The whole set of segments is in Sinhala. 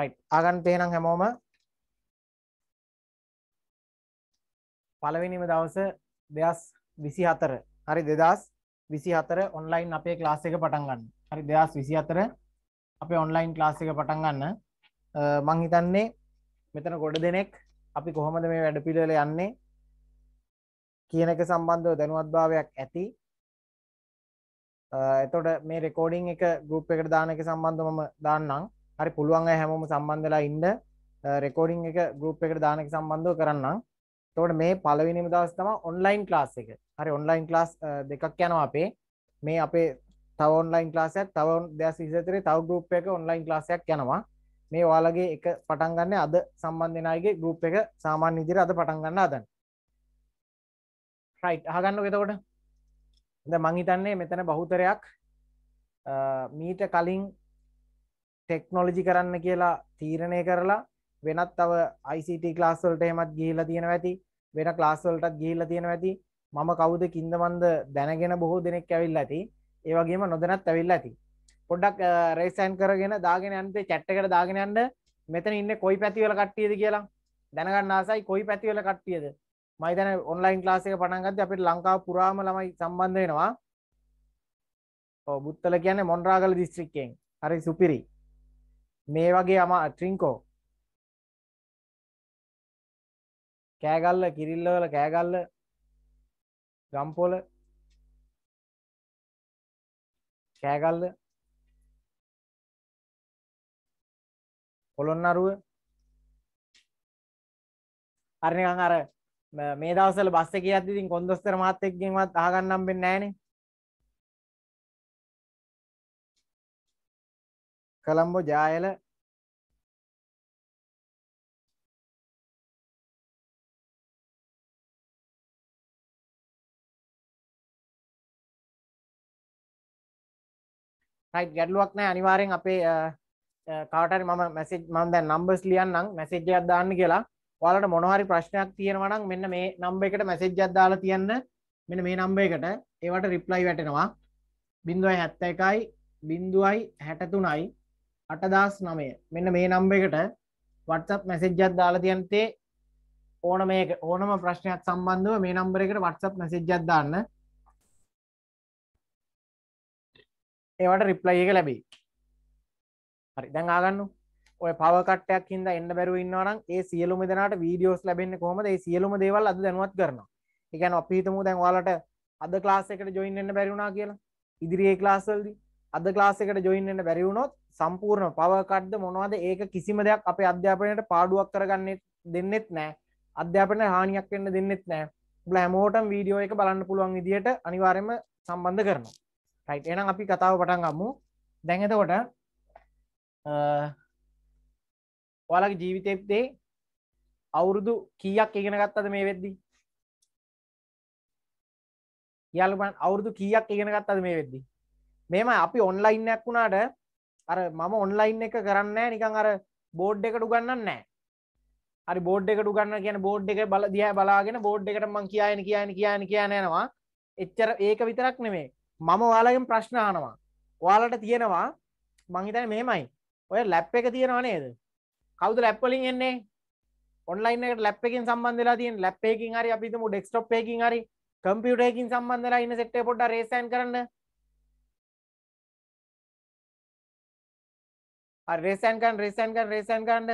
රයිට් ආගන්ට එහෙනම් හැමෝම පළවෙනිම දවස දෙස් විසි හතර හරි දෙදස් විසි හතර ඔන්ලයින් අපේ ක්ලාස් එක පටන් ගන්න හරි දෙදස් විසි හතර අපේ ඔන්ලයින් ක්ලාස් එක පටන් ගන්න මං හිතන්නේ මෙතන ගොඩ දෙනෙක් අපි කොහොමද මේ වැඩ පිළිවෙල යන්නේ කියන එක සම්බන්ධව දැනුවත්භාවයක් ඇති එතකොට මේ රෙකෝඩින් එක ගෲප් එකට දාන එක සම්බන්ධව මම දාන්නම් හරි පුළුවන් හැමෝම සම්බන්ධලා ඉන්න රෙකෝඩිං එක ගරුප් එකට දානක සම්බන්ධව කරන්න තෝට මේ පලවිනිම දවස් තම ඔන්ලයින් ලාස් එක හරි ඔන්ලයින් ලාස් දෙකක් යනවා අපේ මේ අපේ තව ඔන්ලයින් ලාසයක් තව දෙයක් ඉසතරේ තව ගරුප් එක ඔන්ලයින් ලාසයක් යනවා මේ ඔයාලගේ එක පටන් ගන්න අද සම්බන්ධනායගේ ගරුප් එක සාමාන්‍ය ඉදිරිය අද පටන් ගන්න අදන් රයිට් අහගන්නක එතකොට ද මංහිතන්නේ මෙතන බහුතරයක් මීට කලින් ටෙක්නොලජි කරන්න කියලා තීරණය කරලා වෙනත් තව ICT ක්ලාස්වලට එහෙමත් ගිහිලා තියෙන ඇති වෙන ක්ලාස්වලටත් ගිහිලා තියෙන ඇති මම කවුද කින්දමන්ද දැනගෙන බොහෝ දෙනෙක් ඇවිල්ලා ඇති ඒ වගේම නොදැනත් ඇවිල්ලා ඇති පොඩ්ඩක් රේසයින් කරගෙන දාගෙන යන්න chat එකට දාගෙන යන්න මෙතන ඉන්නේ කොයි පැතිවල කට්ටියද කියලා දැනගන්න ආසයි කොයි පැතිවල කට්ටියද මම දැන් ඔන්ලයින් ක්ලාස් එක පටන් ගත්තේ අපිට ලංකාව පුරාම ළමයි සම්බන්ධ වෙනවා ඔව් බුත්තල කියන්නේ මොන්රාගල දිස්ත්‍රික්කයෙන් හරි සුපිරි මේ වගේ අම ත්‍රිංකෝ කෑගල්ල කිරිල්ලවල කෑගල්ල ගම්පොල කෑගල්ල පොළොන්නරුව අරනිකං අර මේ දවසල බස්ස කියද්දිතින් කොන්දොස්තර මාත්තෙක්ගෙන්වත් ආගන්නම් වෙන්න ෑනේ කළම්බෝ ජායල රයිට් ගැටලුවක් නෑ අනිවාරයෙන් අපේ කාටරි මම මැසේජ් මම දැන් නම්බර්ස් ලියන්නම් මැසේජ් එකක් දාන්න කියලා. ඔයාලට මොන හරි ප්‍රශ්නයක් තියෙනවා නම් මෙන්න මේ නම්බර් එකට මැසේජ් එකක් දාලා තියන්න. මෙන්න මේ නම්බර් එකට ඒවට රිප්ලයි වැටෙනවා. 071 063 අටදස් නමය මෙන්න මේ නම්බ එකට වටසප් මැසිජ්ජත් දාලා තියන්තේ ඕන මේ ඕනම ප්‍රශ්නයක් සම්බන්ධව මේ නම්බර එකට වටසප් මැසිජ්ජත් දාන්න ඒවට රිප්ලයි එක ලැබේ හරි දැන් ආගන්න ඔය පවකටයක් හිද එන්න බැරුව ඉන්නවනම් ඒ සියලුම දෙනාට වීඩියෝස් ලැබෙන්න කොහොමද ඒ සියලුම දේවල් අද දැනුවත් කරනවා එකැන අපිහිතමු දැන් වාලට අද ලාසකට ජොයින්න බැරිුණා කියලා ඉදිරියේ ලාසල්දී අද ක්ලාස් එකට ජොයින් වෙන්න බැරි වුණොත් සම්පූර්ණ පවර් කට්ද මොනවද ඒක කිසිම දෙයක් අපේ අධ්‍යාපනයට පාඩුවක් කරගන්න දෙන්නෙත් නෑ අධ්‍යාපනය හානියක් වෙන්න දෙන්නෙත් නෑ බ්ලෑමෝටම් වීඩියෝ එක බලන්න පුළුවන් විදිහට අනිවාර්යයෙන්ම සම්බන්ධ කරනවා රයිට් එහෙනම් අපි කතාව පටන් ගමු දැන් එතකොට ඔයාලගේ ජීවිතයේ අවුරුදු කීයක් ඉගෙන ගත්තද මේ වෙද්දී යාළුවන් අවුරුදු කීයක් ඉගෙන ගත්තද මේ වෙද්දී මෙම අපි ඔන්ලයින් එකක් වුණාට අර මම ඔන්ලයින් එක කරන්න නිකං අර බෝඩ් එකට උගන්න නෑ අරි බෝඩ් එකට උගන්න කියන බෝඩ් එක බල දිහ බලාගෙන බෝඩ් එකට මං කියයන කියන කියන කියන යනවා එච්චර ඒක විතරක් නෙමේ මම ඔයාලගෙන් ප්‍රශ්න අහනවා ඔයාලට තියෙනවා මංහිතන මෙහෙමයි ඔය ලැප් එක තියෙනවා නේද කවුද ලැප්වලින් එන්නේ ඔන්ලයින් එකට ලැප් එකකින් සම්බන්ධ වෙලා තියෙන ලැප් එකකින් හරි අපි හිතමු ඩෙස්ක්ටොප් එකකින් හරි කම්පියුටර් එකකින් සම්බන්ධ වෙලා ඉන්න සෙට් එක පොඩ්ඩක් රේසයින් කරන්න හරි රේස් ඇන් ගන්න රේස් ඇන් ගන්න රේස් ඇන් ගන්න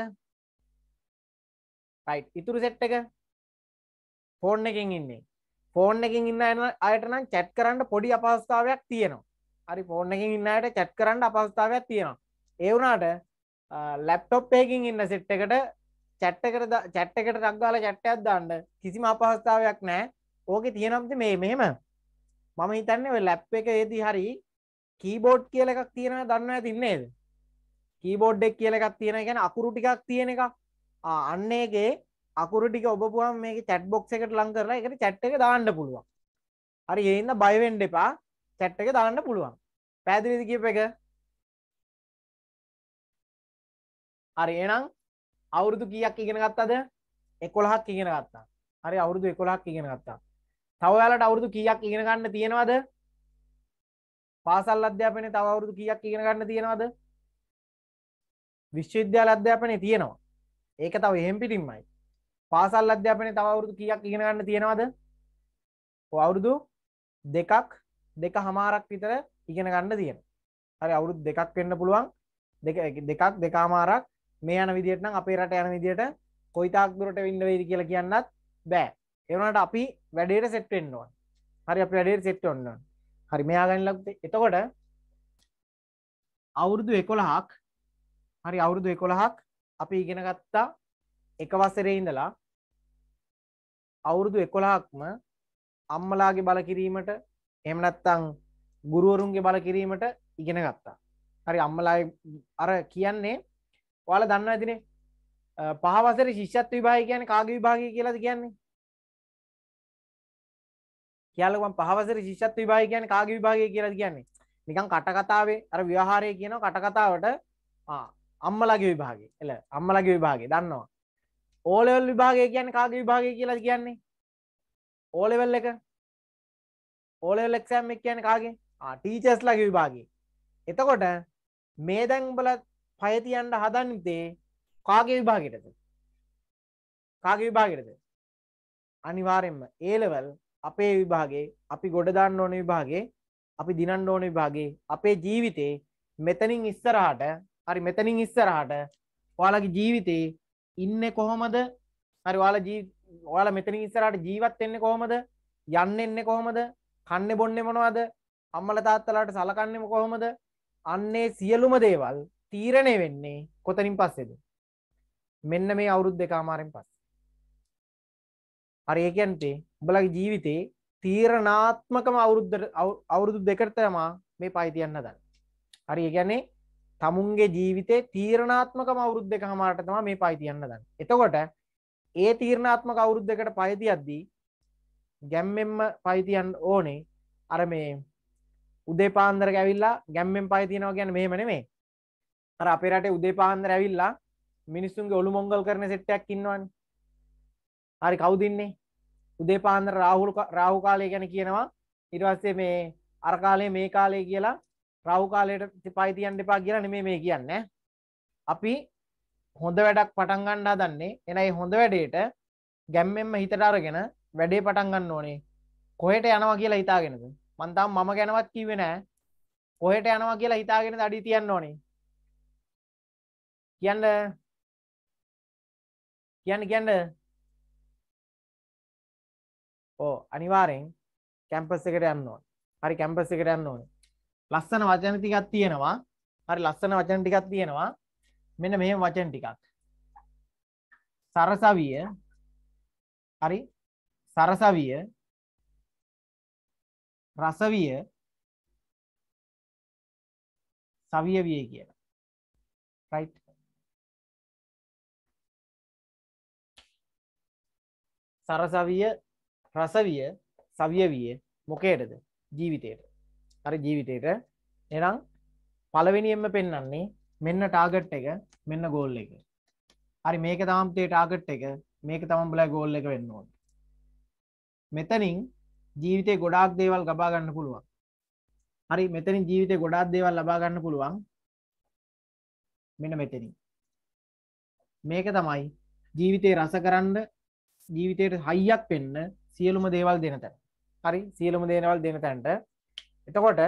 රයිට් ඉතුරු සෙට් එක ෆෝන් එකෙන් ඉන්නේ ෆෝන් එකෙන් ඉන්න අයට නම් chat කරන්න පොඩි අපහසුතාවයක් තියෙනවා හරි ෆෝන් එකෙන් ඉන්න අයට chat කරන්න අපහසුතාවයක් තියෙනවා ඒ වුණාට ලැප්ටොප් එකකින් ඉන්න සෙට් එකට chat එකට chat එකට රක්ගාලා chat එකක් දාන්න කිසිම අපහසුතාවයක් නැහැ ඕකේ තියෙනම්ද මේ මෙහෙම මම හිතන්නේ ඔය ලැප් එක ඒදී හරි කීබෝඩ් කියලා එකක් තියෙනවා දන්නවා ඇති නේද කීබෝඩ් එක් කියල එකක් තියෙන ගැන අකුරු ටිකක් තියෙන එක අන්නේගේ අකුරු ටික ඔබපුුවන් මේ චැට් බොක්ස එකට ලං කරලා එකට චැට් එක දාන්න පුළුවන් හරි එන්න බයිවෙන්ඩ එපා චැට් එක දාන්න පුළුවන් පැදිරිදි කියප එක හරි එනම් අවුරුදු කියක් ඉගෙන ගත්තද එකොළහක් ඉගෙන ගත්තා හරි අවුරුදු එකොළහක් ඉගෙන ගත්තා තවයාලට අවුරුදු කියක් ඉගෙන ගන්න තියෙනවද පාසල් අධ්‍යාපනය තව අවුරුදු කියක් ඉගෙන ගන්න තියෙනවද විශ්වවිද්‍යාල අධ්‍යාපනය තියෙනවා ඒක තව එහෙම් පිටින්මයි පාසල් අධ්‍යාපනය තව අවුරුදු කියක් ඉගෙන ගන්න තියෙනවද අවුරුදු දෙකක් දෙක හමාරක් විතර ඉගෙන ගන්න තියෙන හරි අවුරුදු දෙකක් වෙන්න පුළුවන් දෙකක් දෙකාමාරක් මේ යන විදිටනම් අපේ රට යන විදියට කොයිතාක් දුරට වෙන්න වෙයිද කියලා කියන්නත් බෑ එවනට අපි වැඩේට සෙට්ටෙන්න්න ඕන් හරි අප වැඩේට සෙට් ඔන්න හරි මෙයාගන්න ලක්ද එතකොට අවුරුදු එකොළහක් හරි අවුරුදු එකොළහක් අපි ඉගෙන ගත්තා එක වසරේ ඉඳලා අවුරුදු එකොළහක්ම අම්මලාගේ බලකිරීමට එහෙම නැත්තං ගුරුවරුන්ගේ බලකිරීමට ඉගෙන ගත්තා හරි අම්මලා අර කියන්නේ ඔයාලා දන්න ඇතිනේ පහවසර ශිෂ්‍යත් විභාගය කියන්නේ කාගේ විභාගය කියලාද කියන්නේ කියලකම් පහවසර ශිෂ්‍යත් විභාගය කියන්නේ කාගේ විභාගය කියලාද කියන්නේ නිකන් කටකතාවේ අර ව්‍යවහාරය කියන කටකතාවට අම්මලගේ විභාගේ එල අම්මලගේ විභාගේ දන්නවා ඕලෙවල් විභාගය කියන්න කාගේ විභාගය කියලා කියන්නේ ඕලෙවල් එක ඕලෙවල් එක්ෂෑම් එක කියන කාගේ ටීචස් ලගේ විභාගේ එතකොට මේ දැන්බල පයතියන්ට හදන්තේ කාගේ විභාගෙටද කාගේ විභාගෙටද අනිවාරෙන්ම ඒලවල් අපේ විභාගේ අපි ගොඩදාන්න ඕන විභාගේ අපි දිනන්න ඕන විභාගේ අපේ ජීවිතේ මෙතනින් ඉස්සරහට හරි මෙතනින් ඉස්සරහට ඔයාලගේ ජීවිතේ ඉන්න කොහොමද හරි ඔයාලා ජී ඔයාලා මෙතනින් ඉස්සරහට ජීවත් වෙන්නේ කොහොමද යන්න එන්නේ කොහොමද කන්නේ බොන්නේ මොනවද අම්මලා තාත්තලාට සලකන්නේ කොහොමද අන්නේ සියලුම දේවල් තීරණය වෙන්නේ කොතනින් පස්සේද මෙන්න මේ අවුරුදු දෙකමාරෙන් පස්සේ හරි ඒ කියන්නේ උඹලගේ ජීවිතේ තීරණාත්මකම අවුරුද්ද අවුරුදු දෙකට තමයි මේ පයි තියන්න හදන්නේ හරි ඒ කියන්නේ තමුන්ගේ ජීවිතේ තීරණාත්මක අවුරුද්ධක හමාට තම මේ පයි තියන්න දන්න එතකොට ඒ තීරණාත්මක අවුරුද්ධකට පයිති අද්දී ගැම්මෙන්ම පයිතියන් ඕනේ අර මේ උදේ පාන්දර ඇවිල්ලා ගැම්මෙන් පයිතියනවා ගැන මෙහමන මේ අර අපේ රටේ උදේ පාන්දර ඇවිල්ලා මිනිස්සුන්ගේ ඔළු මොංගල් කරන සෙට්ටයක් ඉන්නවන් හරි කවුදින්නේ උදේ පාන්දර රාහුල රාහු කාලය ගැන කියනවා ඉරවස්සේ මේ අරකාලය මේ කාලය කියලා රව් කාලයට පයි තියන් එපා කියලා නෙමේ මේ කියන්න අපි හොඳ වැඩක් පටන් ගන්නා දන්නේ එනයි හොඳ වැඩේට ගැම්මෙන්ම හිතට අරගෙන වැඩේ පටන් ගන්න ඕනේ කොහෙට යනවා කියලා හිතාගෙනද මන්තම් මම ගැනවත් කිවේ නෑ කොහෙට යනවා කියලා හිතාගෙන අඩි තියන්න ඕනේ කියන්න කියන්න කියන්න ඕ අනිවාරෙන් කැම්පස් එකට යන්න ඕන හරි කැම්පස් එකට යන්න ඕනේ ලස්සන වචන ටිකක් තියෙනවා. හරි ලස්සන වචන ටිකක් තියෙනවා. මෙන්න මෙහෙම වචන ටිකක්. සරසවිය හරි සරසවිය රසවිය සවිය විය කියලා. රයිට්. සරසවිය රසවිය සවිය විය මොකේදද? ජීවිතයට. හරි ජීවිතයට එනම් පලවෙනියෙන්ම පෙන්නන්නේ මෙන්න ටාගට් එක මෙන්න ගෝල් එක හරි මේක තමම්තේ ටාගට් එක මේක තමම් බලා ගෝල් එක වෙන්න ඕන මෙතනින් ජීවිතේ ගොඩාක් දේවල් ගබා ගන්න පුළුවන් හරි මෙතනින් ජීවිතේ ගොඩාක් දේවල් ලබා ගන්න පුළුවන් මෙන්න මෙතනින් මේක තමයි ජීවිතේ රස කරන්න ජීවිතයට හයියක් වෙන්න සියලුම දේවල් දෙන තැන හරි සියලුම දේනවල් දෙන තැන්ට එතකොට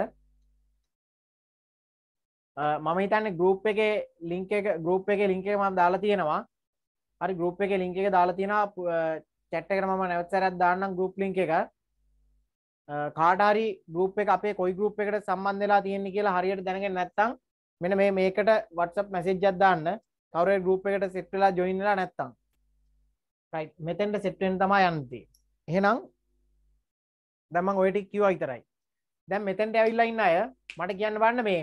මම හිතන්න ගරුප් එක ලිංක එක ගරුප් එක ලිංක මන් දාලා තියෙනවා හරි ගරුප් එක ලිංක එක දාලා තියෙනවා චැට් එකට මම නැවත්සරත් දාන්නම් ගරුප් ලිංක එක කාටාරි ගරුප් එක අපේ කොයි ගරුප් එකට සම්බන්ධ වෙලා තියෙන්නේ කියලා හරියට දැනගෙන නැත්නම් මෙන්න මේ මේකට WhatsApp message එකක් දාන්න කවුරු ගරුප් එකට සෙට් වෙලා join වෙලා නැත්නම් right මෙතෙන්ට සෙට් වෙන්න තමයි යන්නේ එහෙනම් දැන් මම ඔය ටික කිව්වා විතරයි දැම් මෙතැන්ට ඇවිල්ලා ඉන්න අය මට කියන්න බන්න මේ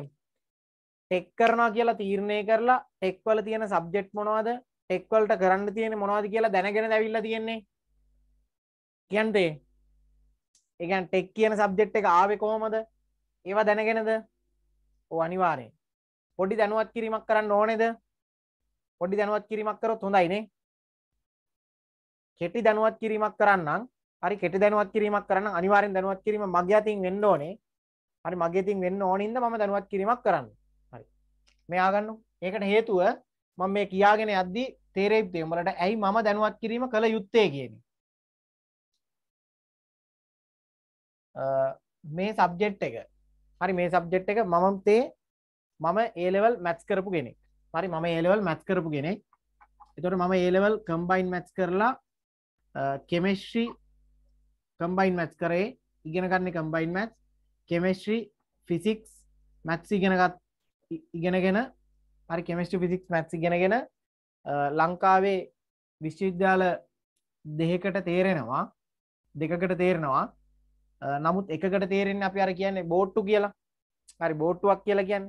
ටෙක් කරනවා කියලා තීරණය කරලා ටෙක්වල තියෙන සබ්ජෙක්් මොනවාද ටෙක්වලට කරන්න තියෙන මොනවාද කියලා දැනගෙන ඇවිල්ලා තියෙන්නේ කියන්තේ ඒන් ටෙක් කියන සබ්ජෙක්් එක ආවෙ කොහොමද ඒවා දැනගෙනද ඕ අනිවාරය පොඩි දැනුවත් කිරීමක් කරන්න ඕනෙද පොඩි දැනුවත් කිරීමක් කරොත් හොඳයිනේ කෙටි දැනුවත් කිරීමක් කරන්නම් හරි කෙටි දැනුවත් කිරීමක් කරන්න අනිවාර්යෙන් දැනුවත් කිරීම මගේ අතින් වෙන්න ඕනේ හරි මගේ අතින් වෙන්න ඕනින්ද මම දැනුවත් කිරීමක් කරන්න හරි මෙයා ගන්නු ඒකට හේතුව මම මේ කියාගෙන යද්දී තේරෙයිද උඹලට ඇයි මම දැනුවත් කිරීම කළ යුත්තේ කියන්නේ මේ සබ්ජෙට් එක හරි මේ සබ්ජෙට් එක මම තේ මම ඒලෙවල් මැත්ස් කරපු කෙනෙක් හරි මම ඒලෙවල් මැත්ස් කරපු කෙනෙක් එතොට මම ඒලෙවල් කම්බයින් මැත්ස් කරලා කෙමෙශ්‍රී කම්බයින් මැත් කරේ ඉගෙන ගන්න කම්බයින් මැත් කෙමෙස්ට්‍රී ෆිසික්ස් මැත්ස ඉගෙනගත් ඉගෙනගෙන හරි කෙමස්ට්‍රි ෆිසික්ස් මැත්ස ඉගෙනගෙන ලංකාවේ විශ්වවිද්‍යාල දෙහකට තේරෙනවා දෙකකට තේරෙනවා නමුත් එකකට තේරෙන් අපි අර කියන්නේ බෝට්ටු කියලා හරි බෝට්ටුවක් කියලා කියන්න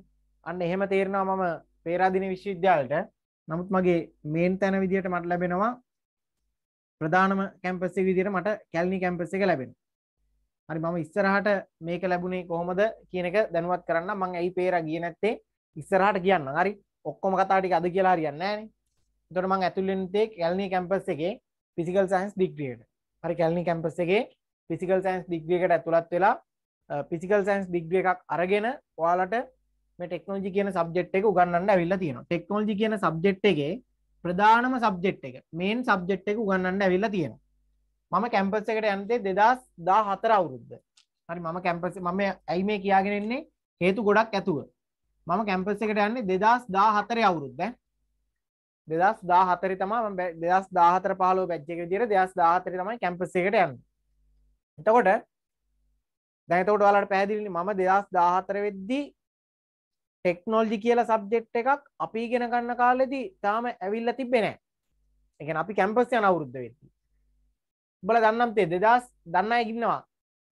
අන්න එහෙම තේරෙනවා මම පේරාදින විශ්වවිද්‍යාලට නමුත් මගේ මේන් තැන විදිහට මට ලැබෙනවා ප්‍රධානම කැම්පස්සේ විදිහට මට කැලණි කැම්පස් එක ලැබෙනවා. හරි මම ඉස්සරහට මේක ලැබුණේ කොහොමද කියන එක දැනුවත් කරන්න මම ඇයි peer ගියේ නැත්තේ ඉස්සරහට කියන්නම්. හරි ඔක්කොම කතා ටික අද කියලා හරියන්නේ නැහනේ. එතකොට මම ඇතුල් වෙන්නේ කැලණි කැම්පස් එකේ ෆිසිකල් සයන්ස් ඩිග්‍රියට. හරි කැලණි කැම්පස් එකේ ෆිසිකල් සයන්ස් ඩිග්‍රිය එකට ඇතුළත් වෙලා ෆිසිකල් සයන්ස් ඩිග්‍රිය එකක් අරගෙන ඔයාලට මේ ටෙක්නෝජි කියන සබ්ජෙට් එක උගන්නන්න ඇවිල්ලා තියෙනවා. ටෙක්නෝජි කියන සබ්ජෙට් එකේ ප්‍රධානම සබ්ජෙට් එක මේන් සබ්ජෙට් එක උගන්නන්න ඇවිල්ලා තියෙනවා මම කැම්පස් එකට යනතේ දෙදස් දා හතර අවුරුද්ද හරි මම කැම්පස් මම ඇයි මේ කියාගෙනෙන්නේ හේතු ගොඩක් ඇතුව මම කැම්පස් එකට යන්නේ දෙදස් දා හතරය අවුරුද්ද දෙදස් දා හතරි තමා දෙදස් දාහතර පහලෝ බැච්චක දිර දෙදස් දාහතර තමයි කැම්පස් එකට යන්න එතකොට දැතකට වාලට පැදිලි මම දෙදස් දාහතර වෙද්දී ටෙක්නෝල්ජි කියල සබ්ජෙක්් එකක් අපි ඉගෙන ගන්න කාලෙදී තාම ඇවිල්ල තිබෙන එක අපි කැම්පස් යන අවුරුද්ධ වෙති බල දන්නම්තේ දෙදස් දන්න ඇගන්නවා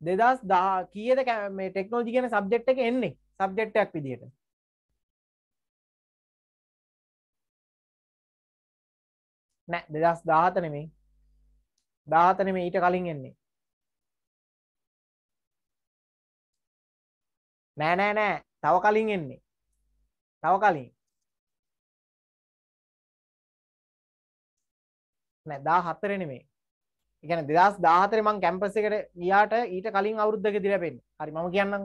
දෙදස් දා කියද කැම ටෙක්නෝජි කියන සබ්ජෙක්් එක එන්නේ සබ්ජෙක්්ටක් විදිට නෑ දෙදස් දාහතනෙමේ දාහතනෙම ඊට කලින් එන්නේ නෑ නෑ නෑ තව කලින් එන්නේ තව කලින් නෑ 14 නෙමෙයි. ඒ කියන්නේ 2014 මං කැම්පස් එකට ගියාට ඊට කලින් අවුරුද්දකදී ලැබෙන්නේ. හරි මම කියන්නම්.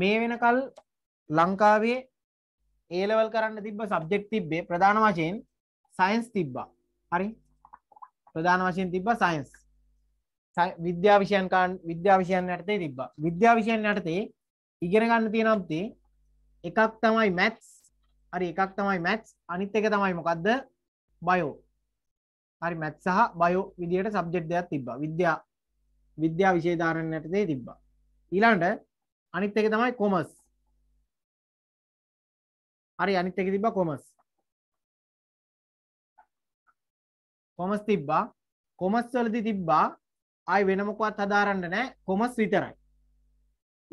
මේ වෙනකල් ලංකාවේ ඒ ලෙවල් කරන්න තිබ්බ සබ්ජෙක්ට් තිබ්බේ ප්‍රධාන වශයෙන් සයන්ස් තිබ්බා. හරි. ප්‍රධාන වශයෙන් තිබ්බා සයන්ස්. විද්‍යා විෂයන් කාන් විද්‍යා විෂයන් යටතේ තිබ්බා. විද්‍යා විෂයන් යටතේ ඉගෙන ගන්න තියෙන අම්තේ එකක් තමයි මැත්ස් හරි එකක් තමයි මැත්ස් අනිත් එක තමයි මොකක්ද බයෝ හරි මැත් සහ බයෝ විදියට සබ්ජෙට් දෙයක් තිබ්බා විද්‍යා විද්‍යා විශේධාරණයටතේ තිබ්බා ඊළන්ට අනිත් එක තමයි කොමස් හරි අනිත් එක තිබ්බා කොමස් කොමස් තිබ්බා කොමස් වලදි තිබ්බා ආයි වෙනමකවත් හදාරන්න නෑ කොමස් විතරයි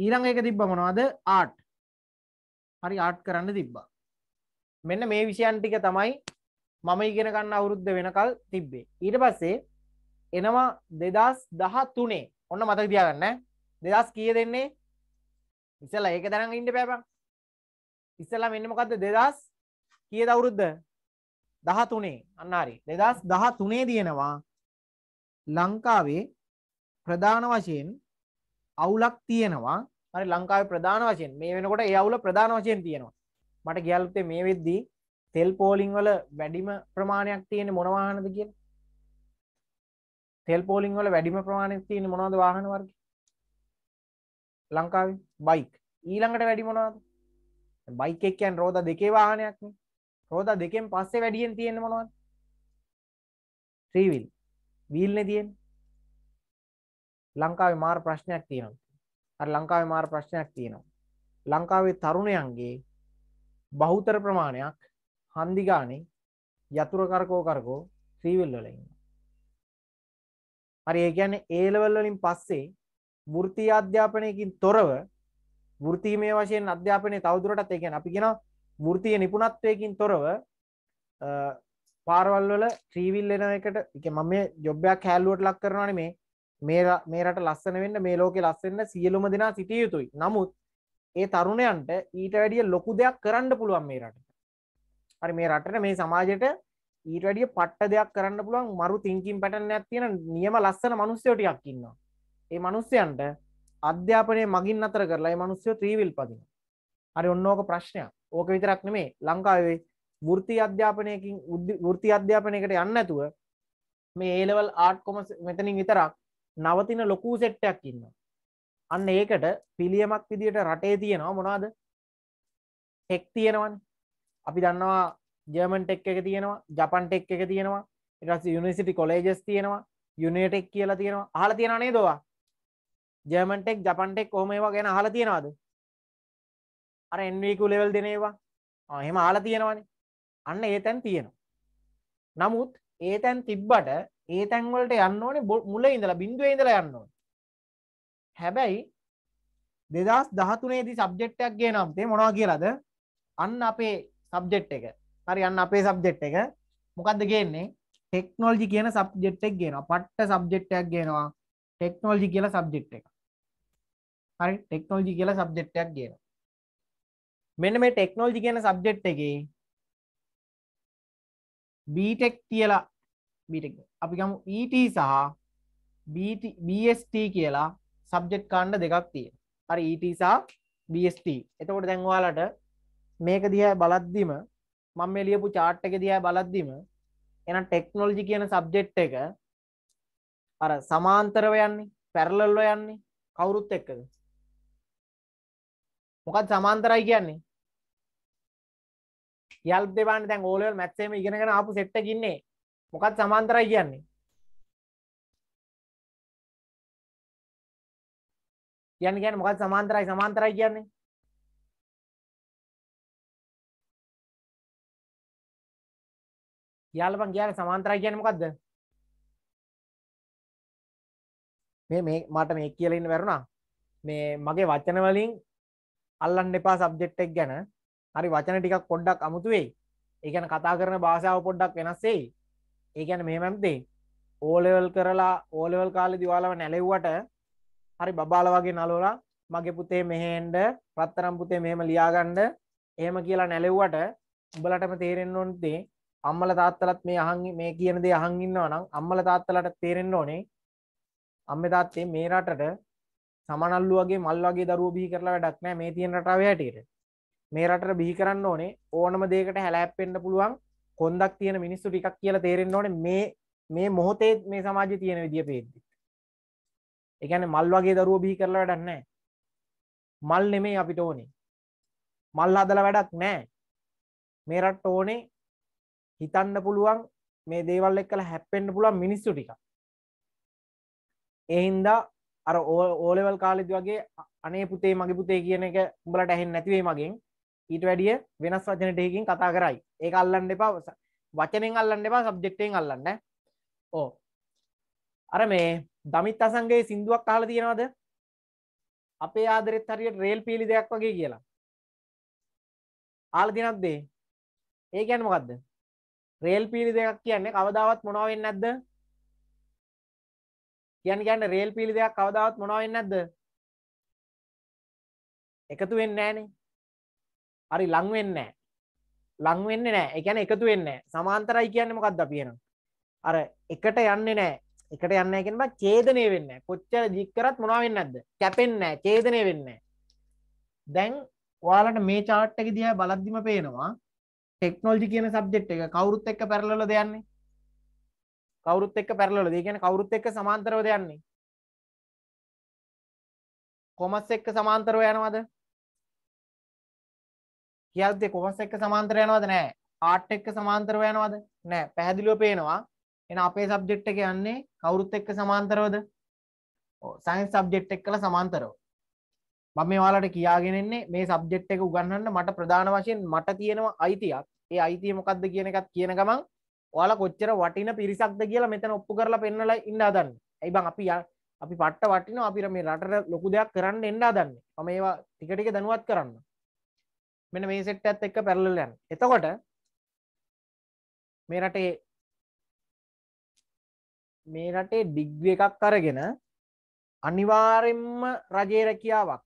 ඊළඟ එක තිබ්බ මොනවද ආට් හරි ආට් කරන්න තිබ්බා මෙන්න මේ විෂයන් ටික තමයි මම ඉගෙන ගන්න අවුරුද්ද වෙනකල් තිබ්බේ ඊට පස්සේ එනවා දෙදස් දහ තුනේ ඔන්න මතක තියාගන්න දෙදස් කිය දෙන්නේ ඉස්සලා ඒක දැනන් ඉන්න බෑබං ඉස්සලා මෙන්න මොකක්ද දෙදස් කියද අවුරුද්ද දහ තුනේ අන්නාරි දෙදස් දහ තුනේ තියෙනවා ලංකාවේ ප්‍රධාන වශයෙන් අවුලක් තියෙනවා හරි ලංකාව ප්‍රධාන වශයෙන් මේ වෙනකොට ඒ අවුල ප්‍රධාන වශයෙන් තියෙනවා මට ගියල්තේ මේ වෙද්දී තෙල් පෝලිං වල වැඩිම ප්‍රමාණයක් තියෙන මොනවාහනද කිය තෙල් පෝලිං වල වැඩිම ප්‍රමාණයක් තියෙන මොනවද වාහන වර්ග ලංකාව බයික් ඊළඟට වැඩි මොනවාද බයික එක්කයන් රෝධ දෙකේ වාහනයක්න රෝධ දෙකෙන් පස්සේ වැඩියෙන් තියෙන මොනවද ත්‍රීවිල් වීල්න තියෙන් ලංකාවේ මාර ප්‍රශ්නයක් තියෙනවා අර ලංකාවේ මාර ප්‍රශ්නයක් තියෙනවා ලංකාවේ තරුණයන්ගේ බහුතර ප්‍රමාණයක් හන්දිගානේ යතුර කරකෝ කරකෝ ශ්‍රීවිල් වල ඉන්නවා හරි ඒ කියන්නේ ඒ ලෙවල් වලින් පස්සේ වෘත්තීය අධ්‍යාපනයකින් තොරව වෘත්තීමය වශයෙන් අධ්‍යාපනයේ තවදුරටත් ඒ කියන්නේ අපි කියනවා වෘත්තීය නිපුණත්වයකින් තොරව පාරවල් වල ත්‍රීවිල් වෙන එකට එක මම මේ ජොබ් එකක් හැල්ලුවට ලක් කරනවා නෙමේ මේ රට ලස්සන වෙන්න මේ ලෝකෙ ලස්සන්න සියලුම දෙනා සිටිය යුතුයි නමුත් ඒ තරුණයන්ට ඊට වැඩිය ලොකු දෙයක් කරන්න පුළුවන් මේ රට හරි මේ රටට මේ සමාජයට ඊට වැඩිය පට්ට දෙයක් කරන්න පුළුවන් මරු තිංකින් පැටන්න ඇතියෙන නියම ලස්සන මනුස්්‍යයෝටයක් ඉන්නවා ඒ මනුස්්‍යයන්ට අධ්‍යාපනය මගින් අතර කරලා මනුස්්‍යය ත්‍රීවිල් පදින හරි ඔන්නෝක ප්‍රශ්නයක් ඕක විතරක් නෙමේ ලංකාවේ වෘති අධ්‍යාපනයකින් වෘති අධ්‍යාපනයකට යන්න ඇතුව මේ ඒලවල් ආට් කොමස් මෙතනින් විතරක් නවතින ලොකු සෙට්ටයක් ඉන්නවා. අන්න ඒකට පිළියමක් විදියට රටේ තියෙනවා මොනාද හෙක් තියෙනවන් අපි දන්නවා ජර්මන්ටෙක් එක තියෙනවා ජපන්ටෙක් එක තියෙනවා ඉටස් යුනිසිටි කොලේජස් තියෙනවා යුනටෙක් කියලා තියෙනවා අහල තියෙනනේ දවා ජර්මන්ටෙක් ජපන්ටෙක් හොමේවා ගැන හල තියෙනවාද අර එන්වීකු ලෙවල් දෙනේවා එහෙම ආල තියෙනවානේ අන්න ඒ තැන් තියෙනවා නමුත් ඒ තැන් තිබ්බට ඒ තැන්වලට යන්න ඕනේ මුල ඉඳලා බිඳුවේ ඉඳලා යන්න ඕනේ. හැබැයි 2013 දී සබ්ජෙක්ට් එකක් ගේනම් තේ මොනවා කියලාද? අන්න අපේ සබ්ජෙක්ට් එක. හරි අන්න අපේ සබ්ජෙක්ට් එක. මොකද්ද ගේන්නේ? ටෙක්නොලොජි කියන සබ්ජෙක්ට් එකක් ගේනවා. පට්ට සබ්ජෙක්ට් එකක් ගේනවා. ටෙක්නොලොජි කියලා සබ්ජෙක්ට් එක. හරි ටෙක්නොලොජි කියලා සබ්ජෙක්ට් එකක් ගේනවා. මෙන්න මේ ටෙක්නොලොජි කියන සබ්ජෙක්ට් එකේ බීටෙක් කියලා බිට අපිකම ඊට සහ BST කියලා සබ්ජෙක්් කාණ්ඩ දෙකක් තිය අර ඊට සහ BST එතකොට දැන්වාලට මේක දිහ බලද්දිම මං එලියපු චාට්ට එක දිහ බලද්දිම එන ටෙක්නොල්ජි කියන සබ්ජෙක්් එක අර සමාන්තරව යන්නේ පැරලල්ලෝ යන්නේ කවුරුත් එක්කද මොකත් සමාන්තරයි කියන්නේ යල් දෙබන්න දැන් ඕලවල් මැත්සේම ඉගෙනගෙන ආපු සෙට්ට කින්නේ මොකත් සමාන්තරයි කියන්නේ කියන්න ගැන මොකත් සමාන්තරයි සමාන්තරයි කියන්නේ යාලපන් කියන සමාන්තරයි කියන්නේ මොකද්ද මේ මේ මට මේ කියලා ඉන්න බැරුණා මේ මගේ වචන වලින් අල්ලන්න එපා සබ්ජෙක්ට් එක ගැන හරි වචන ටිකක් පොඩ්ඩක් අමුතු වෙයි ඒ කියන්නේ කතා කරන භාෂාව පොඩ්ඩක් වෙනස් වෙයි ඒගැන මේ මැම්තේ ඕලෙවල් කරලා ඕලෙවල් කාලි දිවාලව නැලෙව්වට හරි බබාල වගේ නලෝලා මගේ පුතේ මෙහෙන්ඩ පත්තරම් පුතේ මෙහෙම ලියාගණ්ඩ එහෙම කියලා නැලෙව්වට උඹලටම තේරෙන් ඕොන්තේ අම්මල තාත්තලත් මේ අහංගි මේ කියන දේ අහංගින්නවා නම් අම්මල තාත්තලට තේරෙන්න්න ඕනේ අම්ම තාත්තේ මේ රටට සමනල්ලු වගේ මල් වගේ දරුව බිහි කරලා වැඩක් නෑ මේ තියෙන රටාව හැටියට මේ රටට බිහි කරන්න ඕනේ ඕනම දේකට හැලැප්පෙන්න්න පුළුවන් කොන්දක් තියෙන මිනිස්සු ටිකක් කියලා තේරෙන්න ඕනේ මේ මේ මොහොතේ මේ සමාජයේ තියෙන විදිය පේද්දි. ඒ කියන්නේ මල් වගේ දරුවෝ බිහි කරලා වැඩක් නැහැ. මල් නෙමෙයි අපිට ඕනේ. මල් හදලා වැඩක් නැහැ. මේ රට ඕනේ හිතන්න පුළුවන් මේ දේවල් එක්කලා හැප්පෙන්න පුළුවන් මිනිස්සු ටිකක්. ඒ හින්දා අර ඕලෙවල් කාලෙදි වගේ අනේ පුතේ මගේ පුතේ කියන එක උඹලට ඇහෙන්නේ නැති වෙයි මගෙන් ඊට වැඩිය වෙනස් වචන ටයකින් කතා කරයි ඒ අල්ලන්න එපා වචනෙන් අල්ලන්න එපා සබ්ජෙක්ටෙන් අල්ලන්න ඕ අර මේ දමිත් අසන්ගේ සිින්දුවක් අහල තියෙනවද අපේ ආදරෙත් හරියට රේල් පිලි දෙයක් වගේ කියලා ආල දිනක්දේ ඒ ගැන මොකක්ද රේල් පිලි දෙයක් කියන්නේ කවදාවත් මොනවෙන් නැද්ද කියන්න කියන්න රේල් පිලි දෙයක් කවදාවත් මොනවෙන් නැද්ද එකතු වෙන්නේ නෑනේ හරි ලංවෙන්න ලංවෙන්න නෑ එකැන එකතු වෙන්න සමාන්තරයි කියන්න මොකක්ද පියෙන අර එකට යන්න නෑ එකට යන්න එකෙන්ම චේදනය වෙන්න කොච්චර දික්කරත් මොනාවෙන්න ඇද කැපෙන්න චේදනය වෙන්න දැන් ඔයාලට මේ චාට්ටක දිහ බලද්දිම පේනවා ටෙක්නෝජි කියන සබ්ජෙට් එක කවුරුත් එක්ක පැරලල දෙයන්නේ කවුරුත් එක්ක පැරලල දෙකන කවුරුත් එක්ක සමාන්තරව දෙයන්නේ කොමස් එක්ක සමාන්තරව යනවද කියද්දි කොමස් එක්ක සමාන්තර යනවද නෑ ආට් එක්ක සමාන්තරව යනවද නෑ පැහැදිලිව පේනවා එන අපේ සබ්ජෙක්ට් එක යන්නේ කවුරුත් එක්ක සමාන්තරවද සයින්ස් සබ්ජෙක්ට් එක්ක සමාන්තරව මම මේ ඔයාලට කියාගෙන ඉන්නේ මේ සබ්ජෙක්ට් එක උගන්වන්න මට ප්‍රධාන වශයෙන් මට තියෙනවා අයිතියක් ඒ අයිතිය මොකද්ද කියන එකත් කියන ගමන් ඔයාලා කොච්චර වටින පිරිසක්ද කියලා මෙතන ඔප්පු කරලා පෙන්නලා ඉන්න හදන්නේ ඇයි බං අපි අපි පට්ට වටිනවා අපි මේ රටට ලොකු දෙයක් කරන්න එන්න හදන්නේ මම ඒවා ටික ටික දැනුවත් කරන්න මෙන මේ සෙට්ටත් එක්ක පැරලල් යන එතකොට මේ රටේ මේ රටේ ඩිග්ව එකක් කරගෙන අනිවාරෙන්ම රජේ රැකියාවක්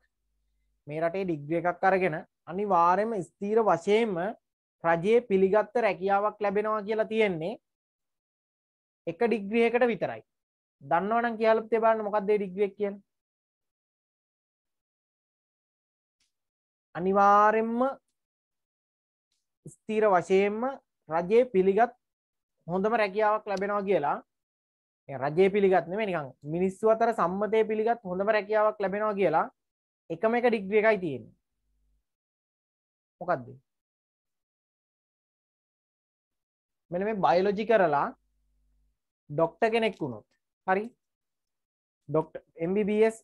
මේ රටේ ඩිග්ව එකක් අරගෙන අනිවාරෙම ස්තීර වශයෙන්ම රජයේ පිළිගත්ත රැකියාවක් ලැබෙනවා කියලා තියෙන්නේ එක ඩිග්‍රියකට විතරයි දන්නවනම් කියලත් තිබන්න මොකක්දේ ඩිග්වියක් කියන්නේ අනිවාරෙන්ම ස්තීර වශයෙන්ම රජයේ පිළිගත් හොඳම රැකියාවක් ලැබෙනවා කියලා රජයේ පිළිගත් නෙමෙයි නිකන් මිනිස්සු අතර සම්මතයේ පිළිගත් හොඳම රැකියාවක් ලැබෙනවා කියලා එකම එක ඩිග්‍රී එකයි තියෙන්නේ. මොකද්ද? මෙන්න මේ බයොලොජි කරලා ડોක්ටර් කෙනෙක් වුණොත් හරි ડોක්ටර් MBBS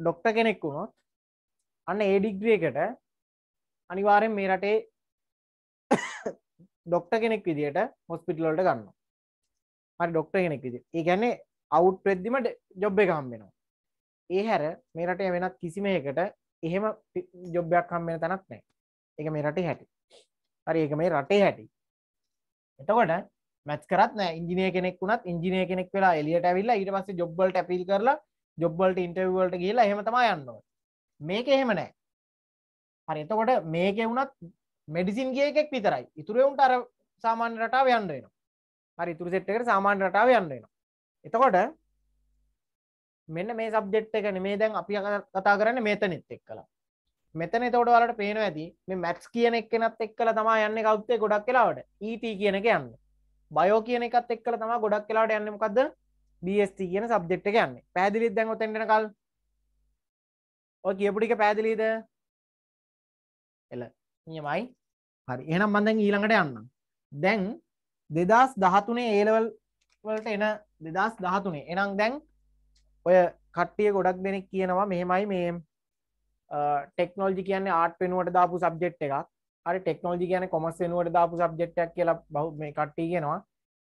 ડોක්ටර් කෙනෙක් වුණොත් අන්න ඒ ඩිග්‍රී එකට අනිවාරෙන් මේ රටේ ඩොක්ට කෙනෙක් විදිට හොස්පිටලොල්ට ගන්න හරි ඩොක්ට කෙනෙක් විදි ඒ ගැන්නේ අවුට් ප්‍රෙද්දිමට ජොබ් එක හම්බෙනවා ඒ හැර මේ රටේ වෙනත් කිසිමයකට එහෙම ජොබ්යක් හම්බෙන තැනක් නෑ එක මේ රටේ හැටි හරි ඒක මේ රටේ හැටි එතකොට මැත් කරත් නෑ ඉංජිනය කෙනෙක් වුණත් ඉංජිනය කෙනෙක් වෙලා එලියට ඇවිල්ලා ඊට පස්සේ ජොබ්බලට ඇපිල් කරලා ජොබ්බලට ඉන්ටවවලට කියලා එහෙම තමා යන්නවා මේක එහෙම නෑ හරි එතකොට මේක වුණත් මෙඩිසින් ගිය එකෙක් විතරයි ඉතුරුවුන්ට අර සාමාන්‍ය රටාව යන්න වෙනවා හරි ඉතුරු සෙට් එකට සාමාන්‍ය රටාව යන්න වෙනවා එතකොට මෙන්න මේ සබ්ජෙට් එක නෙමේ දැන් අපි කතා කරන්න මෙතනෙත් එක් කලා මෙතන තෝට වලට පේන ඇති මේ මැක්ස් කියන එක් නත් එක් කල තමා යන්න කවත්තේ ගොඩක් කලාවට ඊට e කියන එක යන්න බයෝ කියන එකත් එක් කල තමා ගොඩක් කලාට යන්නමකක්ද බස්T කියන සබ්ෙක්් එක යන්න පැදිලිත් දැන් ොතෙන්ටන කල් ඔ කියපුටික පැදිලීද එල නියමයි හරි එනම් මඳැන් ඊළඟට යන්න දැන් දෙදස් දහතුනේ ඒලවල් වලට එන දෙදස් දහතුනේ එනම් දැන් ඔය කට්ටිය ගොඩක් දෙනෙක් කියනවා මෙහෙමයි මේ ටෙක්නෝජි කියන ආට වෙනුවට දාපු සබ්ජෙට් එකක් අරි ටෙක්නෝජි කියන කොමස් වෙනුවට දාපු සබ්ජෙට්ටක් කියලා බහු මේ කට්ටි කියෙනවා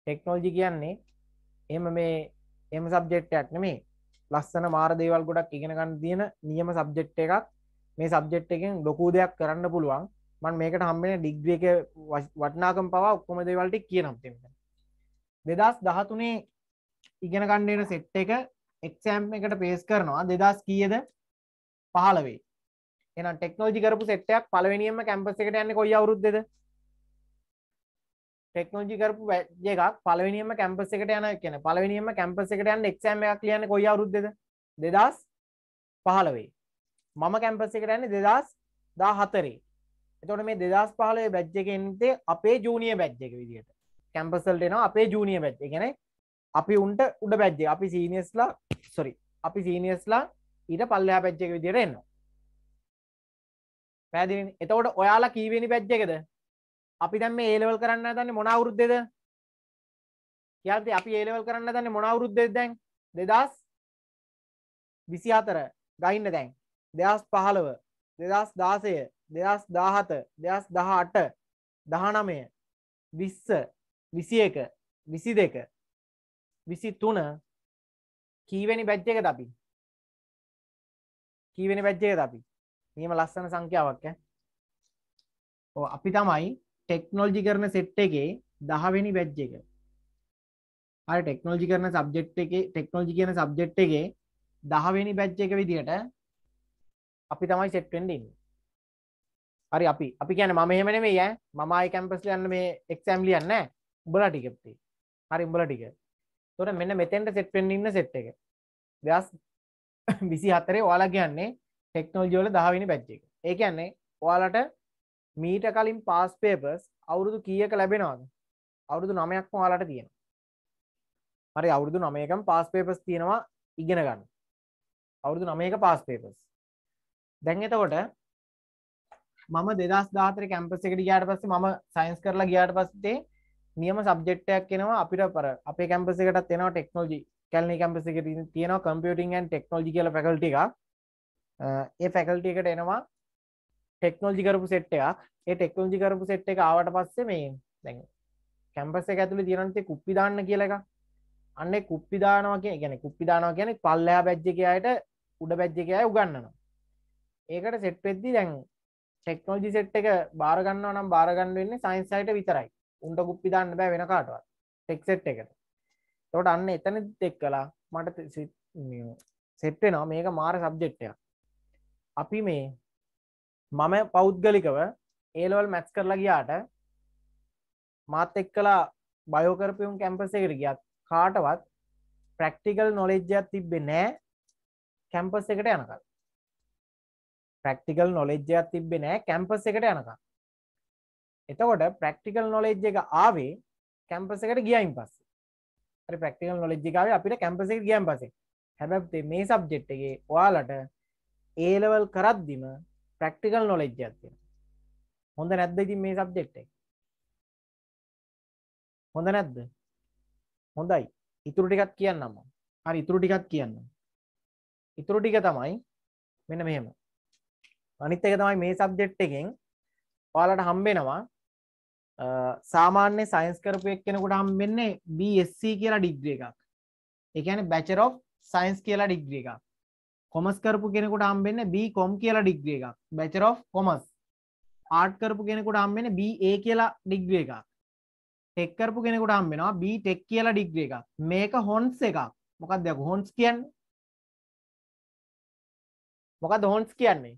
ටෙක්නෝජි කියන්නේ එම මේ එම සබ්ජෙට්ටයක් නෙමේ ලස්සන මාර දේවල් ගොඩක් ඉගෙනගන්න තියෙන නියම සබ්ජෙට් එකක් මේ සබ්ජෙට් එකෙන් ලොකු දෙයක් කරන්න පුළුවන් මන් මේකට හම්බෙන ඩිග්්‍රිය එක වටනාකම් පවා ඔක්කොම දෙවල්ට කියනම් තිෙන දෙදස් දහතුනේ ඉගෙන කණ්ඩේන සෙට් එක එක්සෑම් එකට පේස් කරනවා දෙදස් කියද පහලවේ එන ටෙක්නෝජි කරපු සෙට්ටයක් පලවෙනියම කැම්පස එකට යන්න කොයි අවරුද්දද ටෙක්නෝජි කරපු වැජ එකක් පලවෙනියම කැම්පස එකට යන කියන පලවෙනියම කැම්පස එකට යන්න එක්සෑම් එකක් ලියන්න කොයි අවරුද්ද දෙදස් පහලවේ මම කැම්පස් එකට යන්නේ දෙදස් දා හතරේ එතොට මේ දෙදස් පහලේ බැජ්ජකෙන්තේ අපේ ජූනිය බැජ්ජ එක විදිහට කැම්පසල්ට එනවා අපේ ජූනිය බැජ් එකන අපි උන්ට උඩ බැජ්ජ අපි සීනියස්ලා සොරි අපි සීනියස්ලා ඊට පල්ලයා පැච්ච එක විදිරෙන්න පැදි එතවට ඔයාලා කීවෙනි පැච්ච එකද අපි දැම් මේ ඒලවල් කරන්න තන්නේ මොනවුරුද්දෙද කියති අපි ඒලවල් කරන්න තන්නේ මොනවුරුද්දෙ දැන් දෙදස් විසි අතර ගයින්න දැන් දෙදස් පහළව දෙදස් දාසය දෙදස් දාහත දෙදස් දහ අට දහනමය විස්ස විසි එක විසි දෙක විසි තුන කීවැනි පැච්ච එක අපි කීවෙනි පැච්චේ අපි නියම ලස්සන සංඛ්‍යාවක් ඕ අපි තමයි ටෙක්නෝල්ජි කරන සෙට් එකේ දහවෙනි බැජ් එක අර ටෙක්නෝජි කරන සබ්ජෙක්් එක ටෙක්නෝජි කියන සබ්ජෙක්් එකේ දහවෙනි බැච්ච එක විදිහට අපි තමයි සෙට් වෙන්න ඉන්නේ. හරි අපි අපි කියන්නේ මම එහෙම නෙමෙයි ඈ. මම ආයි කැම්පස් යන්න මේ එක්සෑම් ලියන්නේ නැහැ. උඹලා ටික පුතේ. හරි උඹලා ටික. එතකොට මෙන්න මෙතෙන්ට සෙට් වෙන්න ඉන්න සෙට් එක. 2024 ඔයාලා කියන්නේ ටෙක්නොලොජි වල 10 වෙනි බැච් එක. ඒ කියන්නේ ඔයාලට මීට කලින් පාස් පේපර්ස් අවුරුදු කීයක ලැබෙනවද? අවුරුදු 9ක්ම ඔයාලට තියෙනවා. හරි අවුරුදු 9කම පාස් පේපර්ස් තියෙනවා ඉගෙන ගන්න. අවුරුදු 9ක පාස් පේපර්ස්. දැන් එතකොට මම දෙදස් දාතර කැම්පස් එකට ගයාට පස්සේ මම සයින්ස් කරලා ගයාට පස්සේ නියම සබ්ජෙක්්ටයක් කෙනවා අපිට පර අප කැම්පස එකටත් එෙනවා ටෙක්නෝජි කැල්න කැම්පස එක තියෙන කම්පියටින් න් ටෙක්නෝජි කියල පැකල්ටි එකක් ඒ පැකල්ටි එකට එනවා ටෙක්නෝජි කරපු සෙට්ටයක් ඒ ටෙක්නෝජි කරපු සෙට් එක ආවට පස්සේ මේ දැන් කැම්පස එක ඇතුළ තියනන්තේ කුප්පි දාන්න කියල එක අන්න කුප්පි දානවා කිය ගැන කුප්පි දානවා කියන පල්ලයා බැජ්ජකයායට උඩ බැජ්ජකයා උගන්නවා ඒකට සෙට්වෙද්දි දැන් ටෙක්නෝජි සෙට් එක බාරගන්නවා නම් බාරගන්න වෙන්න සයින්සයිට විතරයි උන්ට ගුප්පි දන්න බෑ වෙන කාටවත් ටෙක් සෙට් එකට තොට අන්න එතන දෙක් කලා මට සෙට්ටෙනවා මේක මාර සබ්ජෙක්්ටයක් අපි මේ මම පෞද්ගලිකව ඒලවල් මැත්ස් කරලා ගියාට මාත් එක් කලා බයෝකරපයුම් කැම්පස එකට ගියත් කාටවත් ප්‍රක්ටිකල් නොලෙජ්ජයක් තිබ්බෙ නෑ කැම්පස් එකට යනකල් ප්‍රක්ටිකල් නොලෙජ්ජයක් තිබ්බෙ නෑ කැම්පස් එකට යනකම් එතකොට ප්‍රක්ටිකල් නොලෙජ් එක ආවේ කැම්පස එකට ගියයින් පස්ස ප්‍රක්ටිකල් නොලෙජ්ජිකාව අපිට කැම්පස එක ගියන් පසේ හැබැත්තේ මේ සබ්ජෙට්ගේ ඔයාලට ඒලවල් කරද්දිම ප්‍රක්ටිකල් නොලෙජ්ජයක් තියෙන හොඳ නැද්ද ඉතින් මේ සබ්ජෙක්් හොඳ නැද්ද හොඳයි ඉතුරු ටිකත් කියන්නම හරි ඉතුරු ටිකත් කියන්න ඉතුරු ටික තමයි මෙන්න මෙහෙම අනිත් එක තමයි මේ සබ්ජෙක්ට් එකෙන් ඔයාලට හම්බෙනවා සාමාන්‍ය සයින්ස් කරපු එක්කෙනෙකුට හම්බෙන්නේ BSc කියලා ඩිග්‍රී එකක්. ඒ කියන්නේ Bachelor of Science කියලා ඩිග්‍රී එකක්. කොමර්ස් කරපු කෙනෙකුට හම්බෙන්නේ BCom කියලා ඩිග්‍රී එකක්. Bachelor of Commerce. ආර්ට් කරපු කෙනෙකුට හම්බෙන්නේ BA කියලා ඩිග්‍රී එකක්. ටෙක් කරපු කෙනෙකුට හම්බෙනවා B ටෙක් කියලා ඩිග්‍රී එකක්. මේක හොන්ස් එකක්. මොකක්ද යකෝ හොන්ස් කියන්නේ? මොකක්ද හොන්ස් කියන්නේ?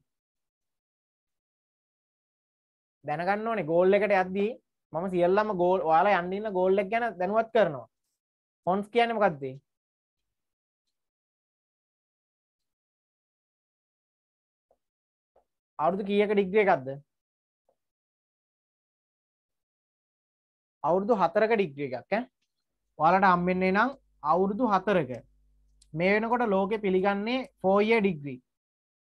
දැනගන්න ඕනේ ගෝල් එකට යද්දී මම සියල්ලම ගෝල් ඔයාලා යන්න ඉන්න ගෝල් එක ගැන දැනුවත් කරනවා හොන්ස් කියන්නේ මොකද්ද අවුරුදු කීයක ඩිග්‍රී එකක්ද අවුරුදු 4ක ඩිග්‍රී එකක් ඈ ඔයාලට හම්බෙන්නේ නම් අවුරුදු 4ක මේ වෙනකොට ලෝකෙ පිළිගන්නේ 4 year degree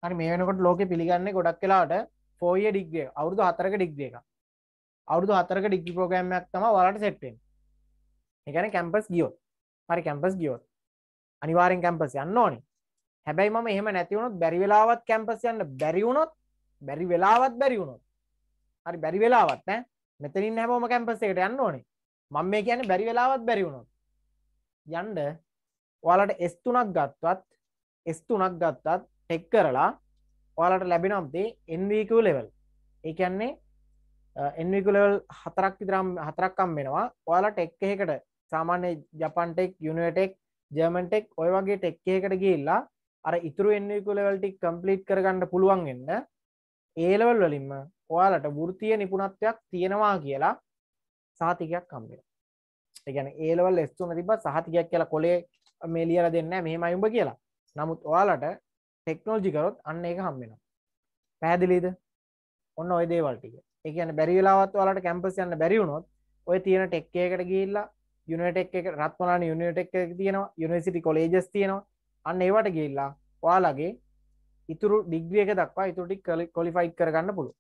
හරි මේ වෙනකොට ලෝකෙ පිළිගන්නේ ගොඩක් වෙලාවට ෆෝය ඩික්ේ අවුදු හතරක ඩික්දේ එක අවුදු හතරක ඩික්ි ප්‍රෝගෑම්මයක් තම වලට සෙට්ටෙන් එකන කැම්පස් ගියෝත් හරි කැම්පස් ගියෝත් අනිවාරෙන් කැම්පස් යන්න ඕනි හැබැයි මම එහම නැතිවුණුත් බැරි වෙලාවත් කැම්පස් යන්න බැරිවුණොත් බැරි වෙලාවත් බැරිවුණොත් හරි බැරි වෙලාවත් නෑ මෙතනින් හැමෝම කැම්පස් එකට යන්න ඕනේ මං මේ කියන්නේ බැරි වෙලාවත් බැරිවුණොත් යන්ඩ ඔයාලට S3ක් ගත්තත් S3ක් ගත්තත් ටෙක් කරලා ඔයාලට ලැබෙනම්දේ එන්වක ලෙවල් ඒකන්නේ එන්වක ලෙවල් හතරක් විතරම් හතරක්කම් වෙනවා ඔයාලට එක් එකට සාමාන්‍ය ජපන්ටෙක් යුනටෙක් ජර්මන්ටෙක් ඔය වගේ ටෙක් එකට ගේල්ලා අර ඉතුරු එන්වක ලෙවල්ටි කම්පලිට් කරගන්න පුළුවන් එන්න ඒලවල් වලින්ම ඔයාලට වෘතිය නිපුණත්වයක් තියෙනවා කියලා සාතිකයක් කම්බෙන එකගැන ඒලවල් ස්තුන තිබ සහතිකයක් කියලා කොලේ මේලියල දෙන්න මෙහෙමයිුඹ කියලා නමුත් ඔයාලට ටෙක්නෝජි කරොත් අන්න ඒක හම්බෙනවා පැහැදිලීද ඔන්න ඔය දේවල්ටික ඒ කියන බැරි වෙලාවත් වලට කැම්පස් යන්න බැරි වුණොත් ඔය තියෙන ටෙක් එකකට ගිහිල්ලා යුනිටෙක් එක රත්මලාන යුනිටෙක් එක තියෙනවා යුනිවර්සිටි කොලේජස් තියෙනවා අන්න ඒවට ගිහිල්ලා ඔයාලගේ ඉතුරු ඩිග්‍රිය එක දක්වා ඉතුරටි කොලිෆයි් කරගන්න පුළුව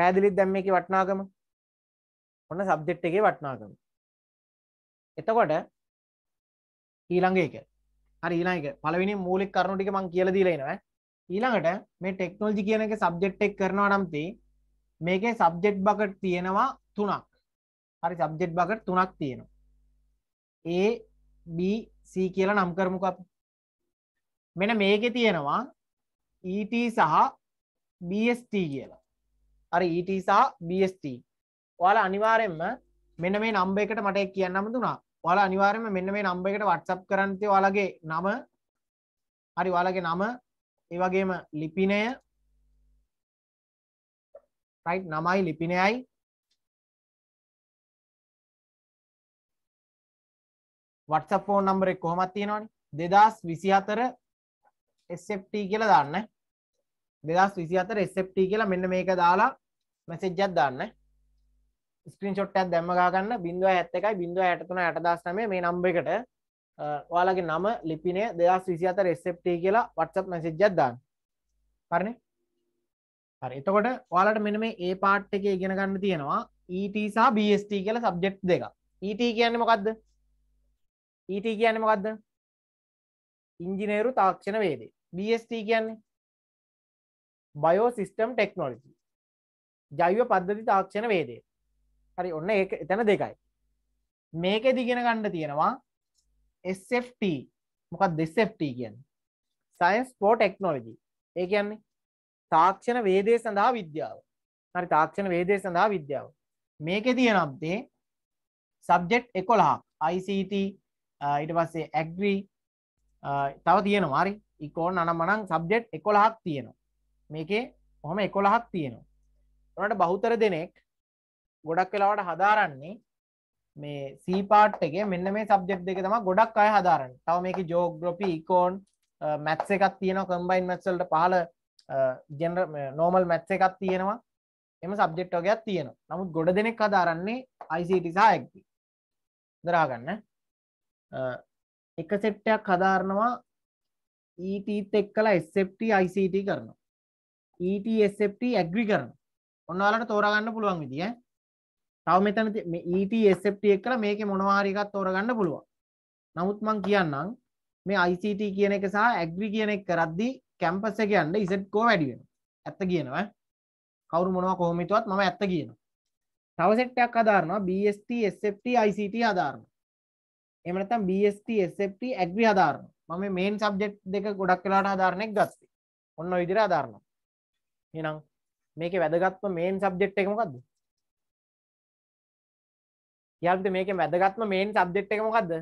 පැදිලිත් දැම්ම එක වටනාගම ඔන්න සබ්ජෙට් එකේ වටනාගම එතකොට ඊළඟ එක හරි ඊළඟ එක පළවෙනි මූලික කරුණු ටික මම කියලා දීලා එනවා ඊළඟට මේ ටෙක්නොලොජි කියන එකේ සබ්ජෙක්ට් එක කරනවා නම් තේ මේකේ සබ්ජෙක්ට් බකට් තියෙනවා තුනක් හරි සබ්ජෙක්ට් බකට් තුනක් තියෙනවා A B C කියලා නම් කරමුකෝ අපි මෙන්න මේකේ තියෙනවා ET සහ BST කියලා හරි ET සහ BST ඔයාලා අනිවාර්යෙන්ම මෙන්න මේ නම්බර් එකට මට කියන්නම දුනා ඔයාලා අනිවාර්යයෙන්ම මෙන්න මේ නම්බර් එකට WhatsApp කරන්න තිය ඔයාලගේ නම හරි ඔයාලගේ නම ඒ වගේම ලිපිනය right නමයි ලිපිනයයි WhatsApp phone number එක කොහොමද තියෙනවනේ 2024 SFT කියලා දාන්න 2024 SFT කියලා මෙන්න මේක දාලා මැසේජ් එකක් දාන්න ස්ක්‍රීන්ෂොට්ටයක් දැම්ම ගන්න බිඳුව ඇත්ත එකයි බිඳුව ඇටතුන ඇටදස්නම මේ නම්බ එකට ඔයාලගේ නම ලිපිනේ දෙදස් විසිත රෙස්සෙප්ටේ කියලා වටසප් මැසිජ්ජත් දාන්න පරණ හරි එතකොට ඔයාලට මෙන මේ ඒ පාට් එක ඉගෙන ගන්න තියෙනවා ET සහ BST කියලා සබ්ජෙක්ට් දෙක. ET කියන්නේ මොකද්ද? ET කියන්නේ මොකද්ද? ඉංජිනේරු තාක්ෂණ වේදේ. BST කියන්නේ බයෝ සිස්ටම් ටෙක්නොලොජි. ජෛව පද්ධති තාක්ෂණ වේදේ. හරි ඔන්න ඒ එතැන දෙකයි මේක දිගෙන ගණ්ඩ තියෙනවා SFT මොකක් දෙස්FT කියන්න සයින්ස් පෝ ටෙක්නෝලජී ඒ කියන්නේ තාක්ෂණ වේදේ සඳහා විද්‍යාව හරි තාක්ෂණ වේදේ සඳහා විද්‍යාව මේක තියනම්දේ සබ්ජෙට් එකොළහක් ICT ඉට පස්සේ ඇග්‍රී තව තියෙන වාරි ඉකෝන් අනමනං සබ්ජෙට් එකොළහක් තියෙනවා මේකේ හොම එකොළහක් තියෙනවා ඔනට බහුතර දෙනෙක් ගොඩක් වෙලාවට හදාරන්නේ මේ සීපාට් එක මෙන්න මේ සබ්ජෙක්් දෙක තම ගොඩක් අය හදාරන්න තව මේක ජෝග්‍රොපි ඉකෝන් මැත්ස එකක් තියෙන කම්බයින් මැත්සල්ට පහල ජෙන නෝමල් මැත්ස එකක් තියෙනවා එම සබ්ජෙක්් ෝගයක් තියෙන නමුත් ගොඩ දෙනෙක් හදාරන්නේ අයිසිටසා ඇක්ති දරාගන්න එක සෙට්ටයක් හදාරනවා ඊටත් e එක් කලා එස්ට යිසිට කරනවා ඊටට e ඇග්‍රි කරන ඔන්නවාලට තෝරගන්න පුළුවන් විදිිය තව මෙතන ETSFT එක්කලා මේකේ මොනවා හරි එකක් තෝරගන්න පුළුවන්. නමුත් මම කියන්නම් මේ ICT කියන එක සහ ඇග්‍රි කියන එක කරද්දී කැම්පස් එක යන්න ඉසට් කෝ වැඩි වෙනවා. ඇත්ත කියනවා. කවුරු මොනවා කොහොම හිතුවත් මම ඇත්ත කියනවා. තව සෙට් එකක් හදාරනවා BST SFT ICT හදාරනවා. එහෙම නැත්නම් BST SFT ඇග්‍රි හදාරනවා. මම මේ මේන් සබ්ජෙක්ට් දෙක ගොඩක් වෙලාට හදාරන එක ගත්තේ. ඔන්න ඔය විදිහට හදාරනවා. එහෙනම් මේකේ වැදගත්ම මේන් සබ්ජෙක්ට් එක මොකද්ද? යාට මේක වැදගත්ම මේන් සබ්ජෙක්් එක මොකක්ද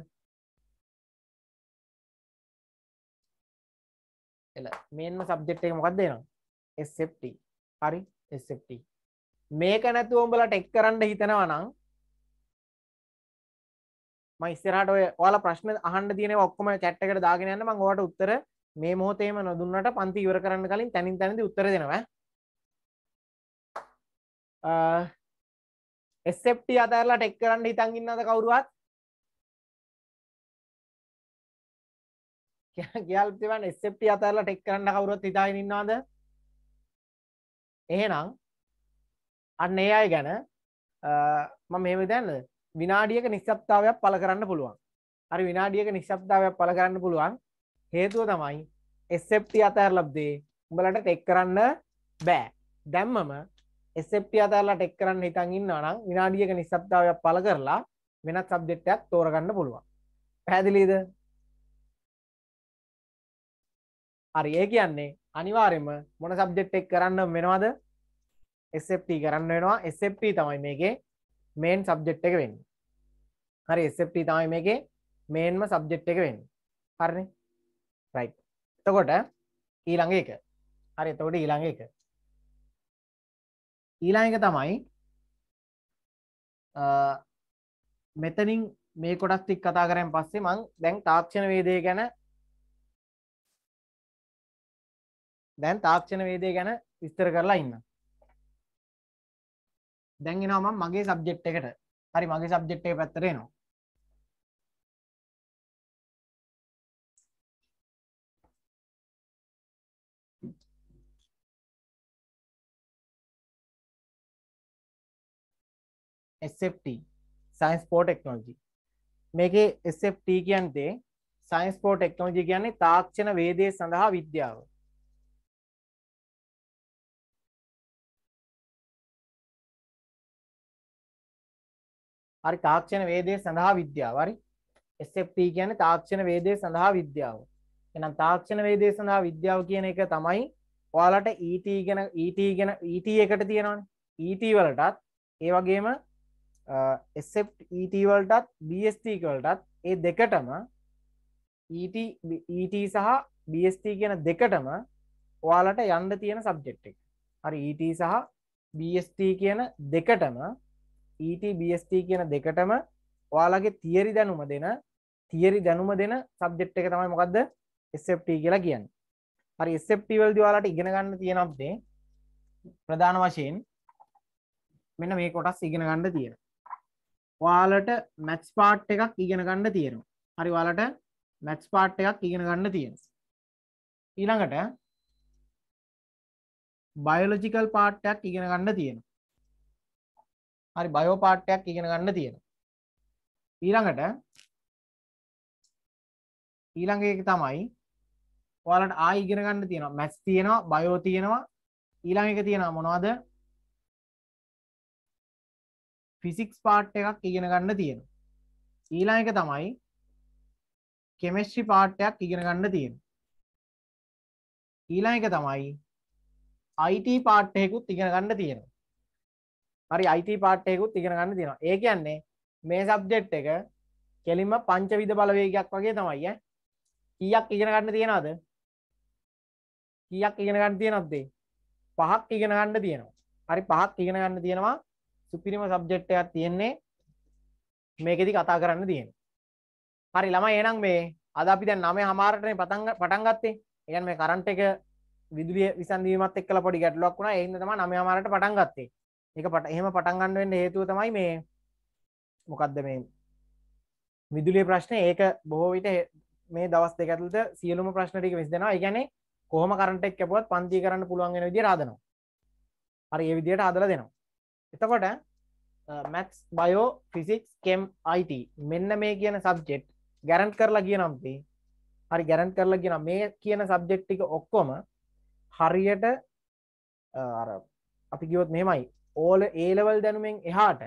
එල මේන්ම සබ්ජෙක්් එක මොකක් දෙනවා එස්ට හරි එස්ට මේක නැතු ඔඹලට එක් කරන්න හිතෙනවා නම් මයිස්සරට ඔයාල ප්‍රශ්න අහන්ඩ තියන ඔක්කොම චැට්කට දාගෙන යන්න මං වාට උත්තර මේ මෝතේම නොදුන්නට පන්ති ඉවර කරන්න කලින් තැනින් තැනද උත්තර දෙනවා එස්සෙප්ටි අතැරලා ටෙක් කරන්න හිතන් ඉන්නද කවුරුවත් කියල්තිවන් එස්සෙප්ටි අතැරලා ටෙක් කරන්න කවුරුවත් හිතාගෙන ඉන්නවාද එහෙනම් අන්න ඒ අය ගැන මම මෙහෙම දැන්න විනාඩියක නිශ්ශබ්දතාවයක් පළ කරන්න පුළුවන් හරි විනාඩියක නිශ්ශබ්දතාවයක් පළ කරන්න පුළුවන් හේතුව තමයි එස්සෙප්ටි අතැරලබ්දේ උඹලට ටෙක් කරන්න බෑ දැම්මම එස්සෙප්ටිය අතල්ලා ටෙක් කරන්න හිතන් ඉන්නවනම් විනාඩියක නිස්සබ්දාවයක් පළ කරලා වෙනත් සබ්ජෙක්ට් එකක් තෝරගන්න පුළුවන්. පැහැදිලිද? හරි ඒ කියන්නේ අනිවාර්යයෙන්ම මොන සබ්ජෙක්ට් එක කරන්න වෙනවද? SFT කරන්න වෙනවා. SFT තමයි මේකේ මේන් සබ්ජෙක්ට් එක වෙන්නේ. හරි SFT තමයි මේකේ මේන්ම සබ්ජෙක්ට් එක වෙන්නේ. හරිනේ? රයිට්. එතකොට ඊළඟ එක. හරි එතකොට ඊළඟ එක. ඊළඟ එක තමයි මෙතනින් මේ කොටස් ටික කතා කරන් පස්සේ මං දැන් තාක්ෂණ වේදය ගැන දැන් තාක්ෂණ වේදය ගැන විස්තර කරලා ඉන්න. දැන් එනවා මම මගේ සබ්ජෙක්ට් එකට. හරි මගේ සබ්ජෙක්ට් එක පැත්තට එනවා. SFT සයින්ස් පෝ ටෙක්නෝජි මේකේ SFT කියන්තේ සයින්ස් පෝ ටෙක්නෝජි කියන්නේ තාක්ෂණ වේදය සඳහා විද්‍යාව හරි තාක්ෂණ වේදය සඳහා විද්‍යාව හරි SFT කියන්නේ තාක්ෂණ වේදය සඳහා විද්‍යාව. එහෙනම් තාක්ෂණ වේදය සඳහා විද්‍යාව කියන එක තමයි ඔයාලට ET ගැන ET ගැන ET එකට තියෙනවනේ. ET වලටත් ඒ වගේම එසෙප්ටවල්ටත් e බස්ටකල්ටත් ඒ දෙකටම ඊට e e සහ බස්ට කියන දෙකටම ඔයාලට යන්න තියෙන සබ්ජෙක්් එක හරි ඊට සහ බස්ට කියන දෙකටම ඊට බස්ට කියන දෙකටම ඔයාලගේ තියරි දැනුම දෙන තියරි දැනුම දෙන සබ්ජෙක්් එක තමයි මොකක්ද එස්ට කියලා කියන්න හරි එස්ටවල් දවාලට ඉගෙන ගන්න තියෙනම්දේ ප්‍රධාන වශයෙන් මෙන්න මේ කොටස් ඉගෙන ගන්න තියෙන වාලට මැත්ස් පාට් එකක් ඉගෙන ගන්න තියෙනවා හරි වාලට මැත්ස් පාට් එකක් ඉගෙන ගන්න තියෙන ඊළඟට බයෝලොජිකල් පාට්ටයක් ඉගෙන ගන්න තියෙන හරි බයෝ පාට්ටයක් ඉගෙන ගන්න තියෙන ඊළඟට ඊළඟ එක තමයි ඔයාලට ආයි ඉගෙන ගන්න තියෙනවා මැත්ස් තියෙනවා බයෝ තියෙනවා ඊළඟ එක තියෙනවා මොනවද ෆිසික්ස් පාට් එකක් ඉගෙන ගන්න තියෙන ඊලා එක තමයි කෙමෙස්්‍රි පාට්ටයක් ඉගෙන ගන්න තියෙන ඊලා එක තමයි අයිට පාට්ටයකුත් ඉගෙන ගන්න තියෙන හරි අයිට පාට්ටයකුත් ඉගෙන ගන්න තියෙන ඒ කියන්නේ මේ සබ්ජෙට් එක කෙලින්ම පංචවිධ බලවේගයක් වගේ තමයිය කියක් ඉගෙන ගන්න තියෙනද කියක් ඉගෙන ගන්න තියෙනත්දේ පහක් ඉගෙන ගන්න තියෙනවා හරි පහක් ඉගෙන ගන්න තියෙනවා සුපිරිම සබ්ජෙට් එකක් තියෙන්නේ මේකෙදි කතා කරන්න තියෙන හරි ළමයි එහෙනම් මේ අද අපි දැන් 9 හමාරටනේ පටන් පටන් ගත්තේ ඒ කියන්නේ මේ කරන්ට් එක විදුලිය විසන්දීමත් එක්කලා පොඩි ගැටලුවක් වුණා ඒ හින්දා තමයි 9 හමාරට පටන් ගත්තේ ඒක පට එහෙම පටන් ගන්න වෙන්න හේතුව තමයි මේ මොකක්ද මේ විදුලිය ප්‍රශ්නය ඒක බොහෝ විට මේ දවස් දෙකඇතුලට සියලුම ප්‍රශ්නටික විස් දෙෙනවා ගැන කොහම කරටෙක් කැපුවත් පන්ති කරන්න පුළුවන්ගෙන විදි රාදනවා හරි ඒ විදියට අදල දෙනවා එතකොට මැත්ස් බයෝ ෆිසික්ස් කෙම් අයිට මෙන්න මේ කියන සබ්ජෙක්් ගැරන්් කරලා කියනම්ති හරි ගැරන්් කරලා කියෙන මේ කියන සබ්ජෙක්්ටික ඔක්කොම හරියට අපි ගියොත් මෙමයි ඕල ඒලවල් දැනුමෙන් එහාට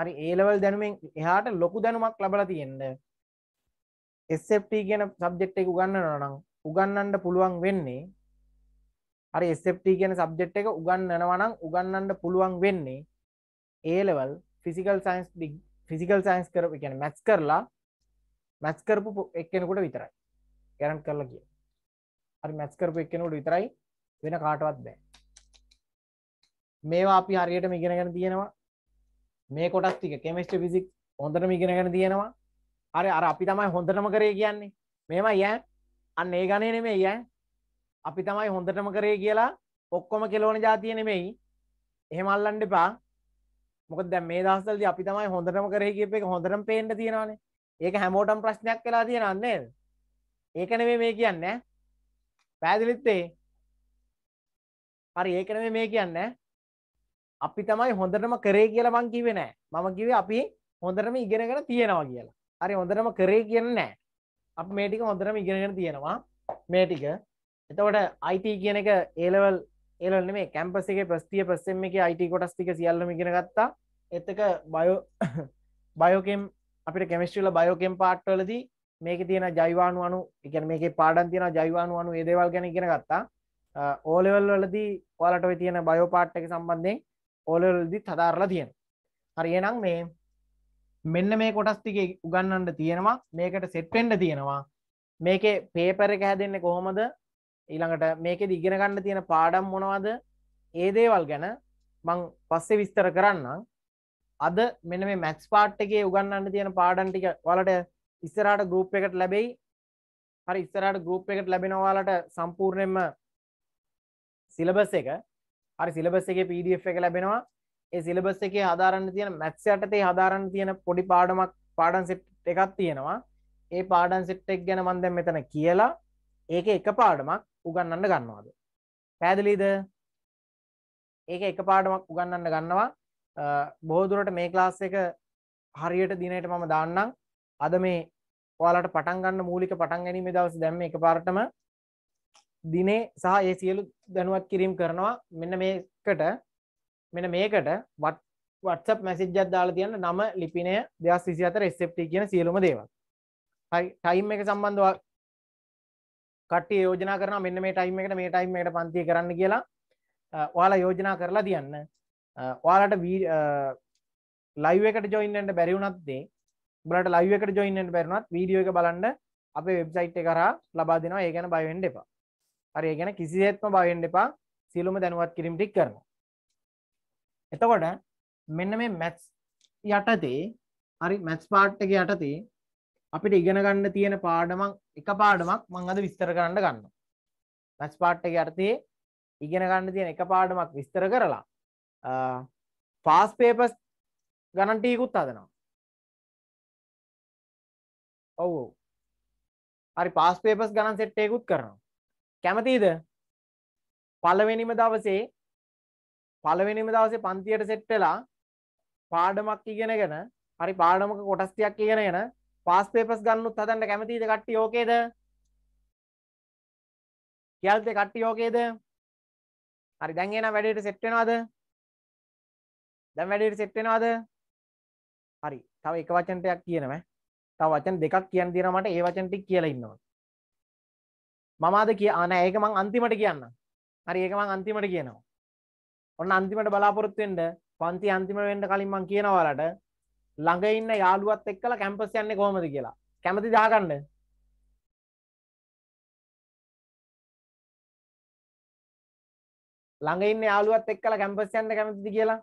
හරි ඒලවල් දැනුමෙන් එහාට ලොකු දැනුමක් ලබල තියෙන්ද එස්ට කියන සබ්ජෙක්් එක උගන්න නොනම් උගන්නන්ට පුළුවන් වෙන්නේ හරි එස්ට කියන සබ්ජෙට් එක උගන්නනවනම් උගන්නන්න පුළුවන් වෙන්නේ ඒලවල් ෆිසිකල් සයින්ස් ෆිසිකල් සයින්ස් කරප කියන මැස් කරලා මැස් කරපු එක්කෙනකුට විතරයි ගැරන් කරලා කිය හරි මැස් කරපු එක්කෙනකුට විතරයි වෙන කාටවත් බෑ මේවා අපි හරියට මිගෙනගෙන තියෙනවා මේ කොටස් ටික කෙමිස්ට්‍රි ෆිසික්ස් හොඳටම ඉගෙනගෙන තියෙනවා හරි අර අපි තමයි හොඳටම කරේ කියන්නේ මේමයි ඈ අන්න ඒ ගණේ නෙමෙයි ඈ අපි තමයි හොඳටම කරේ කියලා ඔක්කොම කෙලෝන ජාතිය නෙමෙයි එහෙම අල්ලන්න එපා මොකද දැන් මේ දවස්වලදී අපි තමයි හොඳටම කරේ කියප එක හොඳටම පේන්න තියෙනවානේ ඒක හැමෝටම ප්‍රශ්නයක් වෙලා තියෙනව නේද ඒක නෙමෙයි මේ කියන්නේ පැහැදිලිත්තේ හරි ඒක නෙමෙයි මේ කියන්නේ අපි තමයි හොඳටම කරේ කියලා මං කිව්වේ නෑ. මම කිව්වේ අපි හොඳටම ඉගෙනගෙන තියෙනවා කියලා. හරි හොඳටම කරේ කියන්නේ නෑ. අපි මේ ටික හොඳටම ඉගෙනගෙන තියෙනවා. මේ ටික එතවට අයිති කියන එක ඒලවල් ඒලන මේ කැම්පසගේ ප්‍රස්තිය පස්සෙම එක අයිට කොටස් තික සියල්ලම ඉගෙන ගත්තා එතක බයෝ බයෝකෙම් අපිට කෙමිස්ට්‍රල බයෝකෙම් පාට්වලදී මේක තියෙන ජයිවානු අනු එකන මේක පාඩන් තියෙන ජයිවානු අනු ඒදවල් ගැන ඉගෙන ගත්තා ඕලෙවල් වලදී ඔලට තියෙන බයෝපාට් එක සම්බන්ධයෙන් ඕලවල්දි තදාරලා තියෙන හරි එනම් මේ මෙන්න මේ කොටස් තික උගන්නන්න තියෙනවා මේකට සෙට්ටෙන්ඩ තියෙනවා මේකේ පේපර එක හැදෙන්නේ කොහොමද ඊළඟට මේක දිගෙන ගන්න තියෙන පාඩම් මොනවද ඒ දේවල් ගැන මං පස්සේ විස්තර කරන්න අද මෙන මේ මැක්ස් පාට් එකේ උගන්නන්න තියෙන පාඩම් ටික ඔයාලට ඉස්සරහට ගෲප් එකට ලැබෙයි හරි ඉස්සරහට ගෲප් එකට ලැබෙනවා ඔයාලට සම්පූර්ණයෙන්ම සිලබස් එක හරි සිලබස් එකේ PDF එක ලැබෙනවා ඒ සිලබස් එකේ හදාරන්න තියෙන මැත්ස් යටතේ හදාරන්න තියෙන පොඩි පාඩමක් පාඩම් සෙට් එකක් තියෙනවා ඒ පාඩම් සෙට් එක ගැන මම දැන් මෙතන කියලා ඒකේ එක පාඩමක් උගන්නන්න ගන්නවාද පැදිලීද ඒක එක පාඩමක් උගන්නන්න ගන්නවා බෝදුරට මේ ක්ලාස් එක හරියට දිනයට මම දාන්නම් අද මේ ඔයාලට පටන් ගන්න මූලික පටන් ගැනීම දවස් දැම්ම එක පාරටම දිනේ සහ ඒ සියලු දැනුවත් කිරීම් කරනවා මෙන්න මේකට මෙන්න මේකට WhatsApp message එකක් දාලා තියන්න නම ලිපිනය 2024 SFT කියන සියලුම දේවල්. හරි ටයිම් එක සම්බන්ධව කට්ටිය යෝජනා කරන මෙන්න මේ ටයිම් එකට මේ ටයිම් එකට පන්තිය කරන්න කියලා ඔයාලා යෝජනා කරලා තියන්න ඔයාලට ලයිව එකට ජොයින්නට බැරිවුනත්දේ බලට ලයිව එකට ජොයින්නට බැරුණත් වීඩියෝ එක බලන්ඩ අපේ වෙබ්සයිට් කරා ලබා දෙනවා ඒ ගැන බයිවෙන්ඩ එපා හරි ගැන කිසිහෙත්ම බයිවෙන්ඩ එපා සිලුම දැනුවත් කිරම් ටික් කරන එතකොට මෙන්න මේ මැත්ස් යටතේ හරි මැත්ස් පාට්ටක යටතේ අපිට ඉගෙන ගන්න තියෙන පාඩමක් එක පාඩමක් මං අද විස්තර කරන්න ගන්න මැස් පාට්ටක අර්ථයේ ඉගෙන ගන්න තියෙන එක පාඩමක් විස්තර කරලා පාස් පේපස් ගණන්ටීකුත් අදනවා ඔව හරි පාස් පේපස් ගණන් සෙට්ටයකුත් කරනවා කැමතිද පලවෙනිම දවසේ පලවෙනිම දවසේ පන්තියට සෙට්ටලා පාඩමක් ඉගෙනගෙන හරි පාඩමක කොටස්තියක් ඉගෙනගෙන පාස් පේපර්ස් ගන්නුත් හදන්න කැමතිද කට්ටිය ඕකේද? කියලාද කට්ටිය ඕකේද? හරි දැන් එහෙනම් වැඩේට සෙට් වෙනවද? දැන් වැඩේට සෙට් වෙනවද? හරි. තව එක වචන ටිකක් කියනවා. තව වචන දෙකක් කියන්න දෙනවා මට ඒ වචන ටික කියලා ඉන්නවා. මම අද කිය නෑ ඒක මං අන්තිමට කියන්නම්. හරි ඒක මං අන්තිමට කියනවා. ඔන්න අන්තිමට බලාපොරොත්තු වෙන්න පන්ති අන්තිම වෙන්න කලින් මං කියනවා ඔයාලට ළඟ ඉන්න යාළුවත් එක්කල කැම්පස් යන්නේ කොහොමද කියලා කැමති දාගන්න ළඟ ඉන්න යාළුවත් එක්කල කැම්පස් යන්න කැමතිද කියලා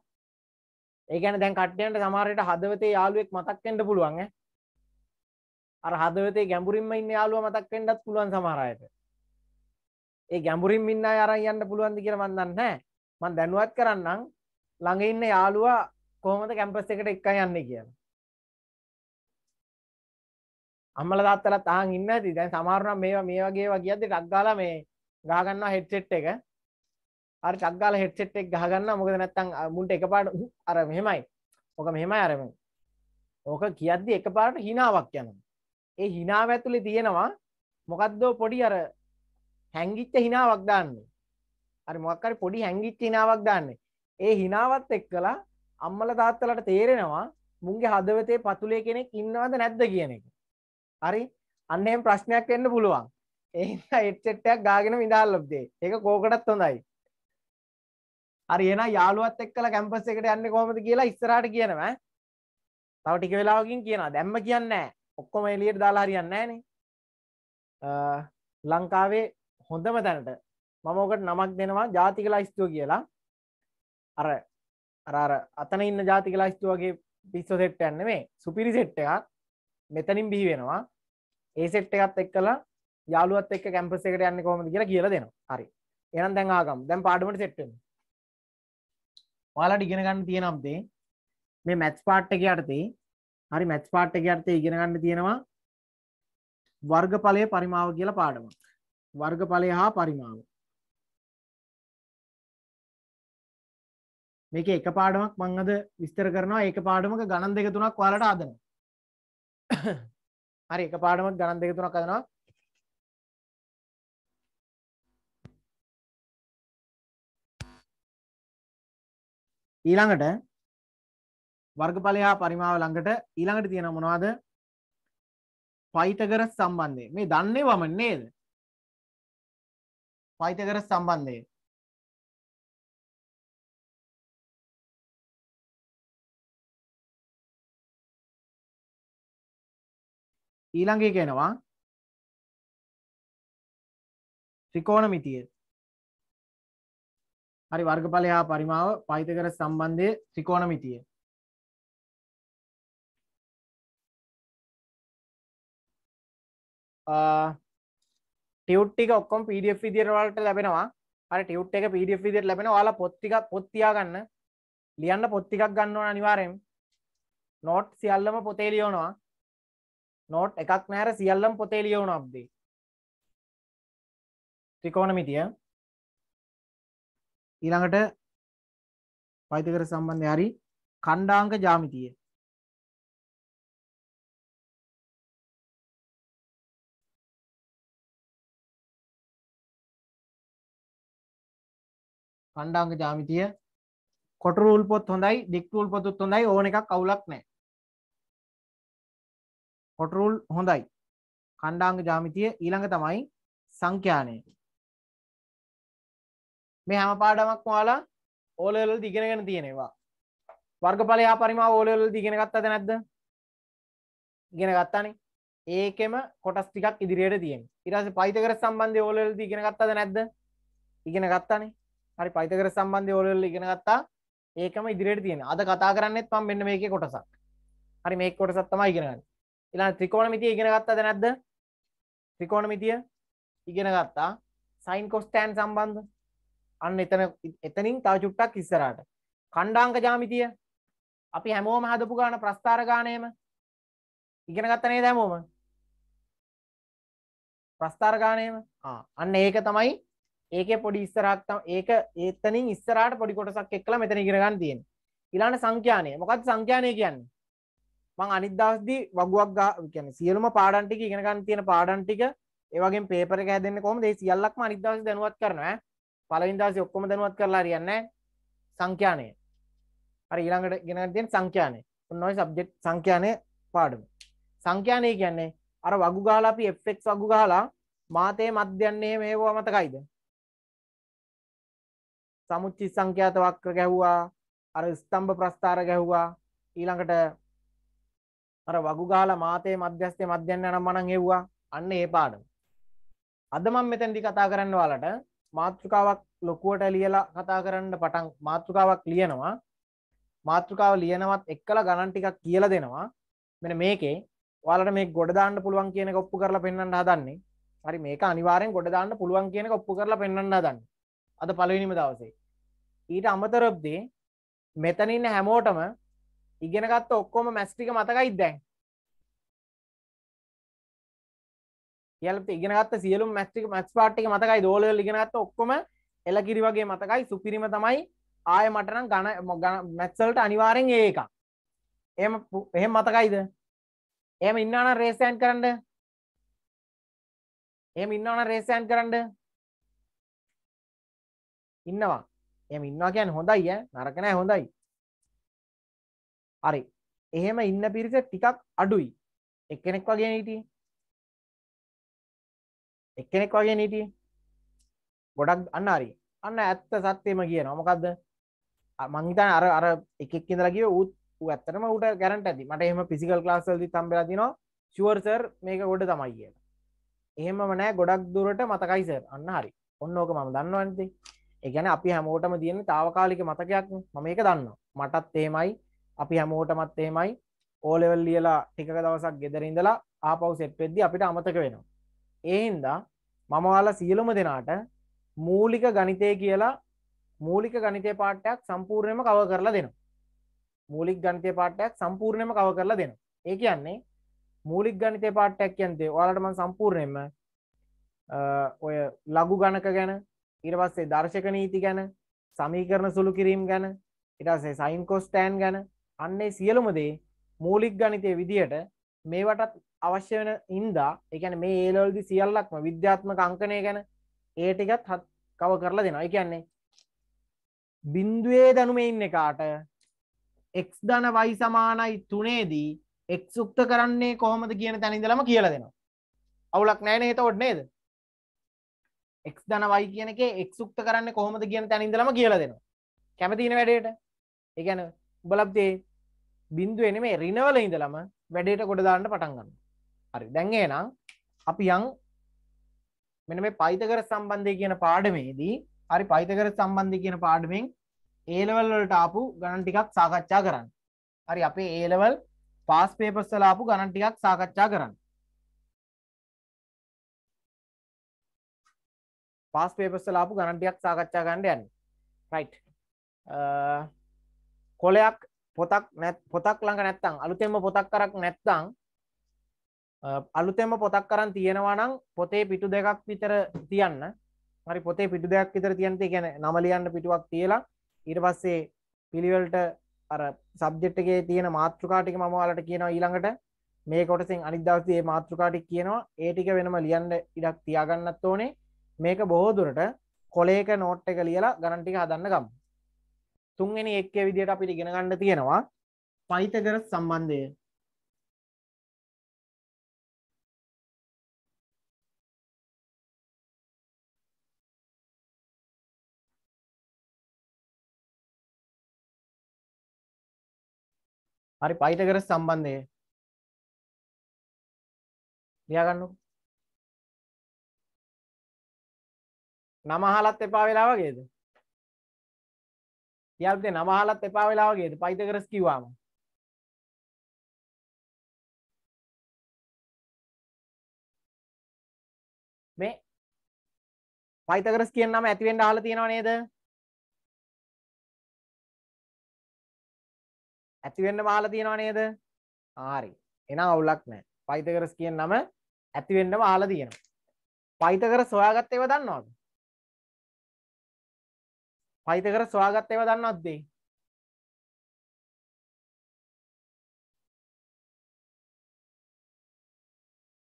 ඒ කියන්නේ දැන් කට්ටියන්ට සමහරට හදවතේ යාළුවෙක් මතක් වෙන්න පුළුවන් ඈ අර හදවතේ ගැඹුරින්ම ඉන්න යාළුවා මතක් වෙන්නත් පුළුවන් සමහර අයට ඒ ගැඹුරින් ඉන්න අය අරන් යන්න පුළුවන්ද කියලා මන් දන්නේ නැහැ මන් දැනුවත් කරන්නම් ළඟ ඉන්න යාළුවා කොහොමද කැම්පස් එකට එක යන්න කියන අම්මල තාත්තලා තාන් ඉන්න ඇති දැන් සමහරුනම් මේවා මේ වගේ වගියද්දි ටක් ගාලා මේ ගහගන්නවා හෙඩ්සෙට් එක අර ටක් ගාලා හෙඩ්සෙට් එක ගහගන්නවා මොකද නැත්තම් මුන්ට එකපාරට අර මෙහෙමයි ඕක මෙහෙමයි අර ඕක කියද්දි එකපාරට හිනාවක් යනවා ඒ හිනාව ඇතුලේ තියෙනවා මොකද්ද පොඩි අර හැංගිච්ච හිනාවක් දාන්නේ අර මොකක් හරි පොඩි හැංගිච්ච හිනාවක් දාන්නේ ඒ හිනාවත් එක්කලා අම්මල තාත්තලට තේරෙනවා මුන්ගේ හදවතේ පතුලේ කෙනෙක් ඉන්නවද නැද්ද කියන එක. හරි අන්න එහෙම ප්‍රශ්නයක් වෙන්න පුළුවන්. එහෙනම් හෙඩ්සෙට් එකක් ගාගෙන විඳාල්ලොබ්දේ. ඒක කෝකටත් හොඳයි. හරි එහෙනම් යාළුවත් එක්කලා කැම්පස් එකට යන්නේ කොහොමද කියලා ඉස්සරහට කියනවා. තව ටික වෙලාවකින් කියනවා. දැම්ම කියන්නේ නැහැ. ඔක්කොම එළියට දාලා හරියන්නේ නැහනේ. ලංකාවේ හොඳම තැනට මම ඔකට නමක් දෙනවා ජාතික ලයිස්තුව කියලා. අර අරාර අතන ඉන්න ජාති කලා ස්තු වගේ පිස්සෝ සෙට් යන්න මේ සුපිරි සෙට් එකක් මෙතනින් බිහි වෙනවා ඒ සෙට් එකත් එක් කලා යාලුවත් එක් කැම්පස් එකට යන්න කොහොමද කියලා කියලා දෙනවා හරි එහෙනම් දැන් ආගම් දැන් පාඩමට සෙට් වෙන්න ඔයාලට ඉගෙන ගන්න තියෙන අම්තේ මේ මැත්ස් පාට් එක යටතේ හරි මැත්ස් පාට් එක යටතේ ඉගෙන ගන්න තියෙනවා වර්ගඵලයේ පරිමාව කියලා පාඩමක් වර්ගඵලය හා පරිමාව මේක එක පාඩමක් මං අද විස්තර කරනවා ඒක පාඩමක ගණන් දෙක තුනක් ඔයාලට හදනවා හරි එක පාඩමක් ගණන් දෙක තුනක් හදනවා ඊළඟට වර්ගඵලය හා පරිමාව ළඟට ඊළඟට තියෙන මොනවද පයිතගරස් සම්බන්ධය මේ දන්නේ වම නේද පයිතගරස් සම්බන්ධය ඊළඟේ කියනවා ත්‍රිකෝණමිතිය හරි වර්ගඵලය හා පරිමාව පයිතගරස් සම්බන්ධය ත්‍රිකෝණමිතිය ටියුට්ටික ඔක්කොම් පිඩිය් විදිරවලට ලැබෙනවා අර ටියුට් එක පිඩිය් විදිර ලැබෙන යාලා පොත්තික පොත්තියා ගන්න ලියන්න පොත්තිකක් ගන්න ඕන අනිවාර්යෙන් නෝට් සියල්ලම පොතේ ලියවනවා නෝට් එකක් නෑර සියල්ලම් පොතේ ලියවුණු අබ්දී ත්‍රිකෝණමිතිය ඊළඟට පෛතකර සම්බන්ධය හරි කණ්ඩාංග ජාමිතිය කණ්ඩාංග ජාමිතිය කොටරූල් පොත් හොඳයි දික්ටූල් පොතුත් හොඳයි ඕන එකක් අවුලක් නෑ කොටරූල් හොඳයි කණ්ඩාංග ජාමිතිය ඊළඟ තමයි සංඛ්‍යානය මේ හැම පාඩමක් වාලා ඕලවල දිගෙනගෙන තියෙනවා වර්ගඵලයා පරිමා ඕලවල දිගෙන ගත්තද නැද්ද ඉගෙන ගත්තානේ ඒකෙම කොටස් ටිකක් ඉදිරියට තියෙන ඉරස පයිතකර සම්බන්ධය ඕලවල ඉගෙන ගත්තද නැද්ද ඉගෙන ගත්තානේ හරි පයිතකර සම්බන්ධය ඕලවල ඉගෙන ගත්තා ඒකම ඉදිරියට තියෙන අද කතා කරන්නෙත් මම මෙන්න මේකේ කොටසක් හරි මේක කොටසක් තමයි ඉගෙන ගන්නේ එලා ත්‍රිකෝණමිතිය ඉගෙන ගත්තද නැද්ද ත්‍රිකෝණමිතිය ඉගෙන ගත්තා සයින් කොස්ටෑන් සම්බන්ධ අන්න එතන එතනින් තව චුට්ටක් ඉස්සරහට කණ්ඩාංක ජාමිතිය අපි හැමෝම හදපු ගාන ප්‍රස්ථාර ගානේම ඉගෙන ගත්ත නේද හැමෝම ප්‍රස්ථාර ගානේම අන්න ඒක තමයි ඒකේ පොඩි ඉස්සරහක් තමයි ඒක එතනින් ඉස්සරහට පොඩි කොටසක් එක්කලා මෙතන ඉගෙන ගන්න තියෙන්නේ ඊළඟ සංඛ්‍යානය මොකද්ද සංඛ්‍යානය කියන්නේ මං අනිදදාස්දී වගුවක් ගැන සියලුම පාඩන්ටික ඉගෙනගන්න තියෙන පාඩන්ටික ඒවගේ පේපර කෑදන්න කොම දේ සියල්ලක්ම අනිදදාස දැනුවත් කරන පලවින්දස ඔක්කොම දැනුවත් කරලා රියන්න සංඛ්‍යානය හරි ඊළඟට ගෙන තියෙන සංඛ්‍යානය නොයි සබ්ජෙක්් සංඛ්‍යානය පාඩම සංඛ්‍යානය කියන්නේ අර වගු ගාලා අපි එෆෙක් වගු ගහලා මාතය මධ්‍යන්නේ මේවා මතකයිද සමුච්චි සංඛ්‍යාත වක්‍ර ගැහ්වා අර ස්තම්භ ප්‍රස්ථාර ගැහ්වා ඊළඟට අර වගු ගහලා මාතේ මධ්‍යස්ථේ මධ්‍යන්න නම් මනම් එව්වා අන්න ඒ පාඩම අද මම මෙතෙන්දි කතා කරන්න ඔයාලට මාතෘකාවක් ලොකුවට ලියලා කතා කරන්න පටන් මාතෘකාවක් ලියනවා මාතෘකාව ලියනවත් එක්කලා ගණන් ටිකක් කියලා දෙනවා මෙන්න මේකේ ඔයාලට මේක ගොඩ දාන්න පුළුවන් කියන එක ඔප්පු කරලා පෙන්වන්න හදන්නේ හරි මේක අනිවාර්යෙන් ගොඩ දාන්න පුළුවන් කියන එක ඔප්පු කරලා පෙන්වන්න හදන්නේ අද පළවෙනිම දවසේ ඊට අමතරවදී මෙතනින් හැමෝටම ඉගෙනගත්ත ඔක්කොම මැස්ටික මතකයි දැන් කියලට ඉගෙනගත් සියලු මැස්ටික මැස් පාට්ටික මතකයි දෝලල් ඉගෙනගත්ත ඔක්කොම එල කිරි වගේ මතකයි සුපිරිම තමයි ආය මටනම් ගණ මැත්සල්ට අනිවාරෙන් ඒක එම එහෙම මතකයිද එම ඉන්නන රේසයන් කරන්න එම ඉන්නන රේසයන් කරන්න ඉන්නවා එම ඉන්නවා කියන් හොඳයි නරකනෑ හොඳයි හරි එහෙම ඉන්න පිරිස ටිකක් අඩුයි එක්කෙනෙක් වගේ නීටිය එක්කෙනෙක් වගේ නීටිය ගොඩක් අන්න හරි අන්න ඇත්ත සත්‍යයම කියන මොකක්ද මංහිතන් අර අර එකක් ඉදරගේ උත් ඇත්තටම ට ගැරට ඇති මට එහම පිසිකල් ලාස්සල්දි තම්බෙලතිනවා ශුවර්සර් මේක ගොඩ තමයි කියල එහෙමම නෑ ගොඩක් දුරට මතකයිසර් අන්න හරි ඔන්න ඕක මම දන්නවන්ති එකැන අපි හැමෝටම තියෙන තාවකාලික මතකයක් මම එක දන්න මටත් තේමයි අපි හැමෝටමත් එහෙමයි ඕලෙවල් ලියලා ටික දවසක් ගෙදර ඉඳලා ආපහු සෙට් වෙද්දී අපිට අමතක වෙනවා. ඒ හින්දා මම ඔයාලා සියලුම දෙනාට මූලික ගණිතය කියලා මූලික ගණිතය පාඩයක් සම්පූර්ණයෙන්ම කව කරලා දෙනවා. මූලික ගණිතය පාඩයක් සම්පූර්ණයෙන්ම කව කරලා දෙනවා. ඒ කියන්නේ මූලික ගණිතය පාඩයක් කියන්නේ ඔයාලට මම සම්පූර්ණයෙන්ම ඔය ලඝු ගණක ගැන ඊට පස්සේ දර්ශක නීති ගැන සමීකරණ සුළු කිරීම ගැන ඊට පස්සේ සයින් කොස් ටෑන් ගැන අන්නේ සියලුම දේ මූලික් ගණිතය විදිහට මේවටත් අවශ්‍ය වෙන ඉන්දා එකන මේ ඒලොල්දි සියල්ලක්ම විද්‍යාත්මක අංකනය ගැන ඒටිකත් හත් කව කරලා දෙනවා කියන්නේ බින්දුවේ දනුම ඉන්න එකාට එක් ධන වයි සමානයි තුනේදී එක් සුක්ත කරන්නේ කොහොමද කියන තැනිදලම කියල දෙනවා අවුලක් නෑන හිත ඔඩ් නේද එක් ධන වයි කියන එක එක් සුක්ත කරන්න කොහොමද කියන තැනිදලම කියල දෙනවා කැමතින වැඩේට එකන උබලබ්දේ බින්දුව එන මේ රිනවල ඉඳලම වැඩේට ගොඩදාන්න පටන්ගන්න හරි දැන්ගේ නම් අපි යං මෙන මේ පයිතකර සම්බන්ධය කියන පාඩමේදී හරි පයිතකර සම්බන්ධය කියන පාඩමෙන් ඒලවල්ලට ආපු ගණන් ටිකක් සාකච්ඡා කරන්න හරි අපේ ඒලවල් පාස් පේපස්සලාපු ගණන් ටිකක් සාකච්ඡා කරන්න පාස් පේපස්සලාපු ගණන් ටිකක් සාකච්ඡා කරන්න යන්න රයිට් කොලයක් පොතක් නැත් පොතක් ළඟ නැත්තං අලුතෙම පොතක් කරක් නැත්තං අලුතෙම පොතක් කරන් තියෙනවා නම් පොතේ පිටු දෙකක් විතර තියන්න හරි පොතේ පිටු දෙයක් විතර තියන්තේ ගැන නමලියන්න පිටුවක් තියලා ඊට පස්සේ පිළිවෙල්ට අර සබ්ජෙට්ගේ තියෙන මාතෘකාටික මම වාලට කියනවා ඊළඟට මේ කොටසින් අනිදවසේ මාතෘකාටික් කියනවා ඒටික වෙනම ලියන්න ඉඩක් තියාගන්නත් ඕනේ මේක බොහෝ දුරට කොලේක නෝට් එක ලියලා ගණන්ටික හදන්න ගම් තුන්වෙනි එක්ක විදිහට අපිට ඉගෙන ගන්න තියෙනවා පයිතගොරස් සම්බන්ධය හරි පයිතගොරස් සම්බන්ධය ලියා ගන්නකෝ නම අහලත් එපා වෙලා වගේද යාළුවනේ නම අහලත් එපා වෙලා වගේද පයිතගරස් කිව්වාම මේ පයිතගරස් කියන නම ඇති වෙන්න අහලා තියෙනව නේද ඇති වෙන්න අහලා තියෙනව නේද හරි එහෙනම් අවුලක් නැහැ පයිතගරස් කියන නම ඇති වෙන්නම අහලා තියෙනවා පයිතගරස් හොයාගත්ත ඒවා දන්නවද පයිත කර ස්වාගත් ඒව දන්නවත්දේ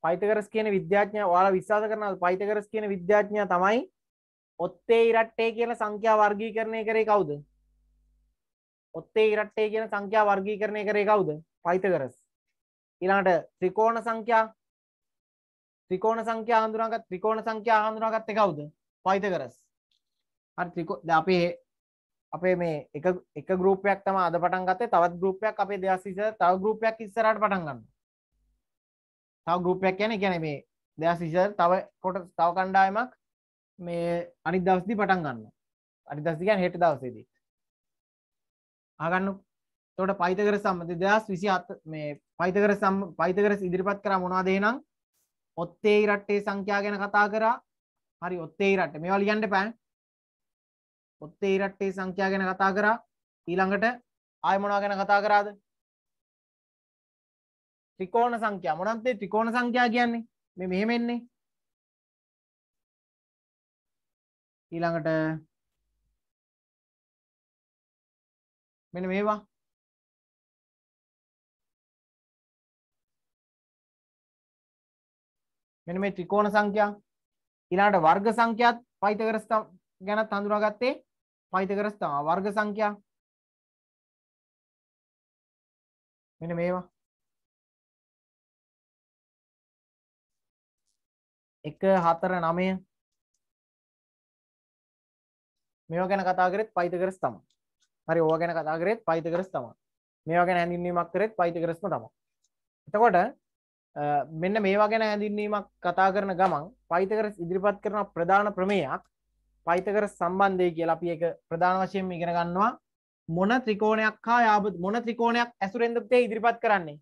පයිතකරස් කියන විද්‍යාඥය ඔයාලා විශ්වාස කරනවද පයිතකරස් කියන විද්‍යාඥයා තමයි ඔත්තේ ඉරට්ටේ කියන සංඛ්‍යා වර්ගීකරණය කරේ කවුද? ඔත්තේ ඉරට්ටේ කියන සංඛ්‍යා වර්ගීකරණය කරේ කවුද? පයිතකරස්. ඊළඟට ත්‍රිකෝණ සංඛ්‍යා ත්‍රිකෝණ සංඛ්‍යා හඳුනාගත් ත්‍රිකෝණ සංඛ්‍යා හඳුනාගත්තේ කවුද? පයිතකරස්. හරි ත්‍රිකෝ අපේ අපේ මේ එක එක ගරුපයක් තම අද පටන් ගත්තේ තවත් ගරුපයක් අපේ දෙයක්සිස තව ගරුපයක් ඉස්සරට පටන් ගන්න තව ගරුපයක් යැන ගැන මේ දෙයක්සිස තව කොට තව කණ්ඩායමක් මේ අනි දවස්දි පටන් ගන්න අනි දස්දිකන් හෙට දවසේදී ආගන්න තොට පයිතකර සම්බති දෙදස් විසි අත් මේ පයිතකර සම් පයිතකර ඉදිරිපත් කර මොනා දේනම් ඔත්තේ රට්ටේ සංඛ්‍යා ගැන කතා කරා හරි ඔත්තේ රට මේවල් ගන්ඩ පෑන් ඔත්තේ රට්ටේ සංඛ්‍යා ගැන කතා කරා ඊළඟට ආයමනවා ගැන කතා කරාද ත්‍රිකෝණ සංඛ්‍යා මොනන්තේ ත්‍රිකෝණ සංඛ්‍යා කියන්නේ මේ මෙහෙමෙන්නේ ඊළඟට මෙන මේවා මෙන මේ ත්‍රිකෝණ සංඛ්‍යා ඊළඟට වර්ග සංඛ්‍යාත් පයිතගරස් ගැනත් හඳුනාගත්තේ පයිතකරස් තමා වර්ග සංඛ්‍යා මෙන්න මේවා එක හතර නමය මේවා ගැන කතා කරෙත් පයිතකරස් තමයි හරි ඕවා ගැන කතා කරෙත් පයිතකරස් තමයි මේවා ගැන හැඳින්වීමක් කරෙත් පයිතකරස්ම තමයි එතකොට මෙන්න මේවා ගැන හැඳින්වීමක් කතා කරන ගමන් පයිතකරස් ඉදිරිපත් කරන ප්‍රධාන ප්‍රමේයක් පයිතකර සම්බන්ධය කියලා අපි එක ප්‍රධාන වශයෙන් ඉගෙන ගන්නවා මොන ත්‍රිකෝණයක් හා යාබ මොන ත්‍රිකෝණයක් ඇසුරෙන්ද තේ ඉදිරිපත් කරන්නේ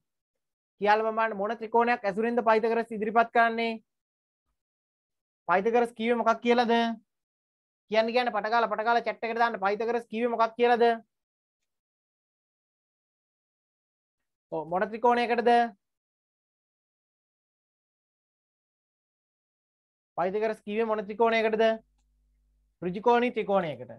කියලා මම මොන ත්‍රිකෝණයක් ඇසුරෙන්ද පයිතකරස් ඉදිරිපත් කරන්නේ පයිතකරස් කිව්වේ මොකක් කියලාද කියන්නේ කියන්නේ පටකාලා පටකාලා chat එකට දාන්න පයිතකරස් කිව්වේ මොකක් කියලාද ඔව් මොන ත්‍රිකෝණයකටද පයිතකරස් කිව්වේ මොන ත්‍රිකෝණයකටද ෘජිකෝණී ත්‍රිකෝණයකට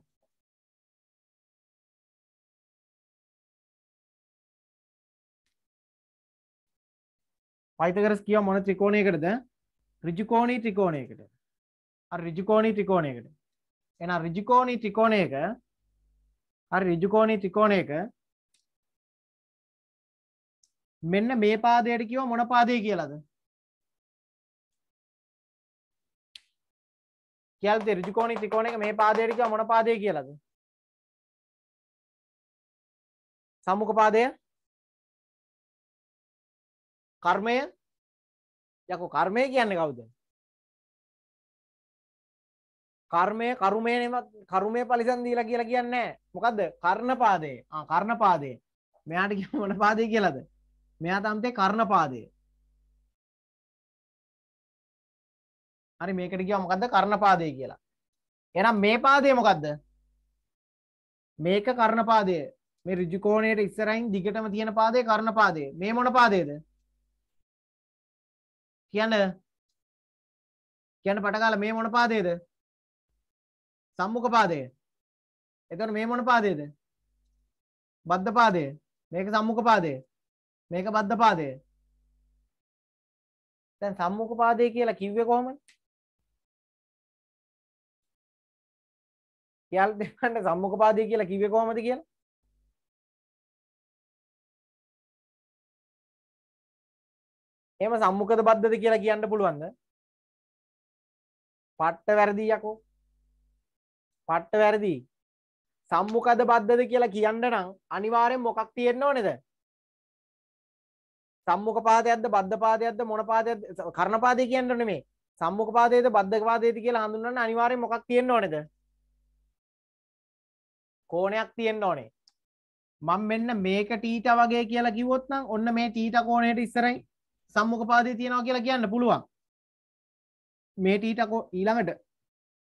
පයිතකරස් කිය මොන ත්‍රිකෝණයකටද ඍජුකෝණී ත්‍රිකෝණයකට ඍජුකෝණී ත්‍රිකෝණයකට එන ඍජුකෝණී ත්‍රිකෝණයක හරි ඍජුකෝණී ත්‍රිකෝණයක මෙන්න මේ පාදයට කියව මොන පාදය කියලාද කියලාද ඍජුකෝණී ත්‍රිකෝණයක මේ පාදයට කිව්වා මොන පාදය කියලාද? සම්මුඛ පාදය? කර්මය? යකෝ කර්මය කියන්නේ කවුද? කර්මය කරුමය නෙමෙයි කරුමය පරිසම් දීලා කියලා කියන්නේ නැහැ. මොකද්ද? කර්ණපාදය. ආ කර්ණපාදය. මෙයාට කියන්නේ මොන පාදය කියලාද? මෙයා තමයි කර්ණපාදය. හරි මේකට කිය මොකක්ද කරණපාදය කියලා එනම් මේ පාදය මොකක්ද මේක කරණපාදය මේ රිජිකෝණයට ඉස්සරයින් දිගටම තියෙන පාදය කරණපාදය මේ මොන පාදේද කියන්න කියන්න පටකාල මේ මොන පාදේද සම්මුඛ පාදය එතකොට මේ මොන පාදේද බද්ධ පාදය මේක සම්මුඛ පාදය මේක බද්ධ පාදය දැන් සම්මුඛ පාදය කියලා කිව්වේ කොහොමද කියල් දෙන්න සම්මකපාදය කියලා කිවේ කොමද කියලා එම සම්මුකද බද්ධද කියලා කියන්න පුළුවන්ද පට්ට වැරදි යකෝ පට්ට වැරදි සම්මුකද බද්ධද කියලා කියන්න නම් අනිවාරෙන් මොකක් තියෙන්න්න ඕනෙද සම්මුක පාදයක්ද බද්ධ පාදයක්ද මොන පාදය කරණ පාදය කියන්න නෙමේ සම්මුක පාදයද බද්ධ පාදයති කියලා හඳුන්න අනිවාරෙන් මොකක් තියෙන්න්න ඕනෙද කෝනයක් තියෙන්න්න ඕනේ මං මෙන්න මේක ටීට වගේ කියලා කිවොත්නම් ඔන්න මේ ටීට කෝනයට ඉස්සරයි සම්මුඛපාදේ තියෙනවා කියලා කියන්න පුළුවන් මේ ටීට ඊළඟට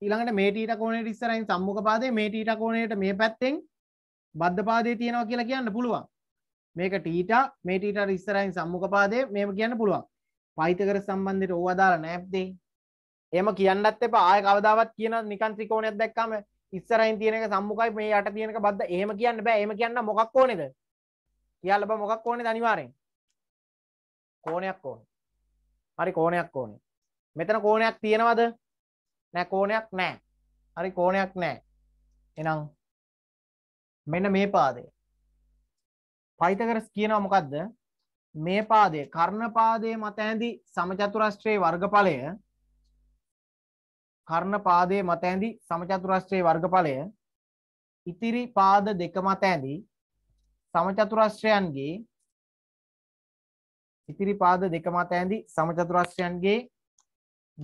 ඊළඟට මේ ටීට කෝනයට ඉස්සරහින් සම්මුඛපාදේ මේ ටීට කෝනයට මේ පැත්තෙන් බද්ධපාදේ තියෙනවා කියලා කියන්න පුළුවන් මේක ටීට මේ ටීට ඉස්සරහින් සම්මුඛපාදේ මේව කියන්න පුළුවන් පයිතකර සම්බන්ධයට ඕව අදාළ නැහැ එහෙම කියන්නත් එපා ආය කවදාවත් කියන නිකන් ත්‍රිකෝණයක් දැක්කම ඉස්සරයින් තියෙනක සම්මුකයි මේ යට තියෙනක බද්ද එහෙම කියන්න බෑ එහෙම කියන්න මොකක් ඕනේද කියන්න බෑ මොකක් ඕනේද අනිවාර්යෙන් කෝණයක් ඕනේ හරි කෝණයක් ඕනේ මෙතන කෝණයක් තියෙනවද නෑ කෝණයක් නෑ හරි කෝණයක් නෑ එහෙනම් මෙන්න මේ පාදය පයිතගරස් කියනවා මොකද්ද මේ පාදය කර්ණ පාදයේ මත ඇඳි සමචතුරස්‍රයේ වර්ගඵලය කර්ණ පාදයේ මත ඇඳි සමචතුරස්‍රයේ වර්ගඵලය ඉතිරි පාද දෙක මත ඇඳි සමචතුරස්‍රයන්ගේ ඉතිරි පාද දෙක මත ඇඳි සමචතුරස්‍රයන්ගේ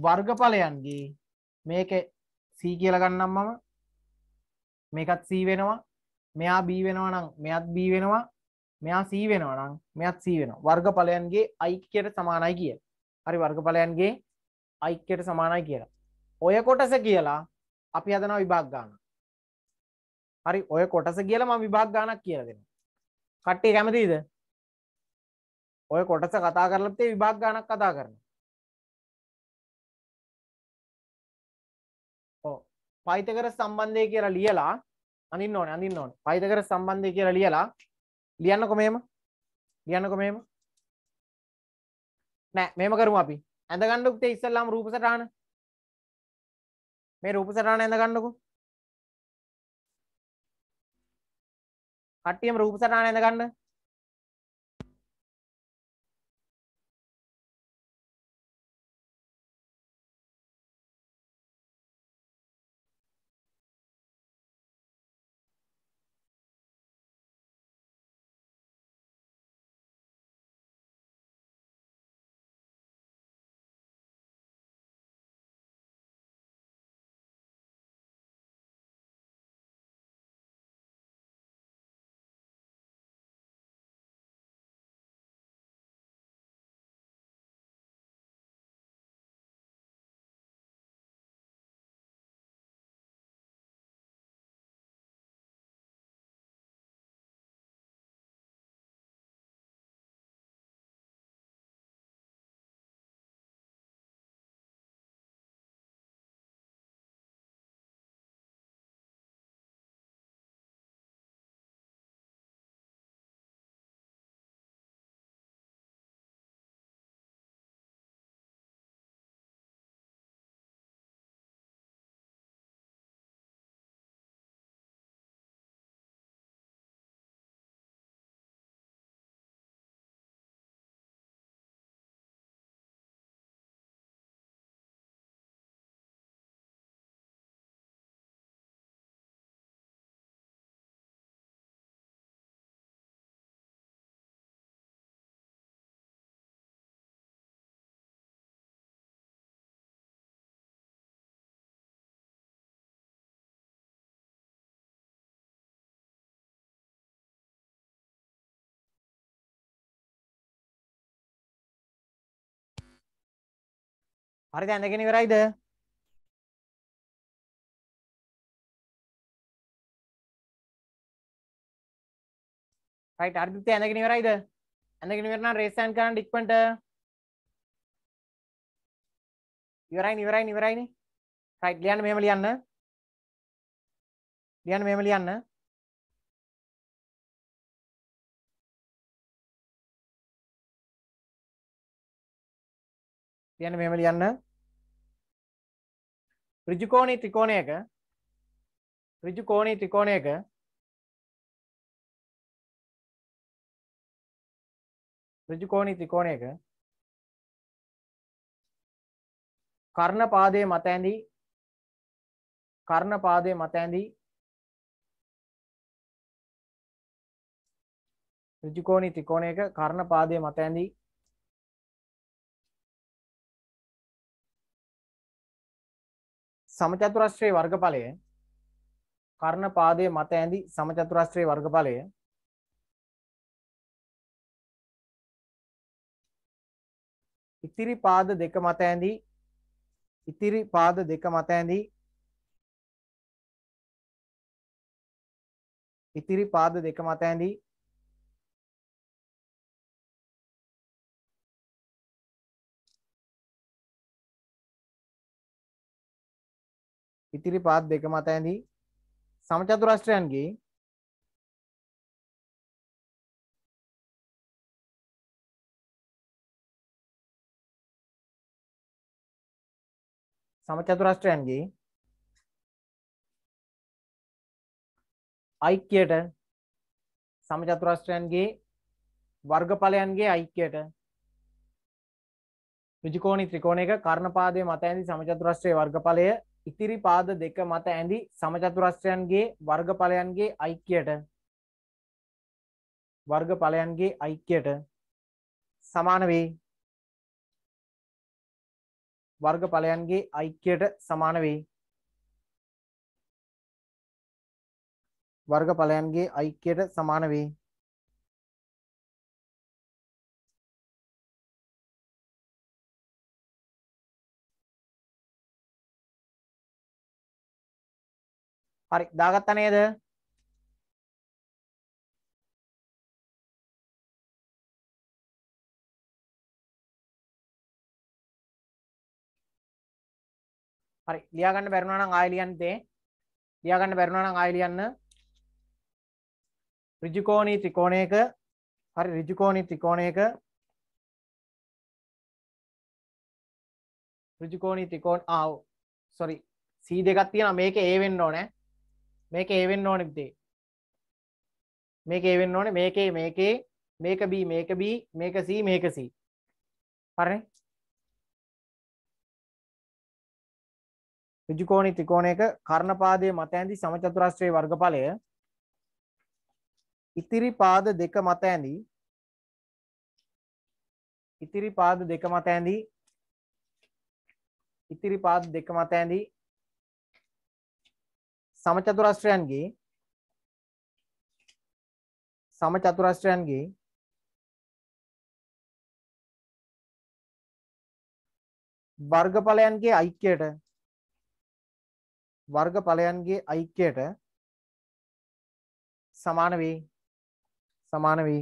වර්ගඵලයන්ගේ මේක C කියලා ගන්නම් මම මේකත් C වෙනවා මෙයා B වෙනවා නම් මෙයත් B වෙනවා මෙයා C වෙනවා නම් මෙයත් C වෙනවා වර්ගඵලයන්ගේ i කට සමානයි කියලා. හරි වර්ගඵලයන්ගේ i කට සමානයි කියලා. ඔය කොටස කියලා අපි හදනවා විභාග ගන්න. හරි ඔය කොටස කියලා මම විභාග ගන්නක් කියලා දෙනවා. කට්ටිය කැමතිද? ඔය කොටස කතා කරලා තේ විභාග ගන්නක් කතා කරනවා. ඔව්. පයිතගරස් සම්බන්ධය කියලා ලියලා අඳින්න ඕනේ අඳින්න ඕනේ. පයිතගරස් සම්බන්ධය කියලා ලියලා ලියන්නකො මෙහෙම. ලියන්නකො මෙහෙම. නෑ මෙහෙම කරමු අපි. ඇඳගන්න උත්තේ ඉස්සල්ලාම රූප සටහන මේ රූප සටහන ඇඳගන්නකු කට්ටියම රූප සටහන ඇඳගන්න හරිද ඇඳගෙන ඉවරයිද? right අර්ධිත ඇඳගෙන ඉවරයිද? ඇඳගෙන ඉවර නම් raise hand කරන්න ඉක්මනට. ඉවරයිනේ ඉවරයිනේ ඉවරයිනේ. right ලියන්න මෙහෙම ලියන්න. ලියන්න මෙහෙම ලියන්න. කියන්නේ මෙහෙම ලියන්න. ඍජු කෝණී ත්‍රිකෝණයක ඍජු කෝණී ත්‍රිකෝණයක ඍජු කෝණී ත්‍රිකෝණයක කර්ණ පාදයේ මත ඇඳි කර්ණ පාදයේ මත ඇඳි ඍජු කෝණී ත්‍රිකෝණයක කර්ණ පාදයේ මත ඇඳි සමචතුරස්ත්‍රයේ වර්ගඵලය කර්ණ පාදයේ මත ඇඳි සමචතුරස්ත්‍රයේ වර්ගඵලය ඉතිරි පාද දෙක මත ඇඳි ඉතිරි පාද දෙක මත ඇඳි ඉතිරි පාද දෙක මත ඇඳි ඉතිරි පාත් දෙක මත ඇඳී සමචතුරාශ්‍රයන්ගේ සමචතුරාශ්‍රයන්ගේ ඓක්‍යයට සමචතුරාශ්‍රයන්ගේ වර්ගඵලයන්ගේ ඓක්‍යයට ෘජිකෝණි ත්‍රිකෝණයක කර්ණපාදයේ මත ඇඳි සමචතුරාශ්‍රයේ වර්ගඵලය ඉතිරි පාද දෙක මත ඇඳි සමචතුරස්ත්‍රයන්ගේ වර්ගඵලයන්ගේ ඓක්‍යයට වර්ගඵලයන්ගේ ඓක්‍යයට සමාන වේ වර්ගඵලයන්ගේ ඓක්‍යයට සමාන වේ වර්ගඵලයන්ගේ ඓක්‍යයට සමාන වේ හරි දාගත්තා නේද හරි ලියාගන්න බැරුණා නම් ආයෙ ලියන්න තේ ලියාගන්න බැරුණා නම් ආයෙ ලියන්න ඍජුකෝණී ත්‍රිකෝණයක හරි ඍජුකෝණී ත්‍රිකෝණයක ඍජුකෝණී ත්‍රිකෝණ ආ සෝරි C දෙකක් තියෙනවා මේකේ A වෙන්න ඕනේ මේක ඒවෙන්න ඕනෙදේ මේක ඒවෙන්න ඕනේ මේකේ මේකේ මේක බී මේක බී මේක සී මේක සී හරි ඍජුකෝණී ත්‍රිකෝණයක කර්ණපාදයේ මත ඇඳි සමචතුරස්‍රයේ වර්ගඵලය ඉතිරි පාද දෙක මත ඇඳි ඉතිරි පාද දෙක මත ඇඳි ඉතිරි පාද දෙක මත ඇඳි සමචතුරස්‍රයන්ගේ සමචතුරස්‍රයන්ගේ වර්ගඵලයන්ගේ ඓක්‍යයට වර්ගඵලයන්ගේ ඓක්‍යයට සමාන වේ සමාන වේ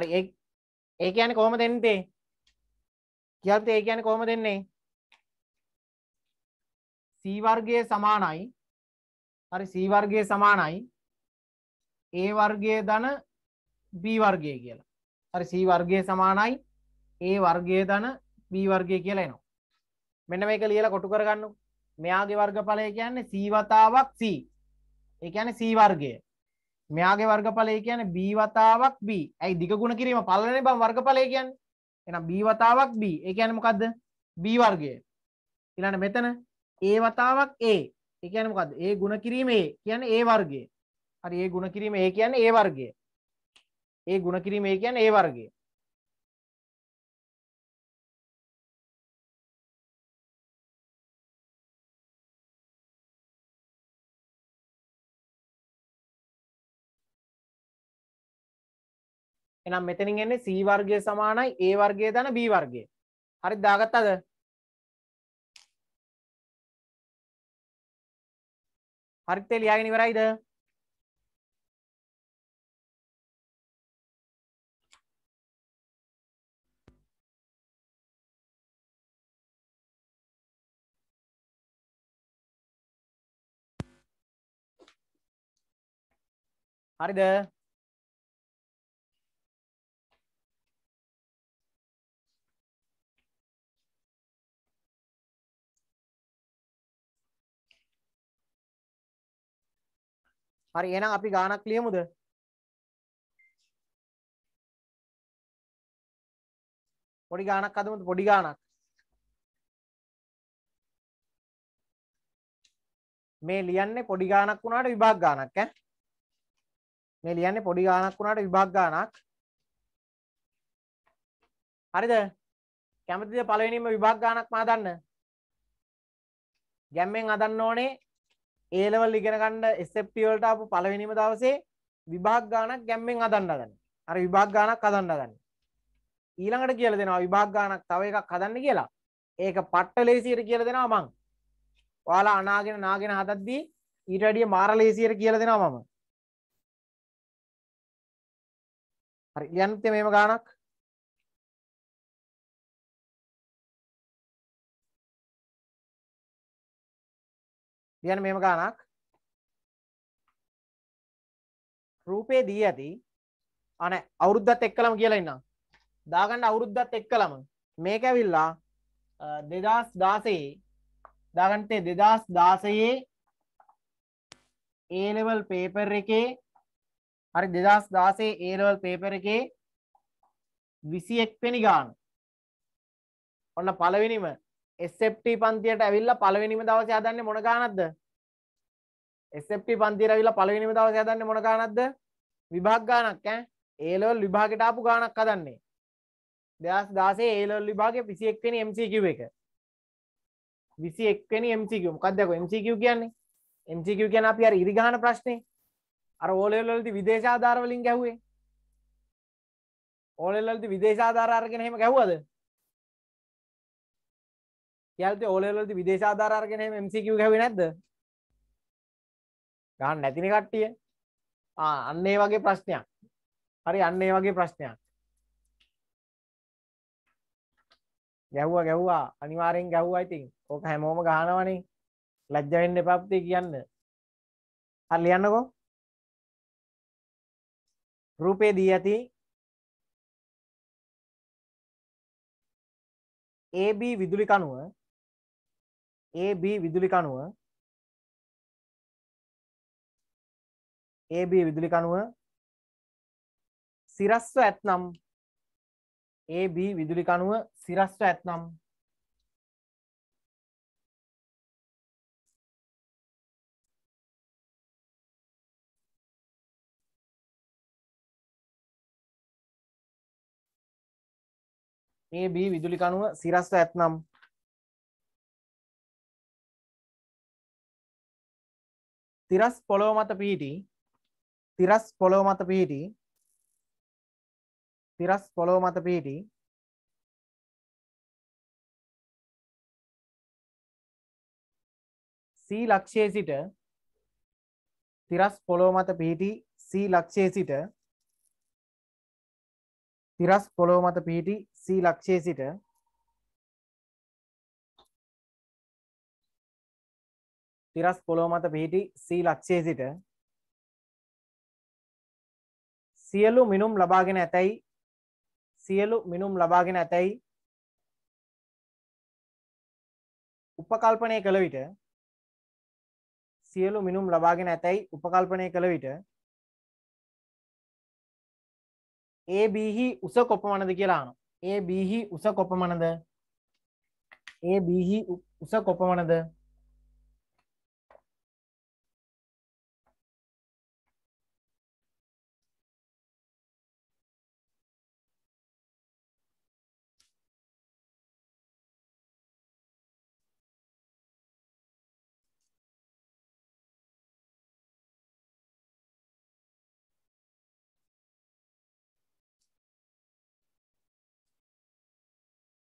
හරි ඒ ඒ කියන්නේ කොහොමද එන්නේ කියල්පිට ඒ කියන්නේ කොහොමද එන්නේ c වර්ගයේ සමානයි හරි c වර්ගයේ සමානයි a වර්ගයේ ධන b වර්ගය කියලා හරි c වර්ගයේ සමානයි a වර්ගයේ ධන b වර්ගය කියලා එනවා මෙන්න මේක ලියලා කොටු කරගන්නකෝ මෙයාගේ වර්ගඵලය කියන්නේ c වතාවක් c ඒ කියන්නේ c වර්ගය මෙයාගේ වර්ගඵලය කියන්නේ b වතාවක් b. ඇයි දිග ගුණ කිරීම පළලනේ බං වර්ගඵලය කියන්නේ. එහෙනම් b වතාවක් b. ඒ කියන්නේ මොකද්ද? b වර්ගය. ඊළඟ මෙතන a වතාවක් a. ඒ කියන්නේ මොකද්ද? a ගුණ කිරීම a කියන්නේ a වර්ගය. හරි a ගුණ කිරීම a කියන්නේ a වර්ගය. a ගුණ කිරීම a කියන්නේ a වර්ගය. එනම් මෙතනින් එන්නේ C වර්ගය සමානයි A වර්ගය දන B වර්ගය. හරිද දාගත්තද? හරිද ලියාගෙන ඉවරයිද? හරිද? හරි එහෙනම් අපි ගානක් ලියමුද? පොඩි ගානක් හදමුද? පොඩි ගානක්. මේ ලියන්නේ පොඩි ගානක් වුණාට විභාග ගානක් ඈ. මේ ලියන්නේ පොඩි ගානක් වුණාට විභාග ගානක්. හරිද? කැමතිද පළවෙනිම විභාග ගානක් මා දන්න? ගැම්මෙන් අදන්න ඕනේ ඒලවල් ඉගෙනකණ්ඩ එස්සප්ටියවලට අපපු පලවෙනිම දවසේ විභාග ගානක් ගැම්මෙන් අදන්නගන්න අර විභාග ගානක් අදන්නගන්න ඊළඟට කියල දෙෙනවා විභාග ගානක් තව එකක් හදන්න කියලා ඒක පට්ට ලේසියට කියල දෙෙනවා මං වාලා අනාගෙන නාගෙන හදද්දී ඊටඩිය මාර ලේසියට කියල දෙෙනවා මම හරි යන්ත මේම ගානක් කියන මෙම ගානක් රූපේ දී ඇති අනේ අවුරුද්දත් එක්කලම කියලා ඉන්නම් දාගන්න අවුරුද්දත් එක්කලම මේක ඇවිල්ලා 2016 දාගන්න තේ 2016 A level paper එකේ හරි 2016 A level paper එකේ 21 වෙනි ගාන ඔන්න පළවෙනිම SFT පන්තියට ඇවිල්ලා පළවෙනිම දවසේ හදන්නේ මොන ගානක්ද? SFT පන්තියට ඇවිල්ලා පළවෙනිම දවසේ හදන්නේ මොන ගානක්ද? විභාග ගානක් ඈ. A level විභාගෙට ආපු ගානක් හදන්නේ. 2016 A level විභාගයේ 21 වෙනි MCQ එක. 21 වෙනි MCQ. මොකක්ද ඒක MCQ කියන්නේ? MCQ කියන්නේ අපි අර ඉරිගහන ප්‍රශ්නේ. අර O level වලදී විදේශ ආධාර වලින් ගැහුවේ. ඕලෙල්ලද විදේශාධාර අරගෙන එහෙම ගැහුවද යාලට ඕලෙවල්ද විදේශ ආධාරගෙන MCQ හැවි නැද්ද ගන්න නැතින කට්ටිය අන්න ඒ වගේ ප්‍රශ්නයක් හරි අන්න ඒ වගේ ප්‍රශ්නයක් ගැව්වා ගැව්වා අනිවාරෙන් ගැව්වා ඉතින් ඕක හැමෝම ගහනවනේ ලැජ්ජවෙන්න එපප්තිේ කියන්න හරි ලියන්නකෝ රූපේ දී ඇති AB විදුලි කණුව AB විදුලි කණුව AB විදුලි කණුව සිරස්ව ඇතනම් AB විදුලි කණුව සිරස්ව ඇතනම් AB විදුලි කණුව සිරස්ව ඇතනම් තිරස් පොළොව මත පිහිටි තිරස් පොළොව මත පිහිටි තිරස් පොළොව මත පිහිටි සී ලක්ෂයේ සිට තිරස් පොළොව මත පිහිටි සී ලක්ෂයේ සිට තිරස් පොළොව මත පිහිටි සී ලක්ෂයේ සිට තිරස් පොළොව මත පිහිටි සී ලක්ෂයේ සිට සියලු මිනුම් ලබාගෙන ඇතැයි සියලු මිනුම් ලබාගෙන ඇතැයි උපකල්පනය කළ විට සියලු මිනුම් ලබාගෙන ඇතැයි උපකල්පනය කළ විට ඒ බීහි උස කොපමණද කියලාන ඒ බීහි උස කොපමණද ඒ බීහි උස කොපමණද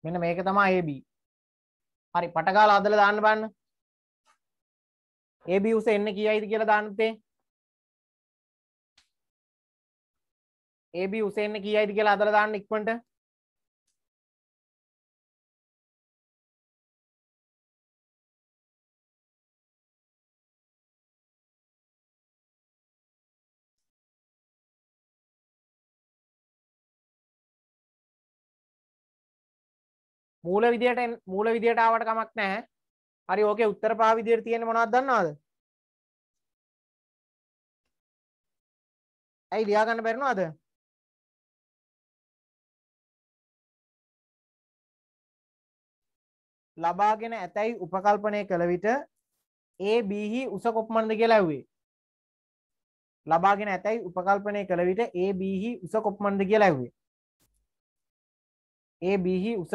මෙන්න මේක තමා AB හරි පටගාල අදල දාන්න බන්න AB උස එන්න කියයිද කියලා දාන්නතේ AB උස එන්න කියයිද කියලා අදල දාන්න ඉක්මනට මූල විදියට මූල විදියට ආවට කමක් නැහැ. හරි ඕකේ උත්තර පහ විදියට තියෙන්නේ මොනවද දන්නවද? ඇයි ලියා ගන්න බැරි නෝද? ලබාගෙන ඇතැයි උපකල්පනය කළ විට ඒ බීහි උස කොප්මන්ද කියලා ඇව්වේ. ලබාගෙන ඇතැයි උපකල්පනය කළ විට ඒ බීහි උස කොප්මන්ද කියලා ඇව්වේ. ඒ බීහි උස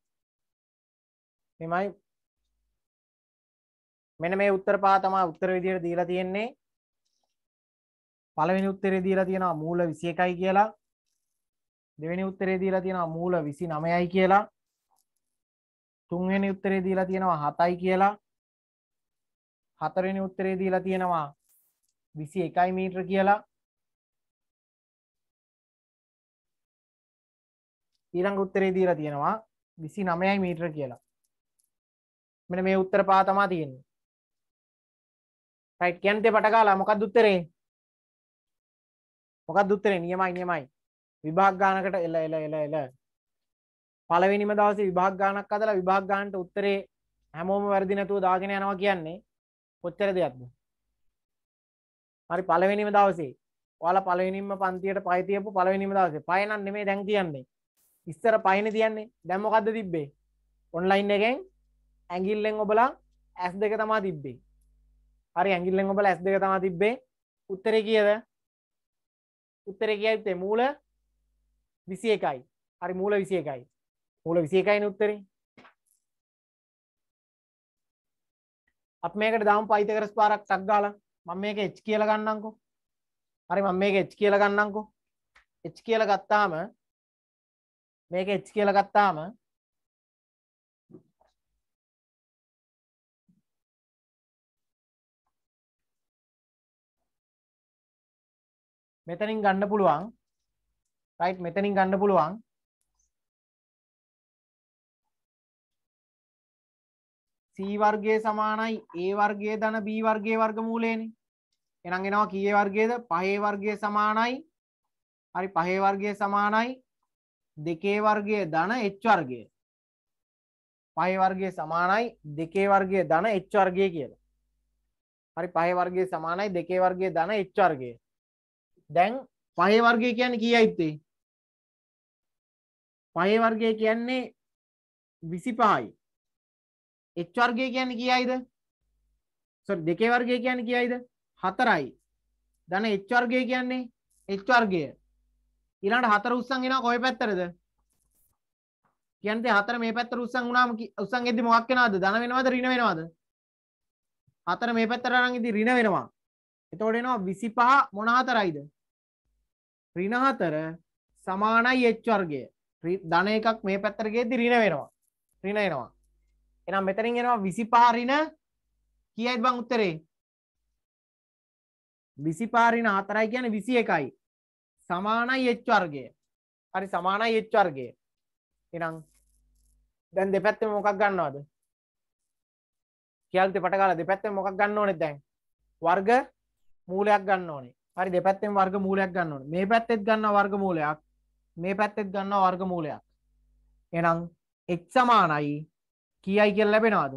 මෙමයි මෙන මේ උත්තර පා තමා උත්තර විදියට දීලා තියෙන්නේ පළවෙනි උත්තරේ දීලා තියෙනවා මූල 21යි කියලා දෙවෙනි උත්තරේ දීලා තියෙනවා මූල 29යි කියලා තුන්වෙනි උත්තරේ දීලා තියෙනවා 7යි කියලා හතරවෙනි උත්තරේ දීලා තියෙනවා 21යි මීටර කියලා ඊළඟ උත්තරේ දීලා තියෙනවා 29යි මීටර කියලා මෙන මේ උත්තර පහ තමා තියෙන්නේ රයිට් කියන්න දෙපට කාලා මොකක්ද උත්තරේ මොකක්ද උත්තරේ නියමයි නියමයි විභාග ගානකට එල එල එල එල පළවෙනිම දවසේ විභාග ගානක් අදලා විභාග ගානට උත්තරේ හැමෝම වැරදි නැතුව දාගෙන යනවා කියන්නේ කොච්චර දෙයක්ද හරි පළවෙනිම දවසේ ඔයාලා පළවෙනිම පන්තියට පය තියපු පළවෙනිම දවසේ පය නම් නෙමෙයි දැන් කියන්නේ ඉස්සර පයනේ තියන්නේ දැන් මොකද්ද තිබ්බේ ඔන්ලයින් එකෙන් ඇගිල්ලෙන් ඔබලා ඇස් දෙක තමා තිබ්බේ හරි ඇගිල්ලෙන් ඔබල ඇස් දෙක තමා තිබ්බේ උත්තර කියද උත්තර කියයිත්තේ මූල විසි එකයි හරි මූල විසි එකයි මූල විසි එකයින උත්තරේ අප මේකට දාම් පයිත කරස් පාරක් තක් ගාල මං මේක එච් කියල ගන්නංකෝ හරි මං මේක එච් කියල ගන්නංකෝ එච් කියල ගත්තාම මේක එච් කියල ගත්තාම මෙතනින් ගන්න පුළුවන් රයිට් මෙතනින් ගන්න පුළුවන් C වර්ගය සමානයි A වර්ගය ධන B වර්ගයේ වර්ගමූලයනේ එහෙනම් එනවා කීයේ වර්ගයේද පහේ වර්ගය සමානයි හරි පහේ වර්ගය සමානයි දෙකේ වර්ගය ධන H වර්ගය පහේ වර්ගය සමානයි දෙකේ වර්ගය ධන H වර්ගය කියලා හරි පහේ වර්ගය සමානයි දෙකේ වර්ගය ධන H වර්ගය දැන් පහේ වර්ගය කියන්නේ කීයයිත්තේ පහේ වර්ගය කියන්නේ විසි පහයි එච් වර්ගය කියන්නේ කියයිද දෙකේ වර්ගය කියන්නේ කියයිද හතරයි දන එච් වර්ගය කියන්නේ එච් වර්ගය ඊළඟට හතර උස්සන් එනවා කොයි පැත්තරද කියන්නේ හතර මේ පැත්තට උස්සන් වුණාම උස්සන් එද්දි මොකක් වෙනවද ධන වෙනවද ඍණ වෙනවද හතර මේ පැත්තට අරන් ඉදි ඍණ වෙනවා එතකොට එනවා 25 මොන හතරයිද රින හතර සමානයි එච්වර්ගේ ධන එකක් මේ පැත්තරගේ ති රින වෙනවා රින එනවා එනම් මෙතරින් එෙනවා විසි පාරින කියයිත් බං උත්තරේ විසි පාරින හතරයි කියන විසි එකයි සමානයි එච්වර්ගේ හරි සමානයි එච්වර්ගේ එනම් දැන් දෙපැත්තම මොකක් ගන්නවාද කියල්ති පටකාල දෙපැත්තම මොකක් ගන්න ඕනෙ දැන් වර්ග මූලයක් ගන්න ඕනේ හරි දෙපැත්තෙන් වර්ග මූලයක් ගන්නවන මේ පැත්තෙත් ගන්න වර්ග මූලයක් මේ පැත්තෙත් ගන්න වර්ග මූලයක් එනම් එක් සමානයි කියයි කියල් ලැබෙනවාද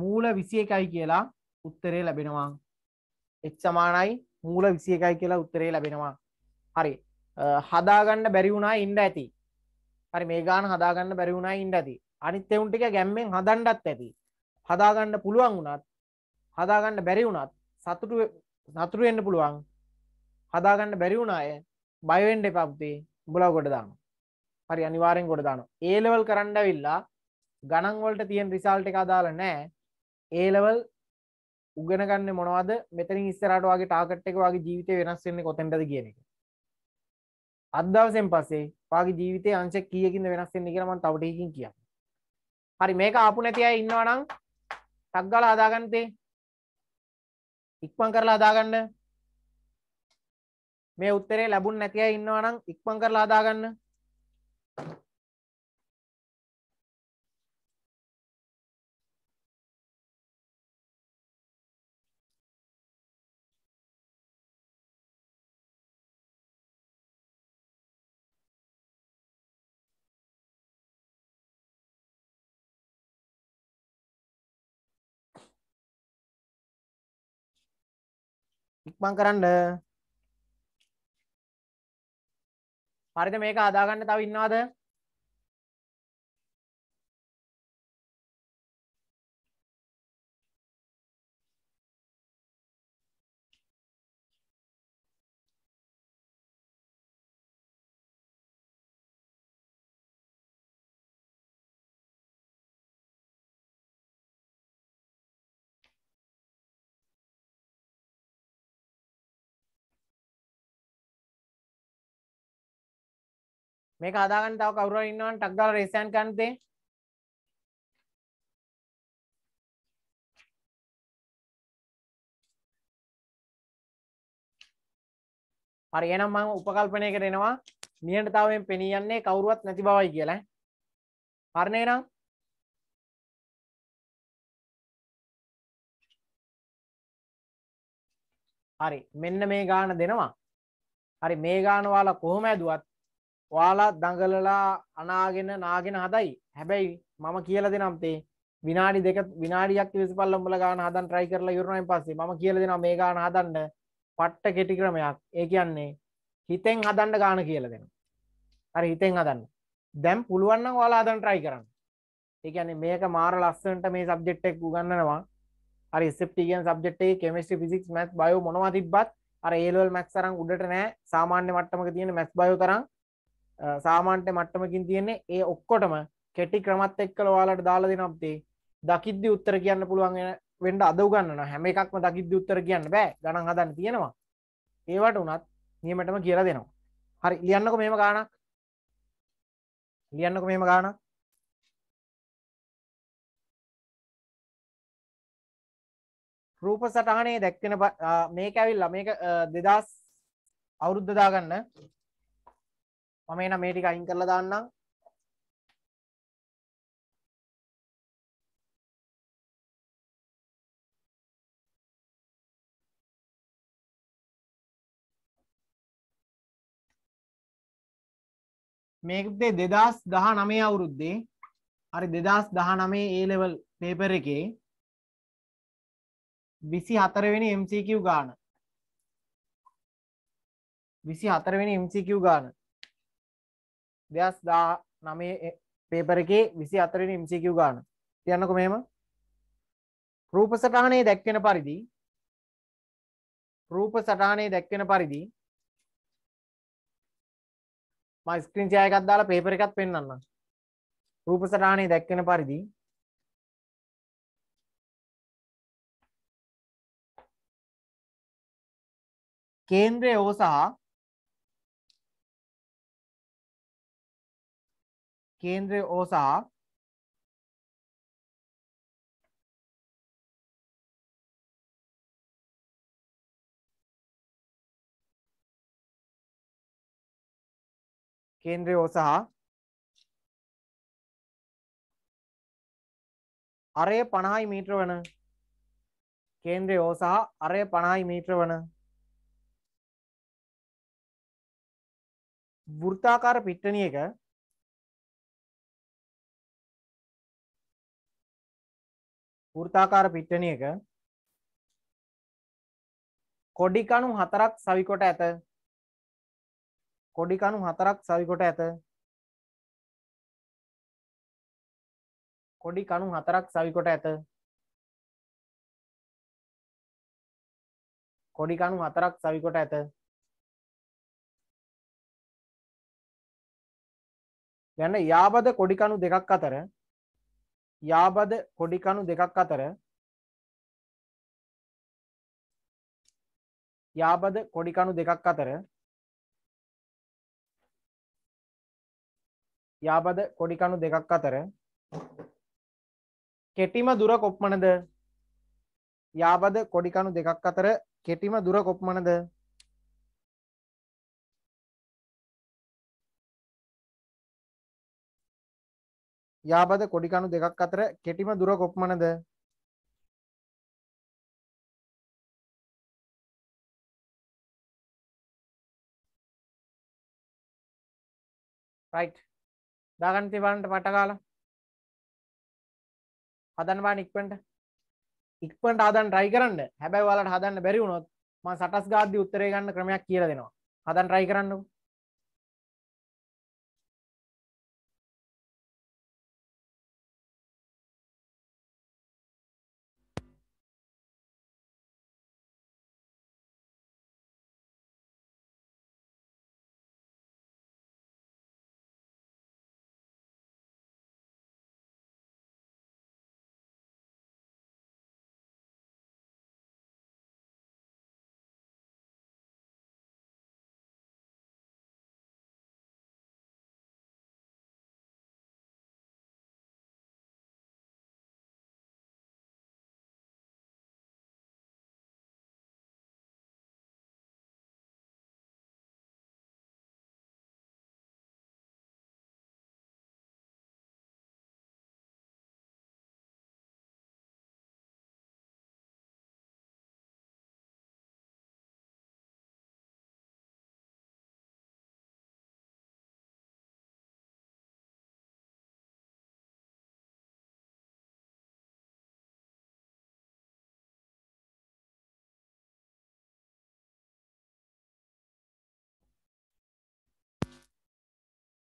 මූල විසි එකයි කියලා උත්තරේ ලැබෙනවා එක් සමානයි මූල විසි එකයි කියලා උත්තරේ ලැබෙනවා හරි හදාගන්න බැරිවුණා ඉන්ඩ ඇති හරි මේ ගාන හදාගන්න බැරිවුණා ඉන්ඩ ඇති අනිත් එවුන්ටික ගැම්මෙන් හදන්ඩත් ඇති හදාගන්න පුළුවන් වුණත් හදාගන්න බැරි වුණත් සතුටු සතුරු වෙන්න පුළුවන් හදාගන්න බැරි වුණ අය බය වෙන්න එපා පුතේ උඹලා ගොඩ දානවා හරි අනිවාර්යෙන් ගොඩ දානවා ඒ ලෙවල් කරන්න ඇවිල්ලා ගණන් වලට තියෙන රිසල්ට් එක අදාළ නැහැ ඒ ලෙවල් උගෙන ගන්න මොනවද මෙතනින් ඉස්සරහට වගේ ටාගට් එක වගේ ජීවිතේ වෙනස් වෙන්නේ කොතෙන්ටද කියන එක අද දවසෙන් පස්සේ වාගේ ජීවිතේ අංශ කීයකින්ද වෙනස් වෙන්නේ කියලා මම තව ටිකකින් කියන්නම් හරි මේක ආපු නැති අය ඉන්නවා නම් ටක් ගාලා හදාගන්න තේ ඉක්මන් කරලා හදාගන්න මේ උත්තරේ ලැබුණ නැති අය ඉන්නවා නම් ඉක්මන් කරලා හදාගන්න ඉක්මන් කරන්න හරිද මේක අදාගන්න තව ඉන්නවාද මේක හදාගන්න තව කවුරු හරි ඉන්නවනම් ටක් ගාලා රේස් යන්න කන්නතේ හරි එහෙනම් මම උපකල්පනයකට එනවා නියන්ට තව මේ පෙනී යන්නේ කවුරුවත් නැති බවයි කියලා හරි නේද හරි මෙන්න මේ ගාන දෙනවා හරි මේ ගාන ඔයාලා කොහොම ඇදුවත් ඔයාලා දඟලලා අනාගෙන නාගෙන හදයි හැබැයි මම කියල දෙනම්තේ විනාඩි දෙක විනාඩියක් විසිපල්ල උඹල ගාන හදන් ට්‍රයි කරලා යුරුණයින් පස්සේ මම කියල දෙෙන මේ ගාන හදන්න පට්ට කෙටි ක්‍රමයක් ඒ කියන්නේ හිතෙන් හදන්න ගාන කියල දෙෙන හරි හිතෙන් හදන්න දැම් පුළුවන්න ඔයාලා හදන් ට්‍රයි කරන්න ඒකන්නේ මේක මාර ලස්සන්ට මේ සබ්ජෙට්ටෙක් ගන්නනවා හරි ස්ටිගෙන් සබ්ෙට්ේ කෙමිස්ටි ෆිසික් මැත් බයෝ මොනවා තිබත් අර ඒලල් මැක්සරං උඩට නෑ සාමාන්‍ය මට්ටමක තියෙන මැස් බයෝ තරම් සාමාන්‍ය මට්ටමකින් තියෙන්නේ ඒ ඔක්කොටම කෙටි ක්‍රමත් එක්කල ඔයාලට දාලා දෙනවා අපේ දකිද්දි උත්තර කියන්න පුළුවන් වෙන්න අද උගන්නන හැම එකක්ම දකිද්දි උත්තර කියන්න බෑ ගණන් හදන්න තියෙනවා ඒවට උනත් නියමටම කියලා දෙනවා හරි ලියන්නක මෙම ගානක් ලියන්නක මෙම ගානක් රූප සටහනේ දැක්වෙන මේක ඇවිල්ලා මේක දෙදස් අවුරුද්ධදාගන්න මම එන මේ ටික අයින් කරලා දාන්නම් මේකේ දෙදස් දහ නමේ අවුරුද්දේ හරි දෙදස් දහ නමේ ඒලෙවල් පේපර එකේ විසි හතරවෙනි MCQ ගාන විසි හතරවෙනි MCQ ගාන දෙස් දා නමේ පේපරකේ විසි අතරෙන ඉම්සිකව් ගාන තියන්නක මෙම රූප සටහනේ දැක්වෙන පරිදි රූප සටහනේ දැක්වෙන පරිදි මස්ක්‍රීන් ජයකත් දාලා පේපර එකත් පෙන්න්න රූප සටහනේ දැක්වෙන පරිදි කේන්ද්‍රය ඕසාහා केंद्र ओसा केंद्र ओसा අරය පණහායි මීට්‍ර වන කේන්ද්‍රය ඕසාහ අරය පණහායි මීට්‍ර වන වෘත්තාකාර පිට්ටනියක වෘත්තාකාර පිට්ටනියක කොඩිකණු හතරක් සවිකොට ඇත කොඩිකණු හතරක් සවිකොට ඇත කොඩි කණු හතරක් සවිකොට ඇත කොඩි කණු හතරක් සවිකොට ඇත යන යාබද කොඩිකණු දෙකක් අතර යාබද කොඩිකණු දෙකක් අතර යාබද කොඩිකණු දෙකක් අතර යාබද කොඩිකණු දෙකක් අතර කෙටිම දුර කොප්මනද යාබද කොඩිකණු දෙකක් අතර කෙටිම දුර කොප්මනද යාබද කොඩිකණු දෙකක් අතර කෙටිම දුර කොප්මනද රයිට් දාගන්න තිබන්නට පටකාල හදන්වාන ඉක්පෙන්ට ඉක්පට අදන් රයි කරන්න හැබැයි වලට හදන්න බැරි වුණොත් ම සටස් ගාධ්‍ය උත්තරේ ගන්න ක්‍රමයක් කියල දෙනවා හදන් රයි කරන්නවා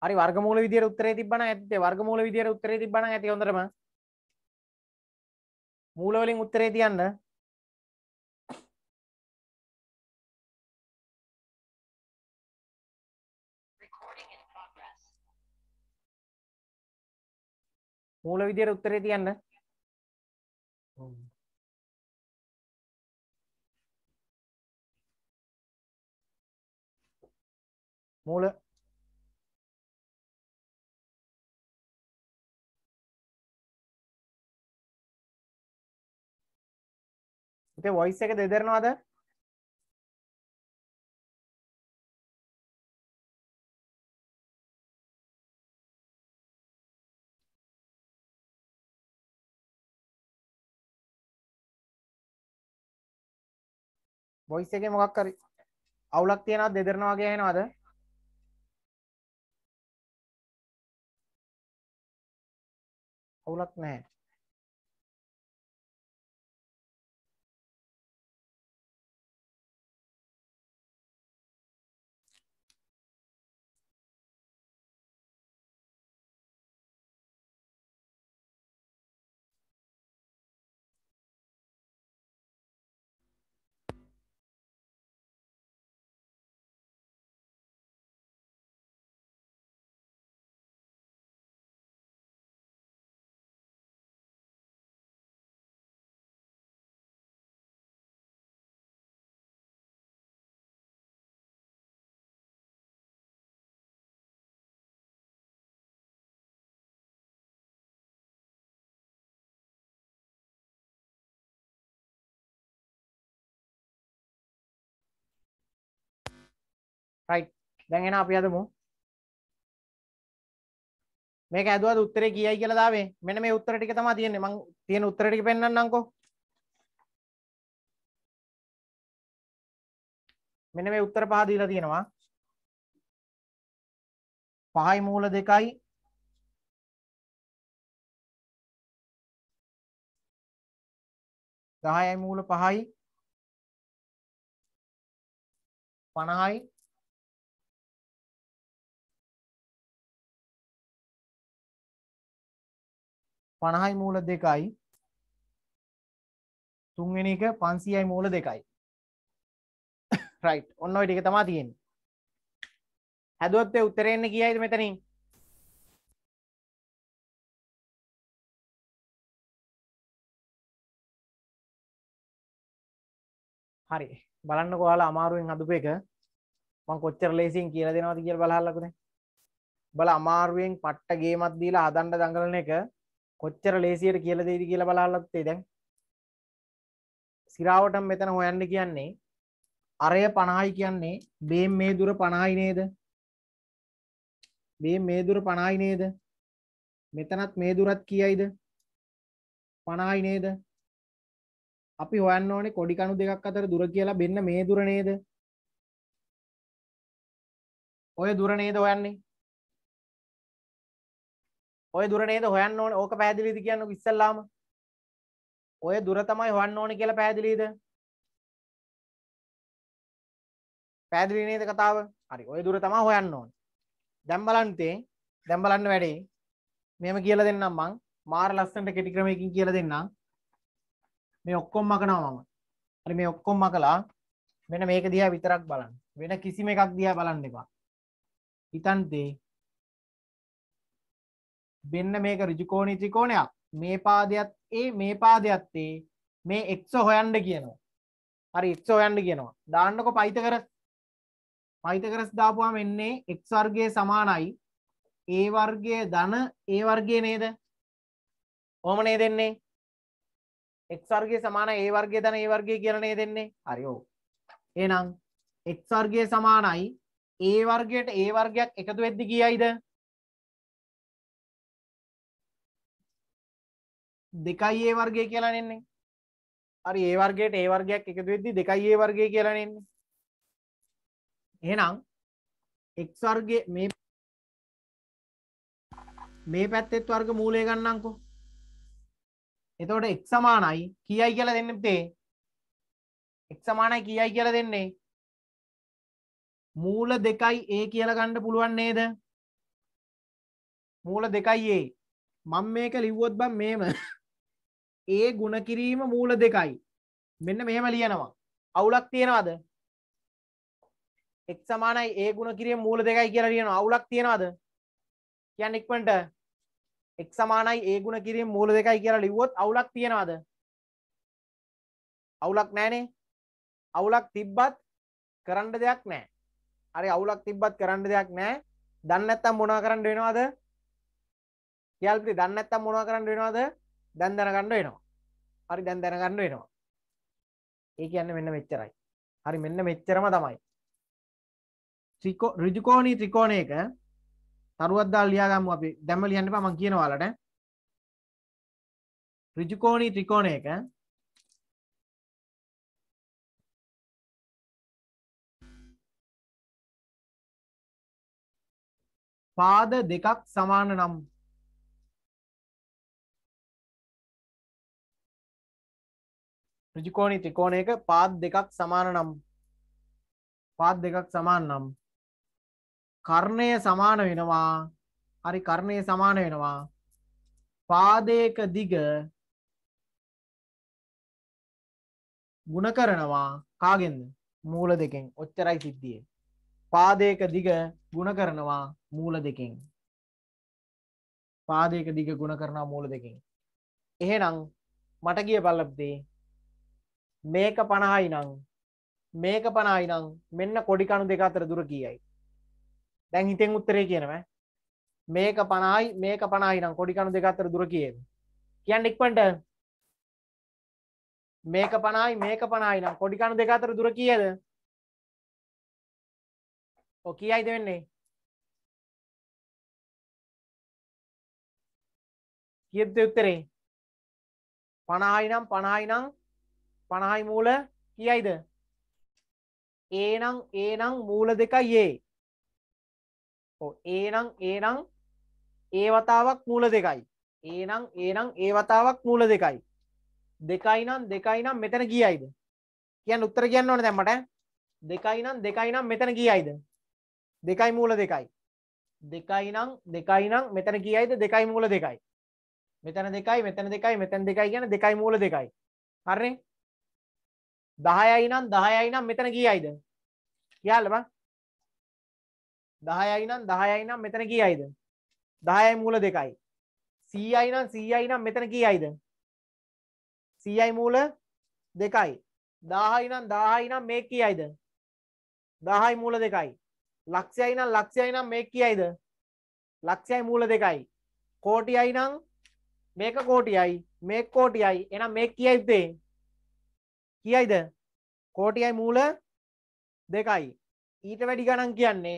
හරි වර්ගමූල විදියට උත්තරේ තිබ්බනම් ඇත්තේ වර්ගමූල විදියට උත්තරේ තිබ්බනම් ඇති හොඳටම මූල වලින් උත්තරේ තියන්න මූල විදියට උත්තරේ තියන්න මූල ඉතින් වොයිස් එක දෙදරනවද බොයිස් එකේ මොකක් කරි අවුලක් තියෙනවද දෙදරන වගේ එනවද අවුලක් නැහැ රයිට් දැන් එන අපි හදමු මේක ඇදුවද උත්තරේ කියයි කියලා දාවේ මෙන්න මේ උත්තර ටික තමයි තියෙන්නේ මං තියෙන උත්තර ටික පෙන්නන්නම්කෝ මෙන්න මේ උත්තර පහ දීලා තියෙනවා පහයි මූල දෙකයි දහයයි මූල පහයි පණහයි 50යි මූල 2යි තුන්වෙනි එක 500යි මූල 2යි රයිට් ඔන්න ඔය ටික තමයි තියෙන්නේ හැදුවත් ඒ උත්තරේ එන්නේ කීයයිද මෙතනින් හරි බලන්නකෝ ඔයාලා අමාරුවෙන් හදපු එක මං කොච්චර ලේසියෙන් කියලා දෙනවද කියලා බලහල්ලකෝ දැන් බල අමාරුවෙන් පට්ට ගේමක් දීලා හදන්න දඟලන එක කොච්චර ලේසියට කියල දෙේද කියල බලාලත්තේ දැන් සිරාවටම් මෙතන හොයන්න කියන්නේ අරය පණහයි කියන්නේ බේ මේ දුර පණහයි නේද බේ මේ දුර පණයි නේද මෙතනත් මේ දුරත් කියයිද පණයි නේද අපි හොයන්න ඕනේ කොඩි කණු දෙකක් අතර දුර කියලා බෙන්න මේ දුර නේද ඔය දුර නේද හොයන්නේ ඔය දුර නේද හොයන්න ඕනේ ඕක පැහැදිලිද කියන්නකො ඉස්සල්ලාම ඔය දුර තමයි හොයන්න ඕනේ කියලා පැහැදිලිද පැහැදිලි නේද කතාව හරි ඔය දුර තමයි හොයන්න ඕනේ දැන් බලන්න තේ දැන් බලන්න වැඩේ මෙහෙම කියලා දෙන්නම් මං මාර ලස්සනට කෙටි ක්‍රමයකින් කියලා දෙන්නම් මේ ඔක්කොම මකනවා මම හරි මේ ඔක්කොම මකලා මෙන්න මේක දිහා විතරක් බලන්න වෙන කිසිම එකක් දිහා බලන්න එපා හිතන්තේ බෙන්න මේක රිජුකෝණී ත්‍රිකෝණයක් මේ පාදයත් ඒ මේ පාදයත් ඒ මේ එක්ස හොයන්ඩ කියනවා හරි එක්ස හොයන්ඩ කියනවා දාන්නකො පයිතකරස් පයිතකරස් දාපුවා මෙන්නේ එක් වර්ගය සමානයි ඒ වර්ගය ධන ඒ වර්ගය නේද ඕම නේ දෙන්නේ එක් වර්ගය සමාන ඒ වර්ගය ධන ඒ වර්ගය කියලනේ දෙන්නේ හරි ඕ එහෙනම් එක් වර්ගය සමානයි ඒ වර්ගයට ඒ වර්ගයක් එකතු වෙද්දි කියයිද දෙකයි ඒ වර්ගය කියලා නෙන්නේ හරි ඒ වර්ගයට ඒ වර්ගයක් එකතු වෙද්දී දෙකයි ඒ වර්ගය කියලා නෙන්නේ එහෙනම් x වර්ගයේ මේ මේ පැත්තෙත් වර්ග මූලය ගන්නම්කෝ එතකොට x සමානයි කීයයි කියලා දෙන්න පුතේ x සමානයි කීයයි කියලා දෙන්නේ මූල දෙකයි a කියලා ගන්න පුළුවන් නේද මූල දෙකයි a මම මේක ලිව්වොත් බං මේම ඒ ගුණ කිරීම මූල දෙකයි මෙන්න මෙහෙම ලියනවා අවුලක් තියෙනවද එක් සමානයි ඒ ගුණ කිරීම මූල දෙකයි කියලා ලියනවා අවුලක් තියෙනවද කියන්න ඉක්මනට එක් සමානයි ඒ ගුණ කිරීම මූල දෙකයි කියලා ලිව්වොත් අවුලක් තියෙනවද අවුලක් නැහනේ අවුලක් තිබ්බත් කරන්න දෙයක් නැහැ හරි අවුලක් තිබ්බත් කරන්න දෙයක් නැහැ දන්නේ නැත්තම් මොනවා කරන්න වෙනවද කියලා දන්නේ නැත්තම් මොනවා කරන්න වෙනවද දැන් දැනගන්න වෙනවා හරි දැන් දැනගන්න වෙනවා ඒ කියන්නේ මෙන්න මෙච්චරයි හරි මෙන්න මෙච්චරම තමයි ත්‍රිකෝ ඍජුකෝණී ත්‍රිකෝණයක තරුවක් දාලා ලියාගමු අපි දැම්ම ලියන්න එපා මම කියන ඔයාලට ඍජුකෝණී ත්‍රිකෝණයක පාද දෙකක් සමාන නම් ඍජුකෝණී ත්‍රිකෝණයක පාද දෙකක් සමාන නම් පාද දෙකක් සමාන නම් කර්ණය සමාන වෙනවා හරි කර්ණය සමාන වෙනවා පාදයක දිග ගුණ කරනවා කාගෙන්ද මූල දෙකෙන් ඔච්චරයි සිද්ධිය පාදයක දිග ගුණ කරනවා මූල දෙකෙන් පාදයක දිග ගුණ කරනවා මූල දෙකෙන් එහෙනම් මට ගිය බලපදී මේක පණහයි නං මේක පණයි නං මෙන්න කොඩිකණු දෙක අතර දුර කියයි දැන් හිතෙන් උත්තරේ කියනව මේක පණයි මේක පණයි නම් කොඩිකණු දෙක අතර දුර කියෙන් කියන්න ඉක්මට මේක පණයි මේක පණයි නම් කොඩිකණු දෙක අතර දුර කියද ඔ කියයිද වෙන්නේ කියද්ද උත්තරේ පණයි නම් පණයි නම් 50යි මූල කීයයිද? A නම් A නම් මූල දෙකයි A. ඔව් A නම් A නම් A වතාවක් මූල දෙකයි. A නම් A නම් A වතාවක් මූල දෙකයි. දෙකයි නම් දෙකයි නම් මෙතන කීයයිද? කියන්න උත්තර කියන්න ඕනේ දැන් මට. දෙකයි නම් දෙකයි නම් මෙතන කීයයිද? දෙකයි මූල දෙකයි. දෙකයි නම් දෙකයි නම් මෙතන කීයයිද? දෙකයි මූල දෙකයි. මෙතන දෙකයි මෙතන දෙකයි මෙතන දෙකයි කියන්නේ දෙකයි මූල දෙකයි. හරිනේ? දහයයි නම් දහයයි නම් මෙතන කියයිද කියලබ දහයයි නම් දහයයි නම් මෙතන කියයිද දහයයි මූල දෙකයි සීයි නම් සීයි නම් මෙතන කියයිද සීයි මූල දෙකයි දාහයි නම් දාහයි නම් මේ කියයිද දහයි මූල දෙකයි ලක්ෂයයි නම් ලක්ෂයයි නම් මේ කියයිද ලක්ෂයයි මූල දෙකයි කෝටියයි නම් මේක කෝටියයි මේ කෝටියයි එනම් මේ කියයිත්තේ කියයිද කෝටියයි මූල දෙකයි ඊට වැඩි ගණන් කියන්නේ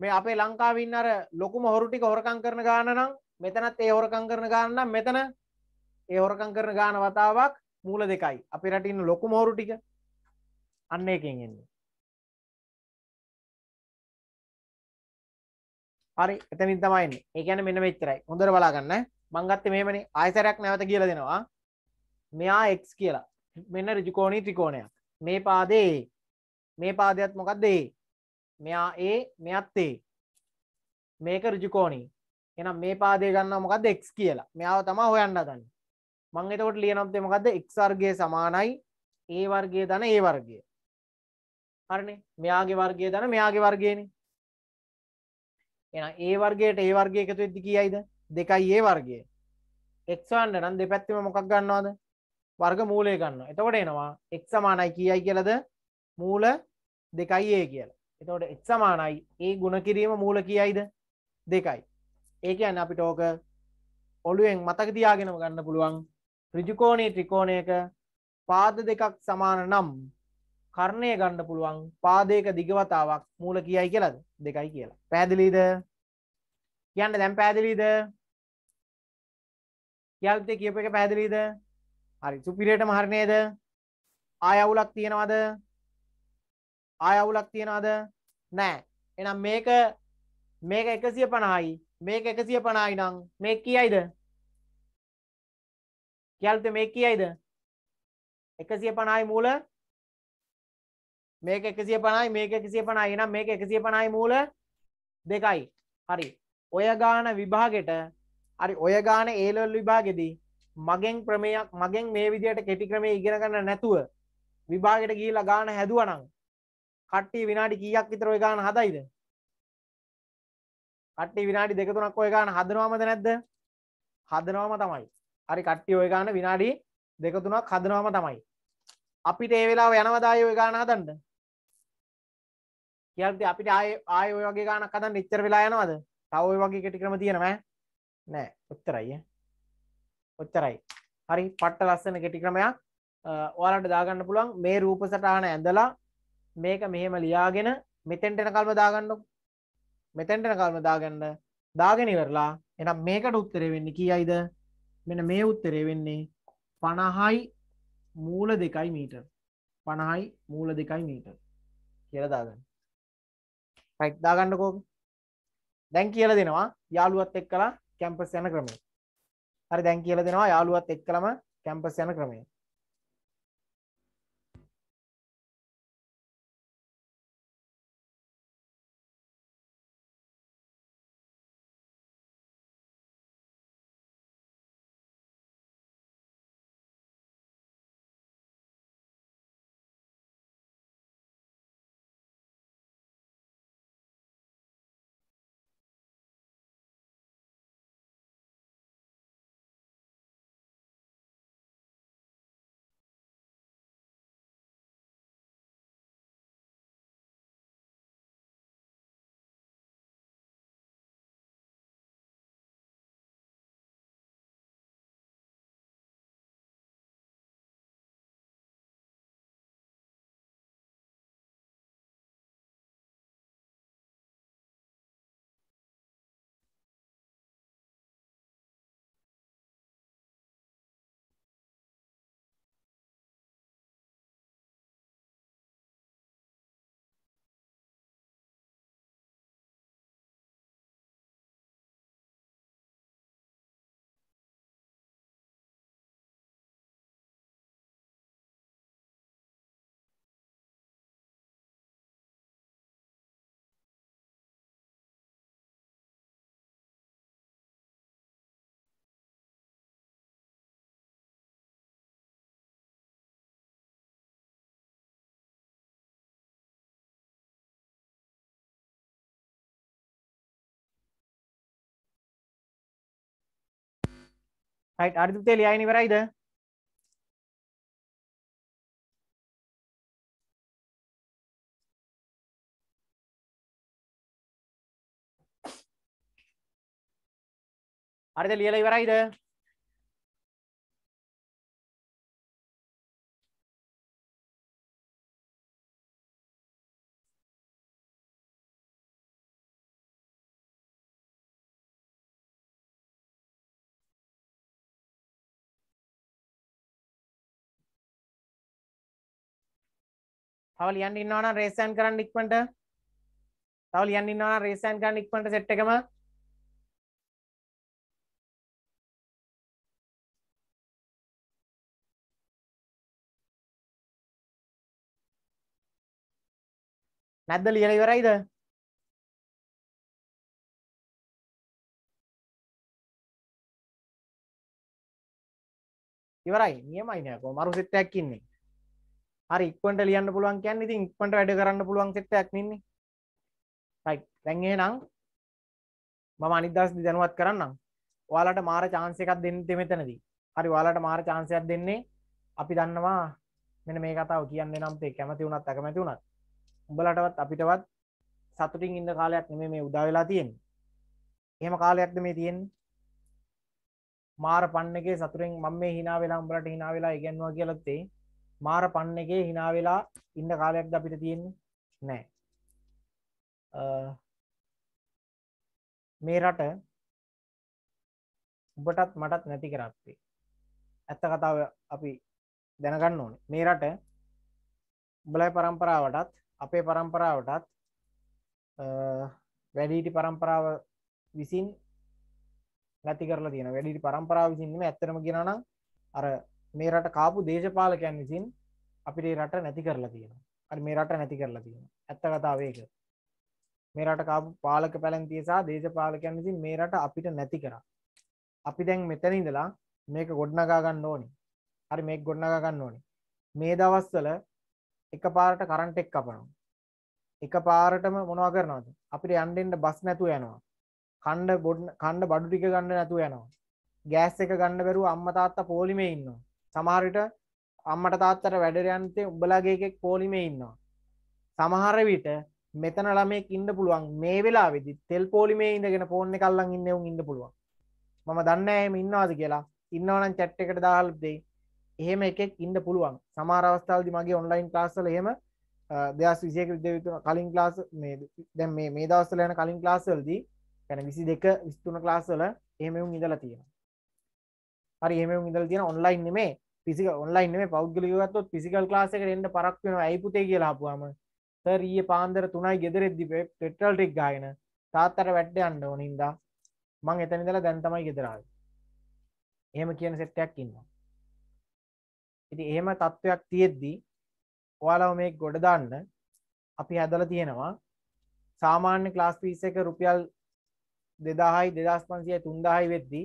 මේ අපේ ලංකාවින් අර ලොකුම හොරුටික හොරකං කරන ගානනම් මෙතනත් ඒ හොරකං කරන ගාන්නම් මෙතන ඒ හොරකං කරන ගාන වතාවක් මූල දෙකයි අපි රටඉන්න ලොකුම හොරුටික අන්න එකෙන් එන්නේ හරි එතනින් තමයින්න ඒකැන මෙන්න මෙච්චරයි හොඳර බලාගන්න මංගත්ත මේමනි ආයසරයක් නැවත කියල දෙනවා මෙයා එක්ස් කියලා මෙන්න රිජුකෝණී ත්‍රිකෝණයක් මේ පාදේ මේ පාදයත් මොකක්ද ඒ මෙයා ඒ මෙයත් ඒ මේක රිජුකෝණී එහෙනම් මේ පාදේ ගන්නවා මොකද්ද x කියලා මෙයාව තමයි හොයන්න හදන්නේ මම එතකොට ලියනොත් මොකද්ද x වර්ගය සමානයි a වර්ගය ධන a වර්ගය හරිනේ මෙයාගේ වර්ගය ධන මෙයාගේ වර්ගයනේ එහෙනම් a වර්ගයට a වර්ගය එකතු වෙද්දි කීයයිද 2a වර්ගය x වන්න නම් දෙපැත්තෙම මොකක් ගන්නවද වර්ග මූලය ගන්න එතකොට එනවා එක් සමානයි කියයි කියලද මූල දෙකයි ඒ කියල එතකොට එක් සමානයි ඒ ගුණ කිරීම මූල කියයිද දෙකයි ඒක යන්න අපිට ඕක ඔළුවෙන් මතක තියාගෙනම ගන්න පුළුවන් රිජුකෝණී ත්‍රිකෝණයක පාද දෙකක් සමාන නම් කර්ණය ගණ්ඩ පුළුවන් පාදයක දිගවතාවක් මූල කියයි කියලද දෙකයි කියලා පැදිලීද කියන්න දැම් පැදිලීද කියල්තේ කියප එක පැදිලීද හරි සුපිරියටම හරි නේද? ආය අවුලක් තියනවද? ආය අවුලක් තියනවද? නෑ. එහෙනම් මේක මේක 150යි. මේක 150යි නම් මේ කීයයිද? කියලාද මේ කීයයිද? 150යි මූල මේක 150යි මේක 150යි. එහෙනම් මේක 150යි මූල දෙකයි. හරි. ඔය ගාන විභාගෙට හරි ඔය ගාන A level විභාගෙදී මගෙන් ක්‍රමයක් මගෙන් මේ විදියට කෙටි ක්‍රමේ ඉගෙන ගන්න නැතුව විභාගෙට ගිහිල්ලා ගාන හැදුවනම් කට්ටිය විනාඩි කීයක් විතර ඔය ගාන හදයිද? කට්ටිය විනාඩි දෙක තුනක් ඔය ගාන හදනවමද නැද්ද? හදනවම තමයි. හරි කට්ටිය ඔය ගාන විනාඩි දෙක තුනක් හදනවම තමයි. අපිට ඒ වෙලාව යනවද ආයේ ඔය ගාන හදන්න? කියන්නේ අපිට ආයේ ආයේ ඔය වගේ ගානක් හදන්න එච්චර වෙලා යනවද? තව ඔය වගේ කෙටි ක්‍රම තියෙනවද? නෑ. උත්තරයි ඈ. ඔච්චරයි හරි පට්ට ලස්සන කෙටි ක්‍රමයක් ඔයාලට දාගන්න පුළුවන් මේ රූප සටහන ඇඳලා මේක මෙහෙම ලියාගෙන මෙතෙන්ටෙන කල්ම දාගන්නු මෙතැන්ටන කල්ම දාගන්න දාගෙන ඉවරලා එනම් මේකට උත්තරේ වෙන්නේ කියයිද මෙන මේ උත්තරේ වෙන්නේ පණහයි මූල දෙකයි මීට පණහයි මූල දෙකයි මීට කියලදාගන්න රයිට් දාගන්නකෝ දැන් කියල දෙනවා යාළුවත් එක් කලා කැම්පස් යන ක්‍රමේ හරි දැන් කියලා දෙනවා යාළුවත් එක්කලම කැම්පස් යන ක්‍රමය රයිට් අරිදුත්තේ ලියයින ඉවරයිද හරිද ලියලා ඉවරයිද තව ලියන්න ඉන්නවා නම් රේස් හෑන්ඩ් කරන්න ඉක්මනට තව ලියන්න ඉන්නවා නම් රේස් හෑන්ඩ් කරන්න ඉක්මනට සෙට් එකම නැද්ද ලියලා ඉවරයිද ඉවරයි නියමයි නේකෝ මරු සෙට් එකක් ඉන්නේ හරි ඉක්මනට ලියන්න පුළුවන් කියන්නේ ඉතින් ඉක්මනට වැඩ කරන්න පුළුවන් සෙට් එකක් නින්නේ රයිට් දැන් එහෙනම් මම අනිත් දවසේ දැනුවත් කරන්නම් ඔයාලට මාර chance එකක් දෙන්න මෙතනදී හරි ඔයාලට මාර chance එකක් දෙන්නේ අපි දන්නවා මෙන්න මේ කතාව කියන්නේ නම් තේ කැමති වුණත් අකමැති වුණත් උඹලටවත් අපිටවත් සතුටින් ඉන්න කාලයක් නෙමෙයි මේ උදා වෙලා තියෙන්නේ. එහෙම කාලයක්ද මේ තියෙන්නේ? මාර පන්නකේ සතුරෙන් මම මේ hina වෙලා උඹලට hina වෙලා ඉගෙනුවා කියලා තේ මාර පන්න එකේ හිනා වෙලා ඉන්න කාලයක්ද අපිට තියෙන්නේ නෑ මේ රට උඹටත් මටත් නැති කරත්තේ ඇත්ත කතාව අපි දැනගන්න ඕන මේ රට බලයි පරම්පරාවටත් අපේ පරම්පරාවටත් වැඩීටි පරම්පරාව විසින් නැති කරලා තියෙන වැඩිටි පරම්පරාව විසින්ම ඇත්තරම කියෙනනම් අර මේ රට කාපු දේශපාලකයන් විසින් අපිට රට නැති කරලා තියෙන අනි මේ රට නැති කරලා තියෙන ඇත්ත කතාවේක මේ රට කාපු පාලක පැලැන්තියසා දේශපාලකයන් විසින් මේ රට අපිට නැති කර අපි දැන් මෙතැන ඉඳලා මේක ගොඩ්නගා ගන්න ඕනි හරි මේක ගොඩ්නගා ගන්න ඕනි මේ දවස්වල එක පාරට කරන්ට් එක් කපනවා එක පාරටම මොනවා කරනවද අපිට යන්ඩෙන්ට බස් නැතුව යනවා කණ්ඩ බොඩ් කණ්ඩ බඩු ටික ගන්න නැතුව යනවා ගෑස් එක ගන්න බැරුව අම්මතාත්තා පෝලිමේ ඉන්නවා සමහරට අම්මට තාත්තර වැඩරයන්තේ උඹලාගේකෙක් පෝලිමේ ඉන්නවා. සමහර විට මෙතන ළමෙක් ඉන්න පුළුවන් මේ වෙලා විදි තෙල් පෝලිමේ ඉඳගෙන පෝර්ණ කල්ලන් ඉන්නවුන් ඉන්න පුළුවන් මම දන්නෑම ඉන්නවාද කියලා ඉන්නවනන් චැට් එකට දාහල්දේ එහෙම එකෙක් ඉන්න පුළුවන් සමාරවස්ථාවදි මගේ ඔන්ලයින් ලාස්සල එහෙම දෙස් විසියක විදතු කලින් ලාස් දැම් මේ දවස්සල යන කලින් ලාස්සල්දී ැන විසි දෙක විස්තුන ලාස්සල එහෙමවුම් ඉඳලා තියෙන හරි එහෙමවුම් ඉඳල තියෙන ඔන්ලයින් නෙමේ පිසික ඔන්ලයින් මේ පෞද්ගලිකගත්තුත් පිසිකල් ලාසක එන්න පරක් වෙන ඇයිපුතේ කියලාපුවාම තරිය පාන්දර තුනයි ගෙදරෙද්දි පෙට්‍රල් ටෙක් ගායන තාත්තර වැඩ්ඩ අන්න ඕනින්දා මං එතනිදල දැන්තමයි ගෙදරාව එහෙම කියන සෙට්ටයක් ඉන්නවා ඉති එහෙම තත්ත්වයක් තියෙද්දී ඔයාලව මේ ගොඩදන්න අපි හැදල තියෙනවා සාමාන්‍ය ක්ලාස් පිස එක රුපියල් දෙදාහයි දෙදස් පන්සිය තුන්දාහයි වෙද්දී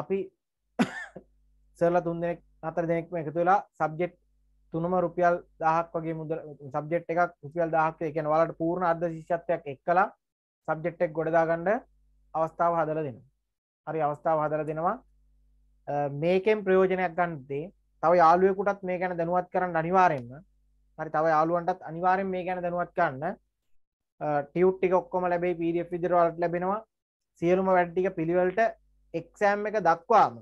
අපි සරල තුන්දෙනෙක් හතර දෙනෙක්ම එකතු වෙලා සබ්ජෙට් තුනම රුපියල් දහක් වගේ මුද සබ්ජෙට් එකක් රුපියල් දහක් එකන වලට පූර්ණ අර්ධ ශිෂත්වයක් එක් කලා සබ්ජෙට් එක් ගොඩදාගණ්ඩ අවස්ථාව හදල දෙන හරි අවස්ථාව හදල දෙනවා මේකෙන් ප්‍රයෝජනයක් ගන්දේ තව යාලුවකුටත් මේ ගැන දැනුවත් කරන්න අනිවාරෙන්ම හරි තව යාලුවන්ටත් අනිවාරෙන් මේ ගැන දැනුවත් කරන්න ටියව්ටි ඔක්කොම ලැබේ පිඩිය විදිරවලට ලැබෙනවා සියලුම වැඩ්ටික පිළිවලට එක්සෑම් එක දක්වාම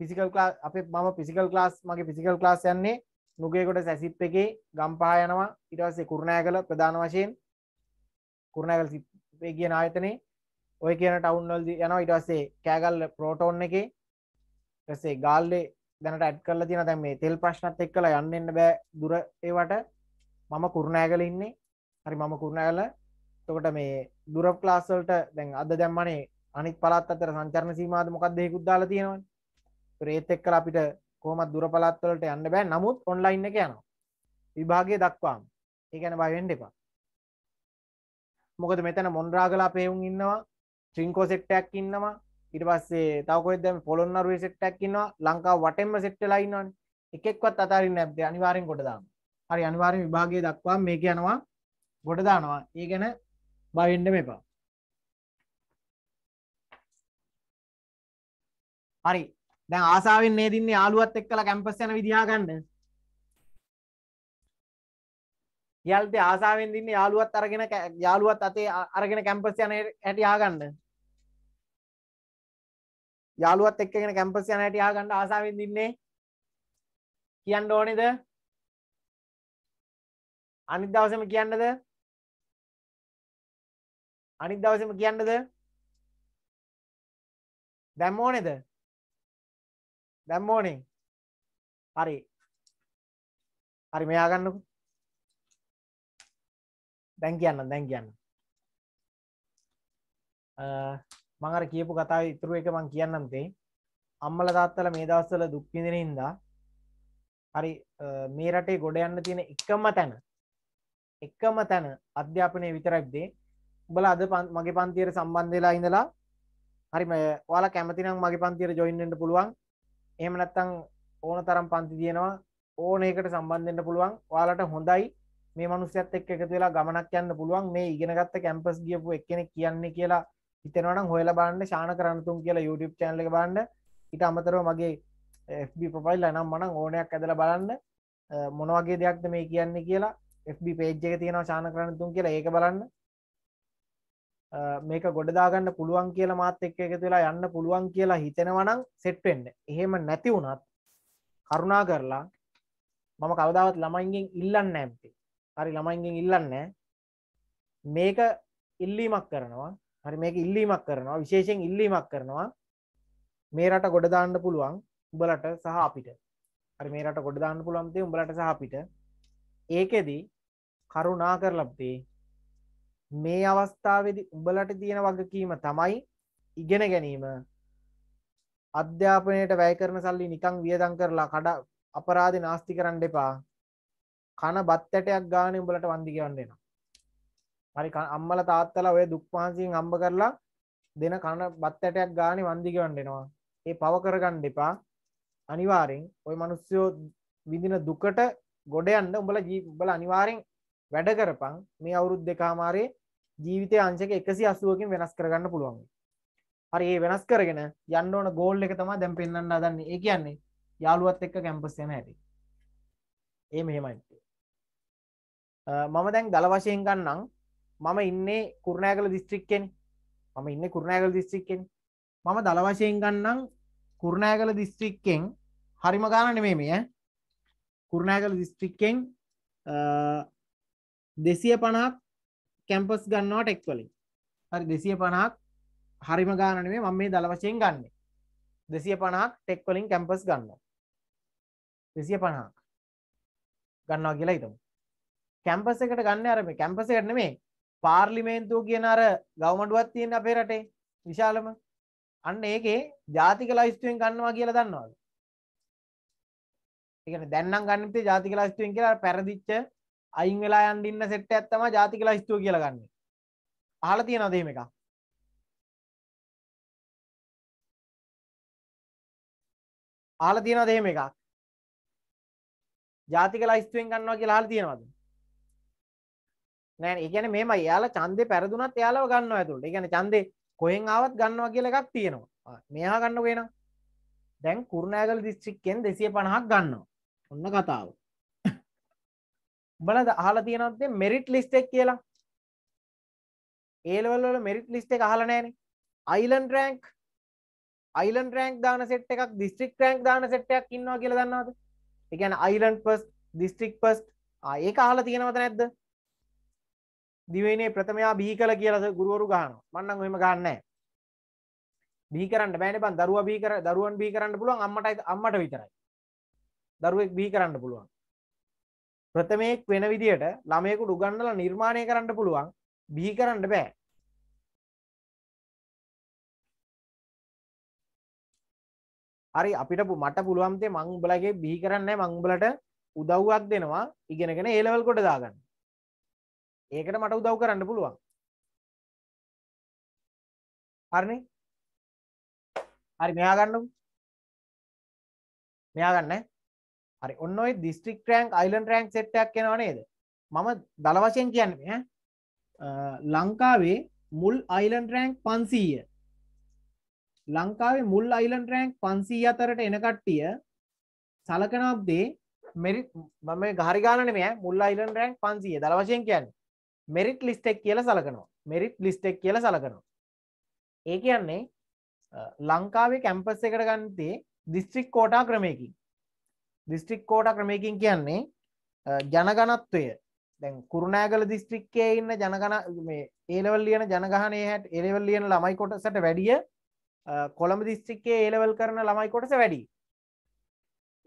ෆිසිකල් ක්ලාස් අපේ මම ෆිසිකල් ක්ලාස් මගේ ෆිසිකල් ක්ලාස් යන්නේ නුගේකොට සැසිප් එකේ ගම්පහ යනවා ඊට පස්සේ කුරුණෑගල ප්‍රධාන වශයෙන් කුරුණෑගල සිප්පේ කියන ආයතනේ ඔය කියන ටවුන් වල යනවා ඊට පස්සේ කෑගල්ල ප්‍රෝටෝන් එකේ ඊට පස්සේ ගාල්ලේ දැනට ඇඩ් කරලා තියෙනවා දැන් මේ තෙල් ප්‍රශ්නත් එක්කලා යන්න එන්න බෑ දුර ඒවට මම කුරුණෑගල ඉන්නේ හරි මම කුරුණෑගල එතකොට මේ දුර ක්ලාස් වලට දැන් අද දැම්මනේ අනිත් පළාත් අතර සංචරණ සීමාද මොකක්ද හේකුත් දාලා තියෙනවනේ ඒත් එක්කල අපිට කොහමත් දුර පළත්වලට යන්න බෑ නමුත් ඔන්ලයින් එක යනවා විභාගය දක්වාම ඒගැන බයිවෙන්ඩ එපා මොකද මෙතන මොන්රාගලා පේවුම් ඉන්නවා ත්‍රිංකෝ සෙට්ටයක් ඉන්නවා ඉට පස්සේ තවකොදම පොළොන්නරුව සෙට්ටක් ඉන්නවා ලංකා වටෙන්ම සෙට්ටලයින්නන් එකෙක්වත් අතාරින් නැබ්ද අනිවාරෙන් ගොඩදාම හරි අනිවාරෙන් විභාගය දක්වා මේක යනවා ගොඩදානවා ඒ ගැන බයිවෙන්ඩ මෙපා හරි දැන් ආසාාවෙන් මේ දින්නේ යාලුවත් එක්කලා කැම්පස් යන විදිහා ගන්න යල්ද ආසාාවෙන් දින්න යාලුවත් අරගෙන යාලුවත් අතේ අරගෙන කැම්පස් යන හැට යාගන්න යාලුවත් එක්කගෙන කැම්පස් යන හැට යාගන්න ආසාාවෙන් දින්නේ කියන්න ඕනෙද අනිත් දවසම කියන්නද අනිත් දවසම කියන්නද දැම් ඕනෙද දැම්මෝනේ හරි හරි මෙයා ගන්නකෝ දැන් කියන්න දැන් කියන්න මං අර කියපු කතාව ඉතුරු එක මං කියන්නම් තේ අම්මල තාත්තල මේ දවස්වල දුක් විඳින හින්දා හරි මේ රටේ ගොඩ යන්න තියෙන එකම තැන එකම තැන අධ්‍යාපනය විතරක් දේ උඹලා අද මගේ පන්තියට සම්බන්ධ වෙලා ඉඳලා හරි ඔයාලා කැමති නම් මගේ පන්තියට ජොයින් වෙන්න පුළුවන් එහෙම නැත්තං ඕන තරම් පන්ති තියෙනවා ඕනකට සම්බන්ධෙන්ට පුළුවන් වාලට හොඳයි මේ මනුස්සයත් එක් එකතු වෙලා ගමනක් යන්න පුළුවන් මේ ඉගෙනගත්ත කැම්පස් ගියපු එක්කෙනෙ කියන්නේ කියලා හිතෙනවනම් හොයලා බලන්න ශාන කරන්නතුන් කියලා YouTube channel එක බලන්න ඊට අමතරව මගේ eh, FB profile නම් මනම් ඕනයක් ඇදලා බලන්න eh, මොන වගේ දෙයක්ද මේ කියන්නේ කියලා FB page එක තියෙනවා ශාන කරන්නතුන් කියලා ඒක බලන්න මේක ගොඩදාගන්න පුළුවන් කියලා මාත් එක්ක එක තුලා යන්න පුළුවන් කියලා හිතෙනවනම් සෙට්වෙන්න එහෙම නැති වුණත් කරුණා කරලා මම කවදාවත් ළමයින්ගෙන් ඉල්ලන්න ඇම්පේ හරි ළමයින්ගෙන් ඉල්ලන්න මේක ඉල්ලීමක් කරනවා හරි මේක ඉල්ලීමක් කරනවා විශේෂෙන් ඉල්ලීමක් කරනවා මේ රට ගොඩදාන්න පුළුවන් උඹලට සහ අපිට හරි මේ රට ගොඩදාන්න පුළුවන්තේ උඹලට සහ අපිට ඒකෙදී කරුණා කරලබ්දේ මේ අවස්ථාවේදී උඹලට තියෙන වගකීම තමයි ඉගෙන ගැනීම අධ්‍යාපනයට වැය කරන සල්ලි නිකං වියදං කරලා කඩ අපරාධ නාස්ති කරන්න එපා කන බත්තටයක් ගාන උඹලට වන්දි කියන්න එන හරි අම්මල තාත්තලා ඔය දුක් පහන්සියෙන් අම්බ කරලා දෙන කන බත්තටයක් ගානේ වන්දි කියන්න එනවා ඒ පව කරගන්න එපා අනිවාරෙන් ඔය මනුස්්‍යයෝ විඳින දුකට ගොඩයන්න උඹල ජී බල අනිවාරෙන් වැඩ කරපන් මේ අවුරුද් දෙකමාරේ ජීවිතය අංශක එකසි අසුවකින් වෙනස් කරගන්න පුළුවන් හරි ඒ වෙනස් කරගෙන යන්න ඕන ගෝල් එක තමා දැම් පෙන්න්න අදන්නේ ඒ කියන්නේ යාළුවත් එක්ක කැම්පස්සයන ඇති ඒ මෙහෙමයි මම දැන් දළ වශයෙන් ගන්නම් මම ඉන්නේ කුරුණෑගල දිස්ත්‍රික්කෙන් මම ඉන්න කුරුණෑගල දිස්ත්‍රික්කෙන් මම දළ වශයෙන් ගන්නම් කුරුණෑගල දිස්ත්‍රික්කෙන් හරිම ගාන නෙමේ මෙය කුරුණෑගල දිස්ත්‍රික්කෙන් දෙසිය පණක් කැම්පස් ගන්නවට එක්වලින් හරි දෙසිය පණක් හරිම ගානනේ මම මේ දලවශයෙන් ගන්න දෙසිය පණක් ටෙක්වලින් කැම්පස් ගන්න දෙසිය පණක් ගන්නවා කියලා හිතමු කැම්පස් එකට ගන්න අර මේ කැම්පස් එකට නෙමෙයි පාර්ලිමේන්තුව කියන අර ගවමඩුවක් තියෙන අපේ රටේ විශාලම අන්න ඒකේ ජාතික ලයිස්තුවෙන් ගන්නවා කියලා දන්නවද ඒ කියන්නේ දැන් නම් ගන්න පිටේ ජාතික ලයිස්තුවෙන් කියලා පැරදිච්ච අයින් වෙලා යන්ඩින්න සෙට් ඇත්තම ජාති කියලා ස්තුව කියලගන්න අහල තියෙන නොදීම එක ආල තියෙන දෙහෙම එකක් ජාතික ලයිස්තුවෙන් ගන්නවා කියලා හල තියෙනවද නෑ ඉගැන මෙම යාල චන්දය පැරදුනත් යාලව ගන්න ඇතුට ඉගැන චන්දේ කොහෙන් ආවත් ගන්නවා කියල එකක් තියෙනවා මෙයා ගන්න වෙන දැන් කුරුණෑගල දිස්ත්‍රික්කෙන් දෙසිය පණහක් ගන්නවා ඔන්න කතාව උඹලා අහලා තියෙනවද මෙරිට් ලිස්ට් එක කියලා? ඒ ලෙවල් වල මෙරිට් ලිස්ට් එක අහලා නැහනේ. අයිලන්ඩ් රෑන්ක් අයිලන්ඩ් රෑන්ක් දාන සෙට් එකක් දිස්ත්‍රික් රෑන්ක් දාන සෙට් එකක් ඉන්නවා කියලා දන්නවද? ඒ කියන්නේ අයිලන්ඩ් ෆස්ට් දිස්ත්‍රික් ෆස්ට් ආ ඒක අහලා තියෙනවද නැද්ද? දිවයිනේ ප්‍රථමයා බිහි කළ කියලා ගුරුවරු ගහනවා. මම නම් එහෙම ගහන්නේ නැහැ. බිහි කරන්න බෑනේ බං දරුවා බිහි කර දරුවන් බිහි කරන්න පුළුවන් අම්මටයි අම්මට විතරයි. දරුවෙක් බිහි කරන්න පුළුවන්. ප්‍රථමයෙක් වෙන විදියට ළමයෙකුට උගන්නලා නිර්මාණය කරන්න පුළුවන් බිහි කරන්න බෑ හරි අපිට මට පුළුවන්තේ මං උඹලගේ බිහි කරන්න මං උඹලට උදව්වක් දෙනවා ඉගෙනගෙන ඒ ලෙවල් කොට දාගන්න ඒකට මට උදව් කරන්න පුළුවන් හරිනේ හරි මෙයා ගන්නමු මෙයා ගන්න හරි ඔන්න ඔයි දිස්ත්‍රික් රෑන්ක් අයිලන් රෑන්ක් සෙට්ටක් කෙනවා නේද මම දළ වශයෙන් කියන්නේ ලංකාවේ මුල් අයිලන් රෑන්ක් පන්සීය ලංකාවේ මුල් අයිලන් රෑන්ක් පන්සී අතරට එනකට්ටිය සලකනක්දේ මෙරි මම ගහරිගාලන මේ මුල් අයිලන් රෑන්ක් පන්සීය දළ වශයෙන් කියන්න මෙරිට් ලිස්ටෙක් කියල සලකනවා මෙරිට් ලිස්ටෙක් කියල සලකනවා ඒ කියන්නේ ලංකාවේ කැම්පස් එකට ගන්තේ දිස්ත්‍රික් කෝටා ක්‍රමයකින් දිස්ත්‍රික් කෝට ක්‍රමයකින් කියන්නේ ජනගනත්වය දැන් කුරුණෑගල දිස්ත්‍රික්කයේ ඉන්න ජනගන මේ ඒලවල් ලියන ජනගහනය හැට එලෙවල් ලියන ළමයි කොටසට වැඩිය කොළඹ දිස්ත්‍රික්කේ ඒලවල් කරන ළමයි කොටස වැඩි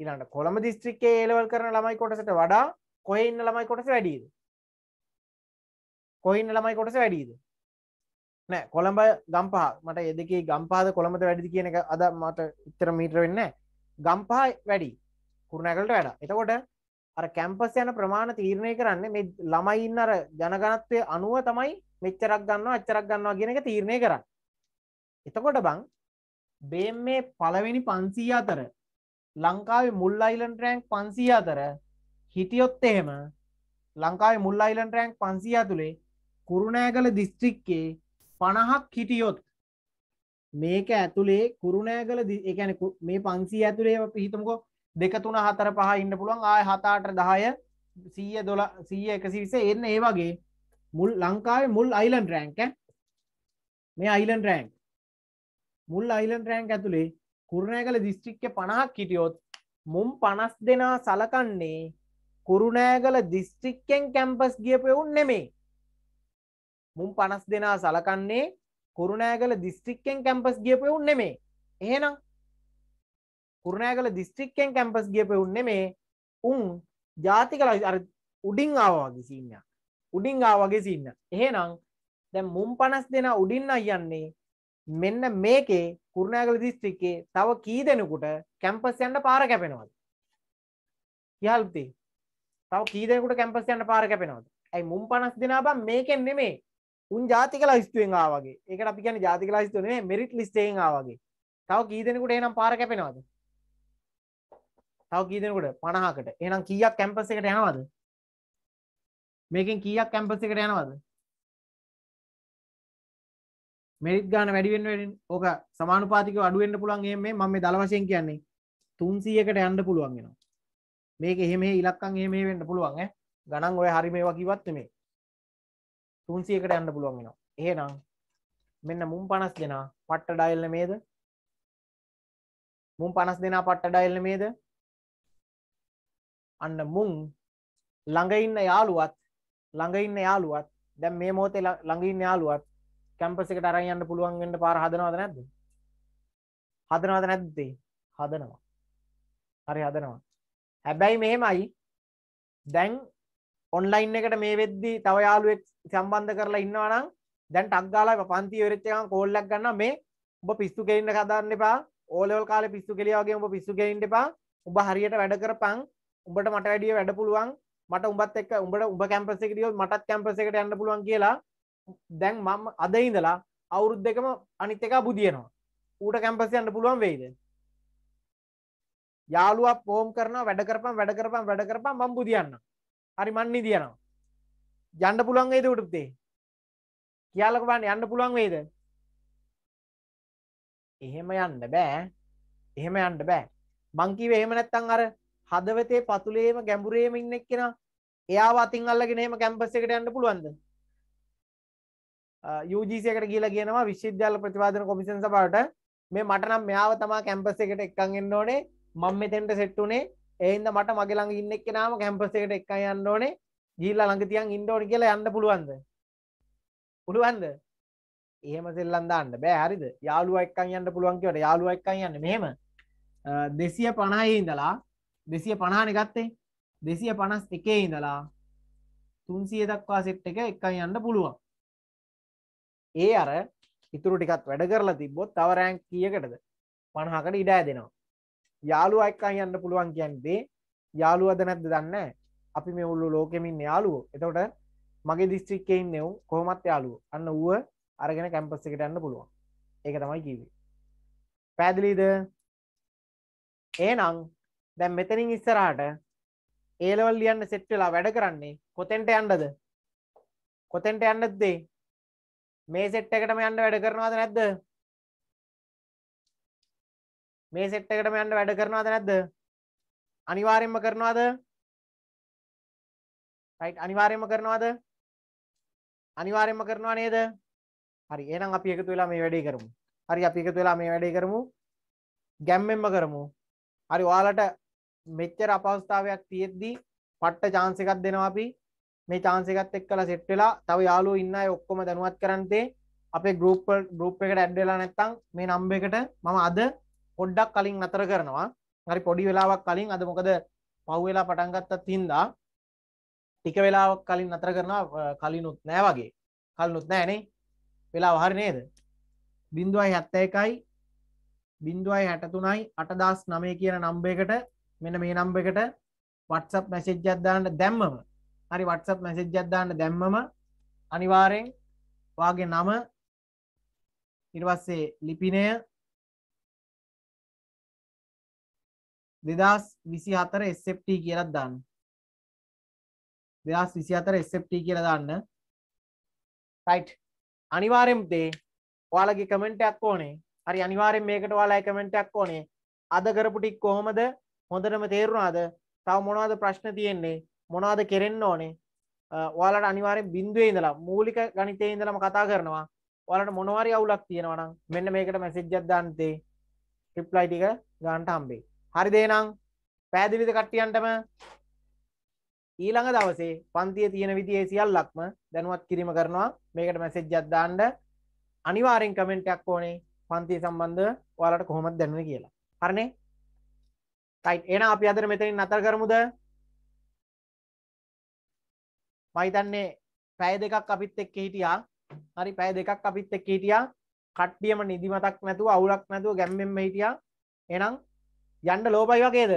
ඉලට කොළඹ දිස්ත්‍රික්කේ ඒලවල් කරන ළමයි කොටසට වඩා කොහෙ ඉන්න ළමයි කොටස වැඩීද කොයින්න ළමයි කොටස වැඩීද නෑ කොළඹ ගම්පහ මට එදක ගම්පාද කොළඹට වැඩි කියන එක අද මට ඉතර මීටර වෙන්න ගම්පහ වැඩි කුරුණෑගලට වැඩ. එතකොට අර කැම්පස් යන ප්‍රමාණ තීරණය කරන්නේ මේ ළමයි ඉන්න අර ජනගණත්වයේ අනුව තමයි මෙච්චරක් ගන්නවා අච්චරක් ගන්නවා කියන එක තීරණය කරන්නේ. එතකොට බං බේම් මේ පළවෙනි 500 අතර ලංකාවේ මුල් අයිලන්ඩ් රැන්ක් 500 අතර හිටියොත් එහෙම ලංකාවේ මුල් අයිලන්ඩ් රැන්ක් 500 ඇතුලේ කුරුණෑගල දිස්ත්‍රික්කයේ 50ක් හිටියොත් මේක ඇතුලේ කුරුණෑගල ඒ කියන්නේ මේ 500 ඇතුලේ අපි හිතමුකෝ දෙක තුන හතර පහ ඉන්න පුළුවන් ආය හතාට දහය සීය දොල සීය එකසිවිසේ එන්න ඒ වගේ මුල් ලංකාවේ මුල් අයිලන් රෑන්ක මේ අයිලන් රෑන්ක් මුල් අයිලන් රෑන්ක් ඇතුළේ කුරුණෑ කළ දිස්ත්‍රික්්‍ය පණහක් හිටියොත් මුම් පනස් දෙනා සලකන්නේ කුරුණෑගල දිස්ත්‍රික්කෙන් කැම්පස් ගියපයවුන් නෙමේ මුම් පනස් දෙනා සලකන්නේ කුරුණෑගල දිස්ත්‍රික්කෙන් කැම්පස් ගියපයවුන් නෙමේ එහෙනම් කුරුණෑගල දිස්ත්‍රික්කෙන් කැම්පස් ගියප උන්නේ මේ උන් ජාති කල උඩින් ආවාගේ සින්න උඩින් ආවගේ සින්න එහෙනම් දැ මුම් පනස් දෙෙන උඩින්න අයන්නේ මෙන්න මේකේ කුරුණෑගල දිස්ත්‍රික්කේ තව කී දෙෙනකුට කැම්පස් යන්න පාර කැපෙනවද යල්ති තව කීදෙකුට කැම්පස් යන්න පාර කැපෙනවද ඇයි මුම් පනස් දෙෙන බ මේකෙන් නෙමේ උන් ජාතික ලස්තුවෙන් ආවගේ ඒක අපි කියන ජාතික ලස්තුනේ මෙරිට් ලිස්ටේෙන් ආවගේ තව කීදෙනකුට එනම් පාර කැපෙනවද තව කී දෙනෙකුට 50කට. එහෙනම් කීයක් කැම්පස් එකට යනවද? මේකෙන් කීයක් කැම්පස් එකට යනවද? මෙරිට් ගන්න වැඩි වෙන්න වැඩි ඕක සමානුපාතිකව අඩු වෙන්න පුළුවන් එහෙම මේ මම මේ දල වශයෙන් කියන්නේ 300කට යන්න පුළුවන් වෙනවා. මේක එහෙම එහෙ ඉලක්කම් එහෙම එහෙ වෙන්න පුළුවන් ඈ. ගණන් ඔය හරි මේවා කිව්වත් නෙමෙයි. 300කට යන්න පුළුවන් වෙනවා. එහෙනම් මෙන්න මුම් 50 දෙනා පට්ට ඩයල් නෙමේද? මුම් 50 දෙනා පට්ට ඩයල් නෙමේද? අන්න මුං ළඟඉන්න යාළුවත් ළඟඉන්න යාළුවත් දැම් මේ මෝතේ ළඟඉන්න යාළුවත් කැම්පස එකට අරන් යන්න පුළුවන් වෙන්න පාර හදනවද නැද්ද හදනවද නැද්දේ හදනවා හරි හදනවා හැබැයි මෙහෙමයි දැන් ඔන්ලයින් එකට මේ වෙද්දි තව යාළුවෙක් සම්බන්ධ කරලා ඉන්නවා නම් දැන් ටක් ගාලා පන්ති වෙරෙච්ච එකම කෝල් එකක් ගන්න මේ ඔබ පිස්සු කෙලින්න හදන්න එපා ඕලෙවල් කාලේ පිස්සු කෙලියා වගේ ඔබ පිස්සු කෙලින්න එපා ඔබ හරියට වැඩ කරපන් උඹට මට වැඩිය වැඩ පුළුවන් මට උඹත් එක්ක උඹට උඹ කැම්පස් එකට ගියොත් මටත් කැම්පස් එකට යන්න පුළුවන් කියලා දැන් මම අද ඉඳලා අවුරුදු දෙකම අනිත් එකා බුදියනවා ඌට කැම්පස් යන්න පුළුවන් වෙයිද යාළුවා පොම් කරනවා වැඩ කරපම් වැඩ කරපම් වැඩ කරපම් මම බුදියන්න හරි මන් නිදියනවා යන්න පුළුවන් වෙයිද ඌට පුතේ කියලාක බලන්න යන්න පුළුවන් වෙයිද එහෙම යන්න බෑ එහෙම යන්න බෑ මං කිව්වේ එහෙම නැත්තම් අර හදවතේ පතුලේම ගැඹුරේම ඉන්න එක්කෙනා එයාව අතින් අල්ලගෙන එහෙම කැම්පස් එකට යන්න පුළුවන්ද? UGC එකට ගිහිලා කියනවා විශ්වවිද්‍යාල ප්‍රතිපාදන කොමිෂන් සභාවට මේ මට නම් මෙයාව තමයි කැම්පස් එකට එක්කන් එන්න ඕනේ. මම මෙතෙන්ට සෙට් උනේ. ඒ හින්දා මට මගේ ළඟ ඉන්න එක්කෙනාම කැම්පස් එකට එක්කන් යන්න ඕනේ. ගිහිල්ලා ළඟ තියන් ඉන්න ඕනේ කියලා යන්න පුළුවන්ද? පුළුවන්ද? එහෙම සෙල්ලම් දාන්න බෑ හරිද? යාළුවා එක්කන් යන්න පුළුවන් කියවට යාළුවා එක්කන් යන්න මෙහෙම 250 ඉඳලා දෙසිය පණහන ගත්තේ දෙසිය පනස් එකේ ඉඳලා තුන්සිය දක්වා සිට් එක එකයි යන්න පුළුවන් ඒ අර ඉතුරු ටිකත් වැඩ කරලා තිබොත් තවරෑන් කියකටද පණහකට ඉඩෑ දෙනවා යාළුව එක්කන් යන්න පුළුවන් කියන්නේ යාළුවද නැද්ද දන්න අපි මේ උල්ලු ලෝකෙමින් යාළුවෝ එතකොට මගේ දිස්ත්‍රික්කයෙන් නෙවුම් කොහොමත් යාලුව අන්න වුව අරගෙන කැම්පස් එකට යන්න පුළුවන් ඒක තමයි කිවේ පැදිලිද ඒනං දැම් මෙතනින් ඉස්සරහට ඒලවල් ලියන්න සෙට්වෙලා වැඩ කරන්නේ කොතෙන්ට යන්නද කොතෙන්ට යන්නත්දේ මේ සෙට් එකටම යන්න වැඩ කරනවාද නැද්ද මේ සෙට් එකටම යන්න වැඩ කරනවාද නැද්ද අනිවාරයෙන්ම කරනවාද අනිවාරයෙන්ම කරනවාද අනිවාරයෙන්ම කරනවා නේද හරි එහෙනම් අපි එකතු වෙලා මේ වැඩේ කරමු හරි අපි එකතු වෙලා මේ වැඩේ කරමු ගැම්මෙන්ම කරමු හරි ඔයාලට මෙච්චර අපවස්ථාවයක් තියෙද්දී පට්ට චාන්ස එකක් දෙනවා අපි මේ චාන්ස එකත් එක්කලා සෙට් වෙලා තව යාළුවෝ ඉන්න අය ඔක්කොම දැනුවත් කරන්තේ අපේ ගෲප් ගෲප් එකට ඇඩ් වෙලා නැත්තම් මේ නම්බර් එකට මම අද පොඩ්ඩක් කලින් නතර කරනවා හරි පොඩි වෙලාවක් කලින් අද මොකද පහු වෙලා පටන් ගත්තත් හින්දා ටික වෙලාවක් කලින් නතර කරනවා කලිනුත් නෑ වගේ කලිනුත් නෑනේ වෙලාව හරි නේද බිඳුවයි හැත්ත එකයි බිඳුවයි හැටතුනයි අටදස් නමය කියන නම්බේකට මෙන්න මේ නම්බ එකට වටසප් මැසිජ්ජත් දාන්න දැම්මම හරි වටසප් මැසිජ්ජත් දාන්න දැම්මම අනිවාරෙන් වාගේ නම ඉරවස්සේ ලිපිනය දෙදස් විසි හතර එස්ට කියලත් දන්න දෙදස් විසි හතර එස්ට කියල දන්න ටයිට් අනිවාරෙන්දේ ඔයාලගේ කමෙන්ටයක් ඕනේ හරි අනිවාරෙන් මේකට වාලා කමෙන්ටයක් ඕනේ අද කරපුටික් කොහොමද හොඳටම තේරුණාද තව මොනවාද ප්‍රශ්න තියෙන්නේ මොනවාද කෙරෙන්න ඕනේ ඔයාලට අනිවාර්යෙන් බිඳුවේ ඉඳලා මූලික ගණිතයේ ඉඳලම කතා කරනවා ඔයාලට මොනවාරි අවුලක් තියෙනවා නම් මෙන්න මේකට මැසේජ් එකක් දාන්න තේ රිප්ලයි ටික ගන්නට හම්බෙයි හරිද එහෙනම් පෑදිලිද කට්ටියන්ටම ඊළඟ දවසේ පන්තිය තියෙන විදිහේ සියල්ලක්ම දැනුවත් කිරීම කරනවා මේකට මැසේජ් එකක් දාන්න අනිවාර්යෙන් කමෙන්ට් එකක් ඕනේ පන්තිය සම්බන්ධව ඔයාලට කොහොමද දැනුනේ කියලා හරිනේ ටයි් එන අපි අදර මෙතනින් නතර කරමුද මහිතන්නේ පැය දෙකක් අපිත් එක්ක හිටියා හරි පැය දෙකක් අපිත් එක්ක හිටියා කට්ටියම නිදිමතක් නැතුව අවුලක් නැතුව ගැම්මෙන්ම හිටියා එහෙනම් යන්න ලෝබයි වගේද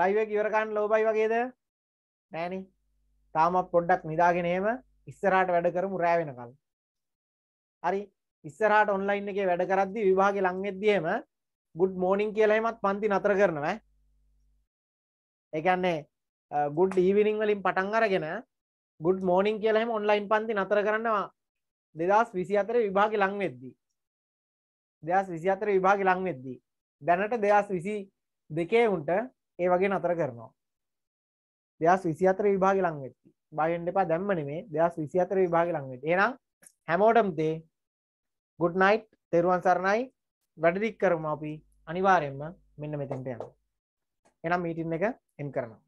ලයිව් එක ඉවර කරන්න ලෝබයි වගේද නෑනේ තාමත් පොඩ්ඩක් නිදාගෙන එහෙම ඉස්සරහට වැඩ කරමු රෑ වෙනකල් හරි ඉස්සරහට ඔන්ලයින් එකේ වැඩ කරද්දි විභාගේ ලං වෙද්දි එහෙම ගුඩ් මෝනිින් කියලහෙමත් පන්ති නතර කරනව එකන්නේ ගුඩ් ඊවිනිං වලින් පටන් අරගෙන ගුඩ් මෝනිින් කියලහෙම ඔන්ලයින් පන්ති නතර කරනවා දෙදස් විසි අතර විභාග ලංවෙද්දී දෙදස් විසි අතර විභාග ලංවෙද්දී දැනට දෙදස් විසි දෙකේ උන්ට ඒ වගේ නතර කරනවා දෙදස් විසි අතර විභාග ලංවෙද්දී බාගෙන් එපා දැම්මනේ දෙදස් විසි අතර විභාග ලංවෙට ඒනම් හැමෝටම් තේ ගුඩ් නයිට් තෙරුවන් සරණයි වැඩදික් කරම අපි අනිවාරයෙන්ම මෙන්න මෙතෙන්ට යන එනම් මීටින් එක එන් කරනවා